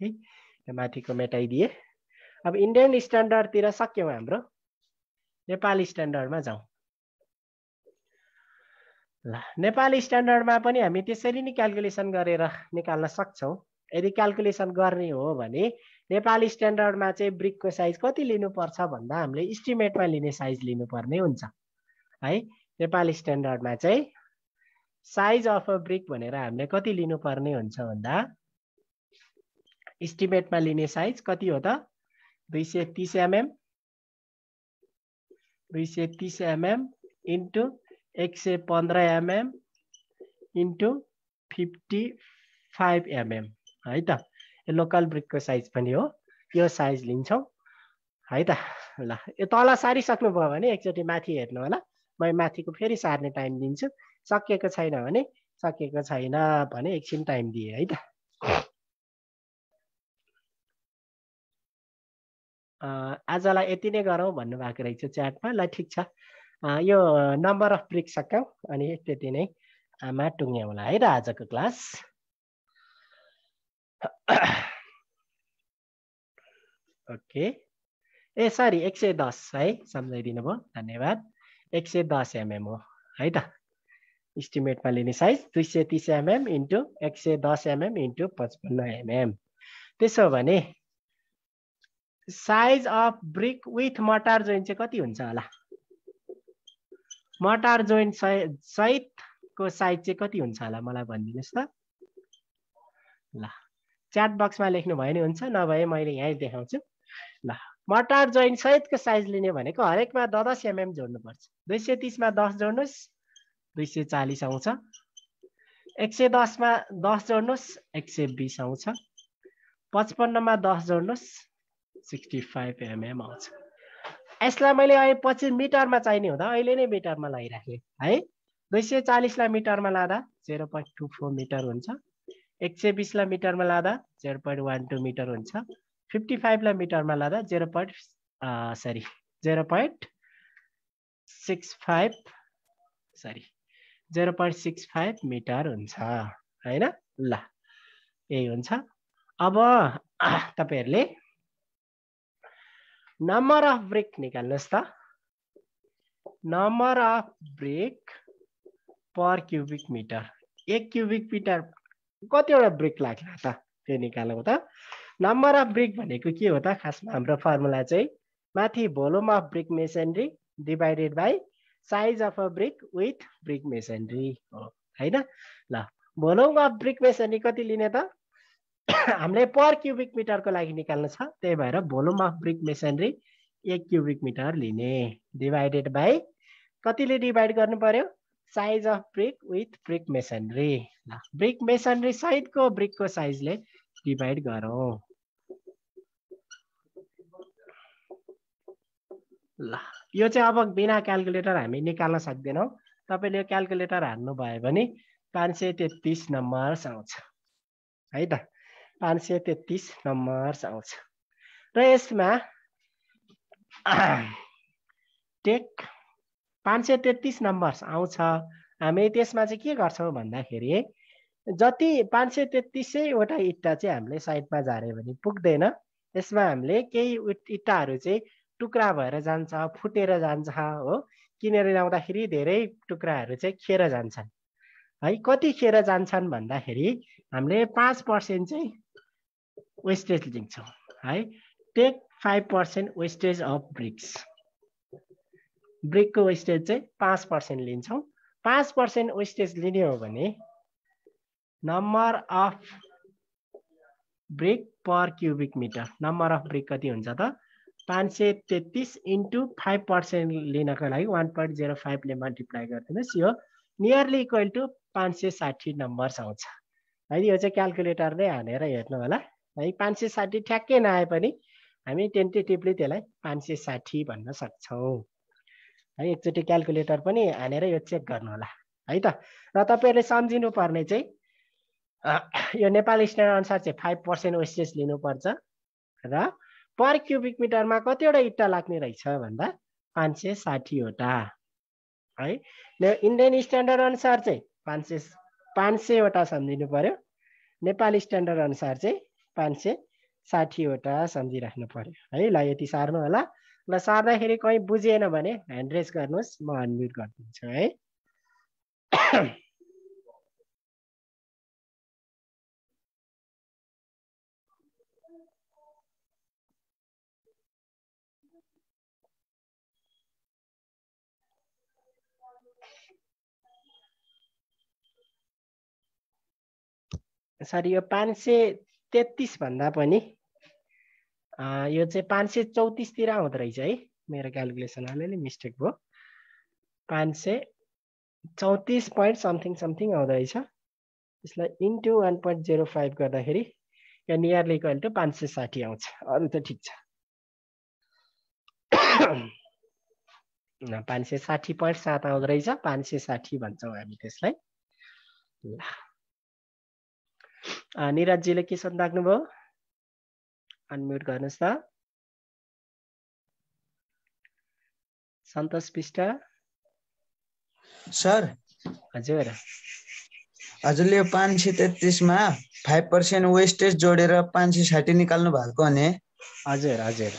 है माथिको मेटाइदिएँ अब इन्डियन स्ट्यान्डर्डतिर सक्यौँ हाम्रो नेपाली स्ट्यान्डर्डमा जाउँ ल नेपाली स्ट्यान्डर्डमा पनि हामी त्यसरी नै क्यालकुलेसन गरेर निकाल्न सक्छौँ यदि क्यालकुलेसन गर्ने हो भने नेपाली स्ट्यान्डर्डमा चाहिँ ब्रिकको साइज कति लिनुपर्छ भन्दा हामीले इस्टिमेटमा लिने साइज लिनुपर्ने हुन्छ है नेपाली स्ट्यान्डर्डमा चाहिँ साइज अफ अ ब्रिक भनेर हामीले कति लिनुपर्ने हुन्छ भन्दा इस्टिमेटमा लिने साइज कति हो त दुई सय तिस एमएम दुई सय तिस एमएम इन्टु एक सय पन्ध्र mm into fifty five mm है त यो लोकल ब्रिकको साइज पनि हो यो साइज लिन्छौँ है त ल यो तल सारिसक्नुभयो भने एकचोटि माथि हेर्नु होला म माथिको फेरि सार्ने टाइम दिन्छु सकिएको छैन भने सकिएको छैन भने एकछिन टाइम दिएँ है त आजलाई यति नै गरौँ भन्नुभएको रहेछ च्याटमा ल ठिक छ यो नम्बर अफ ब्रिक सक्यौँ अनि त्यति नै आमा टुङ्ग्याउँला है र आजको क्लास ओके ए सरी एक सय दस है सम्झाइदिनु भयो धन्यवाद एक सय दस एमएम हो है त इस्टिमेटमा लिने साइज दुई सय तिस एमएम mm इन्टु एक सय दस एमएम mm इन्टु पचपन्न एमएम mm। त्यसो भने size of brick with mortar joint चाहिँ कति हुन्छ होला मटार जोइन्ट सहितको साइज चाहिँ कति हुन्छ होला मलाई भनिदिनुहोस् त ल च्याट बक्समा लेख्नु भयो भने हुन्छ नभए मैले यहीँ देखाउँछु ल मटार जोइन्ट सहितको साइज लिने भनेको हरेकमा दस एमएम जोड्नुपर्छ दुई सय तिसमा दस जोड्नुहोस् दुई सय चालिस आउँछ एक सय दसमा दस जोड्नुहोस् एक सय बिस आउँछ पचपन्नमा दस जोड्नुहोस् सिक्सटी फाइभ एमएम आउँछ यसलाई मैले अहिले पछि मिटरमा चाहिने हुँदा अहिले नै मिटरमा लगाइराखेँ है दुई सय चालिसलाई मिटरमा लाँदा zero point two four metre हुन्छ एक सय बिसलाई मिटरमा लाँदा zero point one two metre हुन्छ फिफ्टी फाइभलाई मिटरमा लाँदा zero point sorry zero point six five sorry zero point six five metre हुन्छ होइन ल यही हुन्छ अब तपाईँहरूले नम्बर अफ ब्रिक निकाल्नुहोस् त number of brick per cubic metre एक क्युबिक मिटर कतिवटा ब्रिक लाग्ला त त्यो निकालौँ त नम्बर अफ ब्रिक भनेको के हो त खासमा हाम्रो फर्मुला चाहिँ माथि volume of brick masonry divided by size of a brick with brick masonry हो होइन ल भनौँ अब ब्रिक मेसनरी कति लिने त हामीले पर क्युबिक मिटरको लागि निकाल्नु छ त्यही भएर भोलुम अफ ब्रिक मेसनरी एक क्युबिक मिटर लिने डिभाइडेड बाई कतिले डिभाइड गर्नु पर्यो size of brick with brick masonry ल ब्रिक मेसनरी सहितको ब्रिकको साइजले डिभाइड गरौँ ल यो चाहिँ अब बिना क्यालकुलेटर हामी निकाल्न सक्दैनौँ तपाईँले यो क्यालकुलेटर हान्नुभयो भने पाँच सय तेत्तिस नम्बर्स आउँछ है त पाँच सय तेत्तिस नम्बर्स आउँछ र यसमा टेक पाँच सय तेत्तिस नम्बर्स आउँछ हामी त्यसमा चाहिँ के गर्छौँ भन्दाखेरि जति पाँच सय तेत्तिसैवटा इट्टा चाहिँ हामीले साइडमा झाऱ्यो भने पुग्दैन यसमा हामीले केही इट्टाहरू चाहिँ टुक्रा भएर जान्छ फुटेर जान्छ हो किनेर ल्याउँदाखेरि धेरै टुक्राहरू चाहिँ खेर जान्छन् है कति खेर जान्छन् भन्दाखेरि हामीले पाँच पर्सेन्ट चाहिँ वेस्टेज लिन्छौँ है take five percent wastage of bricks ब्रिकको वेस्टेज चाहिँ पाँच पर्सेन्ट लिन्छौँ पाँच पर्सेन्ट वेस्टेज लिने हो भने number of brick per cubic metre number of brick कति हुन्छ त पाँच सय तेत्तिस इन्टु फाइभ पर्सेन्ट लिनको लागि वान पोइन्ट जेरो फाइभले मल्टिप्लाई गरिदिनुहोस् यो नियरली इक्वल टु पाँच सय साठी नम्बर्स आउँछ है यो चाहिँ क्यालकुलेटरले हानेर हेर्नु होला है पाँच सय साठी ठ्याक्कै नआए पनि हामी टेन्टेटिभली त्यसलाई पाँच सय साठी भन्न सक्छौँ है एकचोटि क्यालकुलेटर पनि हानेर यो चेक गर्नु होला है त र तपाईँहरूले पर्ने चाहिँ यो नेपाल स्ट्यान्डर्ड अनुसार चाहिँ फाइभ पर्सेन्ट वेस्टेज लिनुपर्छ र पर क्युबिक मिटरमा कतिवटा इट्टा लाग्ने रहेछ भन्दा पाँच सय साठीवटा है इन्डियन स्ट्यान्डर्ड अनुसार चाहिँ पाँच सय पाँच सयवटा सम्झिनु पर्यो नेपाली स्ट्यान्डर्ड अनुसार चाहिँ पाँच सय साठीवटा सम्झिराख्नु पर्यो है ल यति सार्नु होला ल सार्दाखेरि कहीँ बुझिएन भने ह्यान्ड रेस गर्नुहोस् म अनम्युट गरिदिन्छु है सरी यो पाँच सय तेत्तिसभन्दा पनि यो चाहिँ पाँच सय चौतिसतिर आउँदो रहेछ है मेरो क्यालकुलेसन अलिअलि मिस्टेक भयो पाँच सय चौतिस पोइन्ट समथिङ समथिङ आउँदो रहेछ यसलाई into one point zero five गर्दाखेरि यो नियरली इक्वल टु पाँच सय साठी आउँछ अरू त ठिक छ पाँच सय साठी पोइन्ट सात आउँदो रहेछ पाँच सय साठी भन्छौँ हामी त्यसलाई ल निराजीले के सन्त राख्नुभयो अनम्युट गर्नुहोस् त सन्तोष पिष्ट सर हजुर हजुरले यो पाँच सय तेत्तिसमा फाइभ पर्सेन्ट वेस्टेज जोडेर पाँच सय साठी निकाल्नु भएको नि हजुर हजुर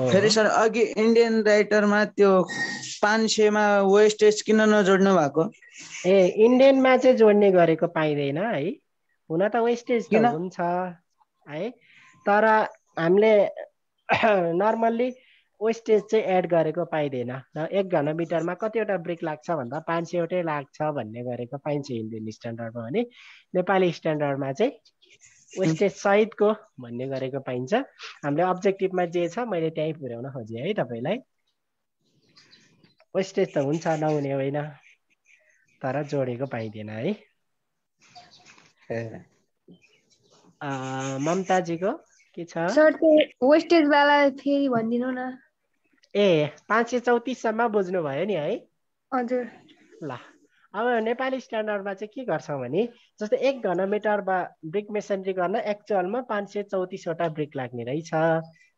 फेरि सर अघि इन्डियन राइटरमा त्यो पाँच सयमा वेस्टेज किन नजोड्नु भएको ए इन्डियनमा चाहिँ जोड्ने गरेको पाइँदैन है हुन त वेस्टेज हुन्छ है तर हामीले [coughs] नर्मल्ली वेस्टेज चाहिँ एड गरेको पाइँदैन र एक घन मिटरमा कतिवटा ब्रेक लाग्छ भन्दा पाँच सयवटै लाग्छ भन्ने गरेको पाइन्छ इन्डियन स्ट्यान्डर्डमा भने नेपाली स्ट्यान्डर्डमा चाहिँ वेस्टेज सहितको भन्ने गरेको पाइन्छ हामीले अब्जेक्टिभमा जे छ मैले त्यहीँ पुर्याउन खोजेँ है तपाईँलाई वेस्टेज त हुन्छ नहुने होइन तर जोडेको पाइँदैन है ममताजीको के छ सर त्यो वेस्टेज वाला फेरि भनिदिनु न ए पाँच सय चौतिससम्म बुझ्नु नि है हजुर ल अब नेपाली स्ट्यान्डर्डमा चाहिँ के गर्छौँ भने जस्तै एक घनमिटर वा ब्रिक मेसनरी गर्न एक्चुअलमा पाँच सय चौतिसवटा ब्रिक लाग्ने रहेछ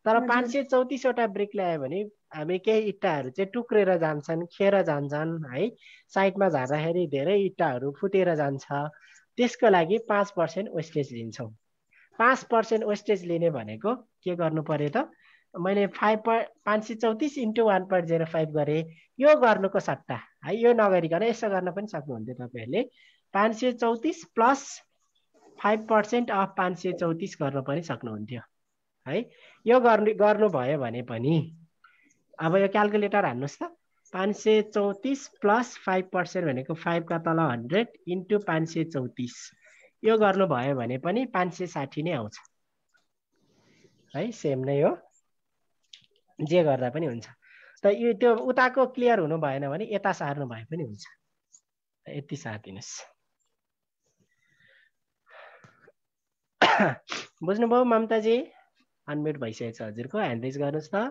तर पाँच सय चौतिसवटा ब्रिक ल्यायो भने हामी केही इट्टाहरू चाहिँ टुक्रेर जान्छन् खेर जान्छन् है साइडमा झार्दाखेरि धेरै इट्टाहरू फुटेर जान्छ त्यसको लागि पाँच पर्सेन्ट वेस्टेज लिन्छौँ पाँच पर्सेन्ट वेस्टेज लिने भनेको के गर्नु पऱ्यो त मैले फाइभ पोइन्ट पाँच सय चौतिस into one point zero five गरेँ यो गर्नुको सट्टा है यो नगरिकन यसो गर्न पनि सक्नुहुन्थ्यो तपाईँहरूले पाँच सय चौतिस प्लस फाइभ पर्सेन्ट अफ पाँच सय चौतिस गर्न पनि सक्नुहुन्थ्यो है यो गर्नु गर्नुभयो भने पनि अब यो क्यालकुलेटर हान्नुहोस् त पाँच सय चौतिस प्लस फाइभ पर्सेन्ट भनेको फाइभका तल हन्ड्रेड इन्टु पाँच सय चौतिस यो गर्नुभयो भने पनि पाँच सय साठी नै आउँछ है सेम नै हो जे गर्दा पनि हुन्छ त यो त्यो उताको क्लियर हुनु भएन भने यता सार्नु भए पनि हुन्छ यति सारिदिनुहोस् [coughs] बुझ्नुभयो ममताजी अनम्युट भइसकेको छ हजुरको ह्यान्ड रेज गर्नुहोस् त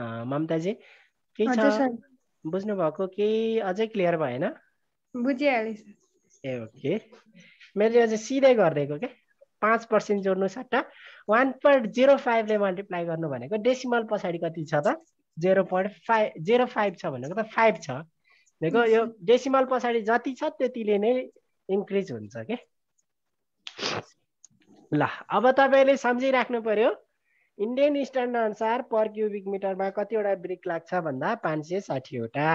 ममताजी केही छ बुझ्नु भएको केही अझै क्लियर भएन बुझिहाले ए ओके मैले अझै सिधै गरिदिएको के पाँच पर्सेन्ट जोड्नु सट्टा वान पोइन्ट जिरो फाइभले मल्टिप्लाई गर्नु भनेको डेसिमल पछाडि कति छ त zero point five zero five छ भनेको त फाइभ छ भनेको यो डेसिमल पछाडि जति छ त्यतिले नै इन्क्रिज हुन्छ के ल अब तपाईँले सम्झिराख्नु पर्यो इन्डियन स्ट्यान्डर्ड अनुसार पर क्युबिक मिटरमा कतिवटा ब्रिक लाग्छ भन्दा पाँच सय साठीवटा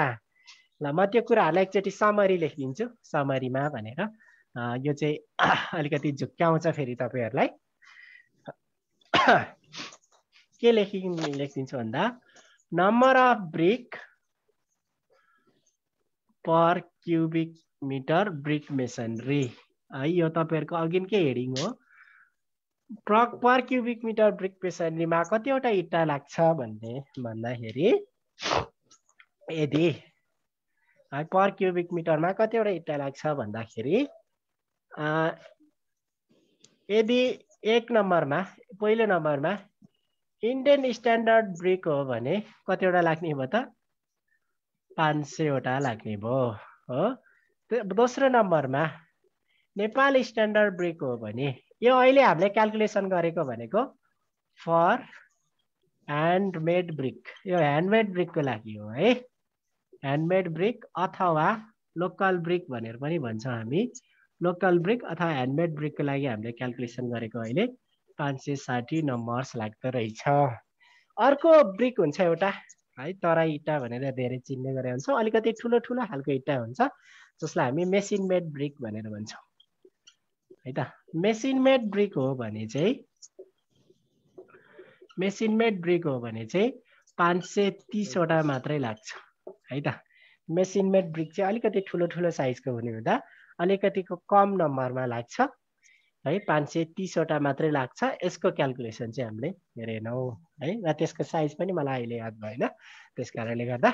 ल म त्यो कुराहरूलाई एकचोटि समरी लेखिदिन्छु समरीमा भनेर यो चाहिँ [coughs] अलिकति झुक्क्याउँछ फेरि तपाईँहरूलाई [coughs] के लेखि लेखिदिन्छु भन्दा number of brick per cubic metre brick masonry है यो तपाईँहरूको अघि के हेडिङ हो truck per cubic metre brick पेसन्लीमा कतिवटा इट्टा लाग्छ भन्ने भन्दाखेरि यदि है पर क्युबिक मिटरमा कतिवटा इट्टा लाग्छ भन्दाखेरि यदि एक नम्बरमा पहिलो नम्बरमा इन्डियन स्ट्यान्डर्ड ब्रिक हो भने कतिवटा लाग्ने भयो त पाँच सयवटा लाग्ने भयो हो दोस्रो नम्बरमा नेपाल स्ट्यान्डर्ड ब्रिक हो भने यो अहिले हामीले क्यालकुलेसन गरेको भनेको फर ह्यान्डमेड ब्रिक यो ह्यान्डमेड ब्रिकको लागि हो है ह्यान्डमेड ब्रिक अथवा लोकल ब्रिक भनेर पनि भन्छौँ हामी लोकल ब्रिक अथवा ह्यान्डमेड ब्रिकको लागि हामीले क्यालकुलेसन गरेको अहिले पाँच सय साठी नम्बर्स लाग्दो रहेछ अर्को ब्रिक हुन्छ एउटा है तराई इट्टा भनेर धेरै चिन्ने गरेर हुन्छ अलिकति ठुलो ठुलो खालको इट्टा हुन्छ जसलाई हामी मेसिन मेड ब्रिक भनेर भन्छौँ है त मेसिन मेड ब्रिक हो भने चाहिँ मेसिन मेड ब्रिक हो भने चाहिँ पाँच सय तिसवटा मात्रै लाग्छ है त मेसिन मेड ब्रिक चाहिँ अलिकति ठुलो ठुलो साइजको हुने हुँदा अलिकतिको कम नम्बरमा लाग्छ है पाँच सय तिसवटा मात्रै लाग्छ यसको क्यालकुलेसन चाहिँ हामीले हेरेनौँ है र त्यसको साइज पनि मलाई अहिले याद भएन त्यस कारणले गर्दा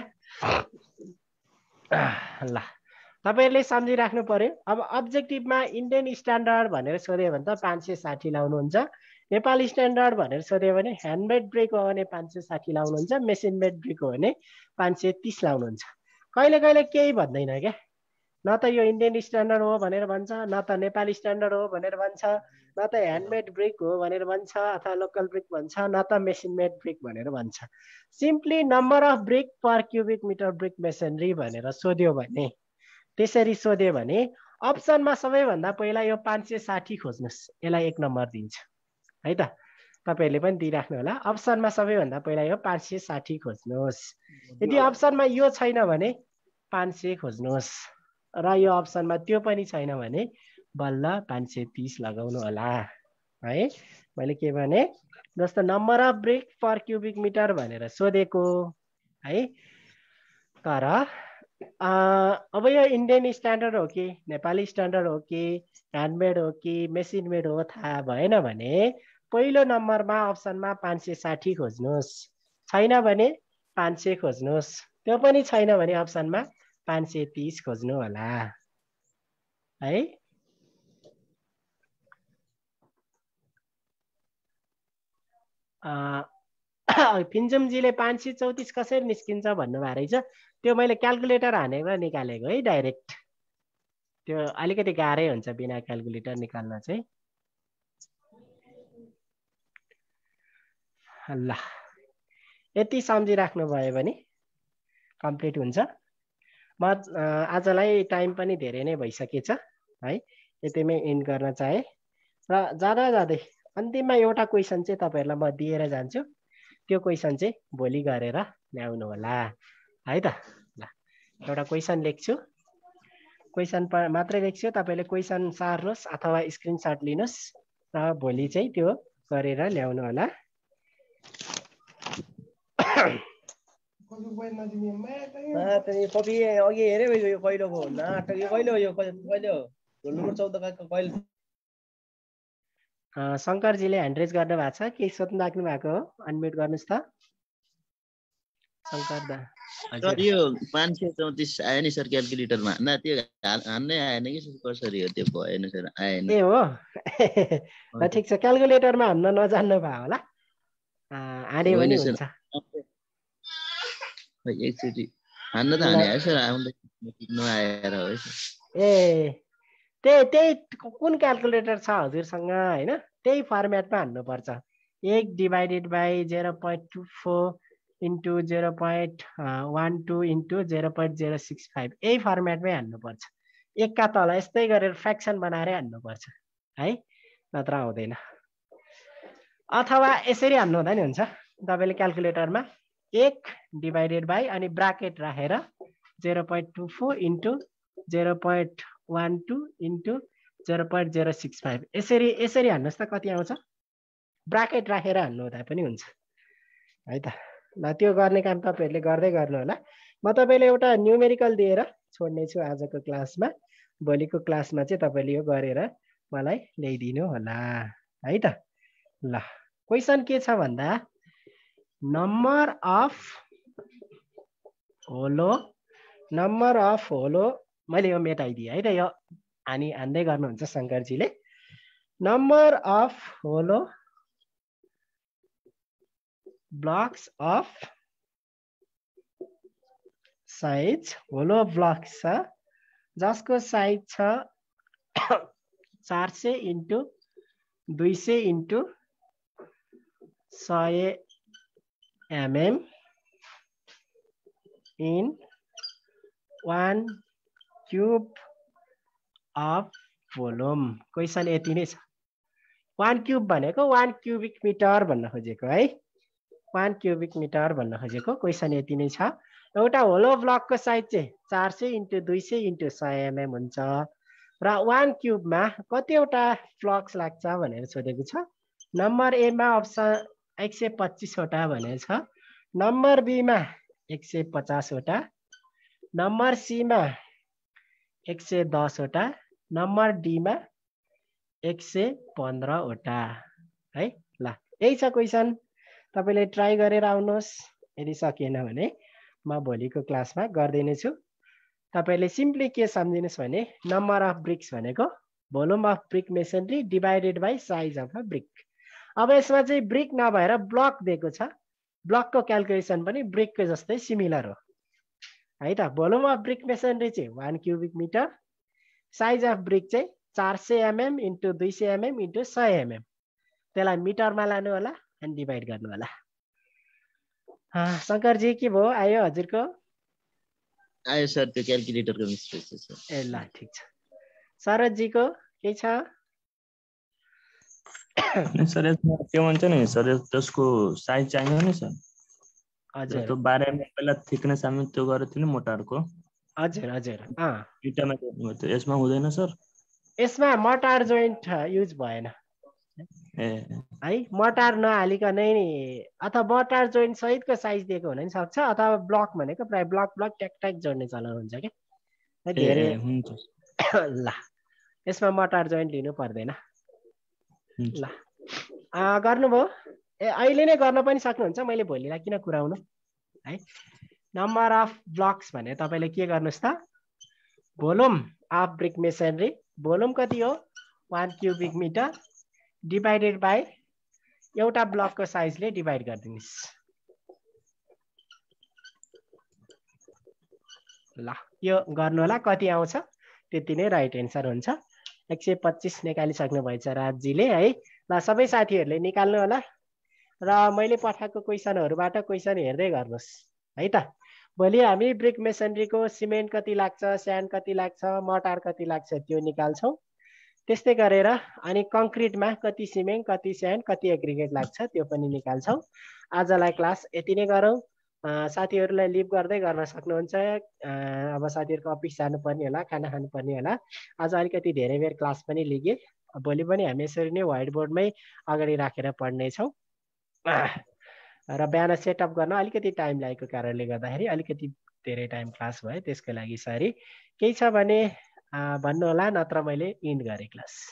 [coughs] [coughs] ल तपाईँहरूले सम्झिराख्नु पऱ्यो अब अब्जेक्टिभमा इन्डियन स्ट्यान्डर्ड भनेर सोध्यो भने त पाँच सय साठी लाउनुहुन्छ नेपाल स्ट्यान्डर्ड भनेर सोध्यो भने ह्यान्डमेड ब्रेक हो भने पाँच सय साठी लाउनुहुन्छ मेसिन मेड ब्रेक हो भने पाँच सय तिस लाउनुहुन्छ कहिले कहिले केही भन्दैन क्या न त यो इन्डियन स्ट्यान्डर्ड हो भनेर भन्छ न त नेपाली स्ट्यान्डर्ड हो भनेर भन्छ न त ह्यान्डमेड ब्रिक हो भनेर भन्छ अथवा लोकल ब्रिक भन्छ न त मेसिन मेड ब्रिक भनेर भन्छ simply number of brick per cubic metre brick masonry भनेर सोध्यो भने त्यसरी सोध्यो भने अप्सनमा सबैभन्दा पहिला यो पाँच सय साठी खोज्नुहोस् यसलाई एक नम्बर दिन्छ है त तपाईँहरूले पनि दिइराख्नु होला अप्सनमा सबैभन्दा पहिला यो पाँच सय साठी खोज्नुहोस् यदि अप्सनमा यो छैन भने पाँच सय खोज्नुहोस् र यो अप्सनमा त्यो पनि छैन भने बल्ल पाँच सय तिस लगाउनु होला है मैले के भने जस्तो number of break per cubic metre भनेर सोधेको है तर अब यो इन्डियन स्ट्यान्डर्ड हो कि नेपाली स्ट्यान्डर्ड हो कि ह्यान्डमेड हो कि मेसिन मेड हो थाहा भएन भने पहिलो नम्बरमा अप्सनमा पाँच सय साठी खोज्नुहोस् छैन भने पाँच सय खोज्नुहोस् त्यो पनि छैन भने अप्सनमा पाँच सय तिस खोज्नु होला है फिन्जुमजीले पाँच सय चौतिस कसरी निस्किन्छ भन्नुभएको रहेछ त्यो मैले क्यालकुलेटर हानेर निकालेको है डाइरेक्ट त्यो अलिकति गाह्रै हुन्छ बिना क्यालकुलेटर निकाल्न चाहिँ ल यति सम्झिराख्नु भयो भने कम्प्लिट हुन्छ म आजलाई टाइम पनि धेरै नै भइसकेछ है यतिमै इन्ड गर्न चाहेँ र जाँदा जाँदै अन्तिममा एउटा क्वेसन चाहिँ तपाईँहरूलाई म दिएर जान्छु त्यो क्वेसन चाहिँ भोलि गरेर ल्याउनु होला है त ल एउटा क्वेसन लेख्छु क्वेसन मात्रै लेख्छु तपाईँले क्वेसन सार्नुहोस् अथवा स्क्रिनसट लिनुहोस् र भोलि चाहिँ त्यो गरेर ल्याउनु होला अघि हेरे भयो शङ्करजीले ह्यान्डरेज गर्नु भएको छ केही सोध्नु राख्नु भएको हो अनम्युट गर्नुहोस् त शङ्कर दा तर यो पाँच सय चौतिस आयो नि सर क्यालकुलेटरमा न त्यो हान्नै आएन कि सर कसरी हो त्यो भएन सर आएन ए हो [laughs] ठिक छ क्यालकुलेटरमा हान्न नजान्नु भयो होला हाने भने हुन्छ एकचोटि हान्न त हाने सर आउँदा नआएर हो ए त्यही त्यही कुन क्यालकुलेटर छ हजुरसँग होइन त्यही फर्मेटमा हान्नुपर्छ एक divided by zero point two four into zero point one two into zero point zero six five यही फर्मेटमै हान्नुपर्छ एकका तल यस्तै गरेर फ्याक्सन बनाएरै हान्नुपर्छ है नत्र आउँदैन अथवा यसरी हान्नु हुँदा नि हुन्छ तपाईँले क्यालकुलेटरमा एक डिभाइडेड बाई अनि ब्राकेट राखेर zero point two four into zero point one two into zero point zero six five यसरी यसरी हान्नुहोस् त कति आउँछ ब्राकेट राखेर हान्नु हुँदा पनि हुन्छ है त ल त्यो गर्ने काम तपाईँहरूले गर्दै गर्नु होला म तपाईँलाई एउटा न्युमेरिकल दिएर छोड्नेछु आजको क्लासमा भोलिको क्लासमा चाहिँ तपाईँले यो गरेर मलाई ल्याइदिनु होला है त ल क्वेसन के छ भन्दा number of hollow number of hollow मैले यो मेटाइदिएँ है त यो हानी हान्दै गर्नुहुन्छ शङ्करजीले number of hollow blocks of size hollow blocks छ जसको साइज छ चार सय इन्टु दुई सय इन्टु सय mm in one cube of volume question यति नै छ वान क्युब भनेको वान क्युबिक मिटर भन्न खोजेको है वान क्युबिक मिटर भन्न खोजेको क्वेसन यति नै छ एउटा होलो ब्लकको साइज चाहिँ चार सय इन्टु दुई सय इन्टु सय एमएम mm हुन्छ र वान क्युबमा कतिवटा ब्लक्स लाग्छ भनेर सोधेको छ नम्बर एमा अप्सन एक सय पच्चिसवटा भनेर छ नम्बर बीमा एक सय पचासवटा नम्बर सीमा एक सय दसवटा नम्बर डीमा एक सय पन्ध्रवटा है ल यही छ क्वेसन तपाईँले ट्राई गरेर आउनुहोस् यदि सकिएन भने म भोलिको क्लासमा गरिदिनेछु तपाईँले सिम्पली के सम्झिनुहोस् भने नम्बर अफ ब्रिक्स भनेको volume of brick masonry divided by size of a brick अब यसमा चाहिँ ब्रिक नभएर ब्लक दिएको छ ब्लकको क्यालकुलेसन पनि ब्रिकको जस्तै सिमिलर हो है त भोल्युम अफ ब्रिक मेसनरी चाहिँ one cubic metre size of brick चाहिँ चार सय एमएम mm इन्टु दुई सय एमएम mm इन्टु सय एमएम mm। त्यसलाई मिटरमा लानु होला अनि डिभाइड गर्नु होला शङ्करजी के भयो आयो हजुरको आयो सर त्यो क्यालकुलेटरको मिस्टेक छ ए ल ठिक छ सरजीको के छ [coughs] सर यसमा के भन्छ नि सर त्यसको साइज चाहियो नि सर हजुर त्यो बाह्र एमएम पहिला थिकनेस हामी त्यो गरेको थियो नि मोटारको हजुर हजुर यसमा हुँदैन सर यसमा मटार जोइन्ट युज भएन है मटार नहालिकनै अथवा मटार जोइन्ट सहितको साइज दिएको हुन पनि सक्छ अथवा ब्लक भनेको प्राय ब्लक ब्लक ट्याक ट्याक जोड्ने चलन हुन्छ क्या धेरै हुन्छ [coughs] ल यसमा मटार जोइन्ट लिनु पर्दैन ल गर्नुभयो ए अहिले नै गर्न पनि सक्नुहुन्छ मैले भोलिलाई किन कुराउनु है नम्बर अफ ब्लक्स भने तपाईँले के गर्नुहोस् त volume of brick masonry volume कति हो one cubic metre divided by एउटा ब्लकको साइजले डिभाइड गरिदिनुहोस् ल यो गर्नु होला कति आउँछ त्यति नै राइट एन्सर हुन्छ एक सय पच्चिस निकालिसक्नुभएछ राजजीले है ल सबै साथीहरूले निकाल्नु होला र मैले पठाएको क्वेसनहरूबाट क्वेसन हेर्दै गर्नुहोस् है त भोलि हामी ब्रिक मेसनरीको सिमेन्ट कति लाग्छ स्यान्ड कति लाग्छ मटार कति लाग्छ त्यो निकाल्छौँ त्यस्तै गरेर अनि कङ्क्रिटमा कति सिमेन्ट कति स्यान्ड कति एग्रिगेट लाग्छ त्यो पनि निकाल्छौँ आजलाई क्लास यति नै गरौँ साथीहरूलाई लिभ गर्दै गर्न सक्नुहुन्छ अब साथीहरूको अफिस जानुपर्ने होला खाना खानुपर्ने होला आज अलिकति धेरै बेर क्लास पनि लिगेँ भोलि पनि हामी यसरी नै वाइट बोर्डमै अगाडि राखेर पढ्नेछौँ र बिहान सेटअप गर्न अलिकति टाइम लागेको कारणले गर्दाखेरि अलिकति धेरै टाइम क्लास भयो त्यसको लागि सरी केही छ भने भन्नुहोला नत्र मैले इन्ड गरेँ क्लास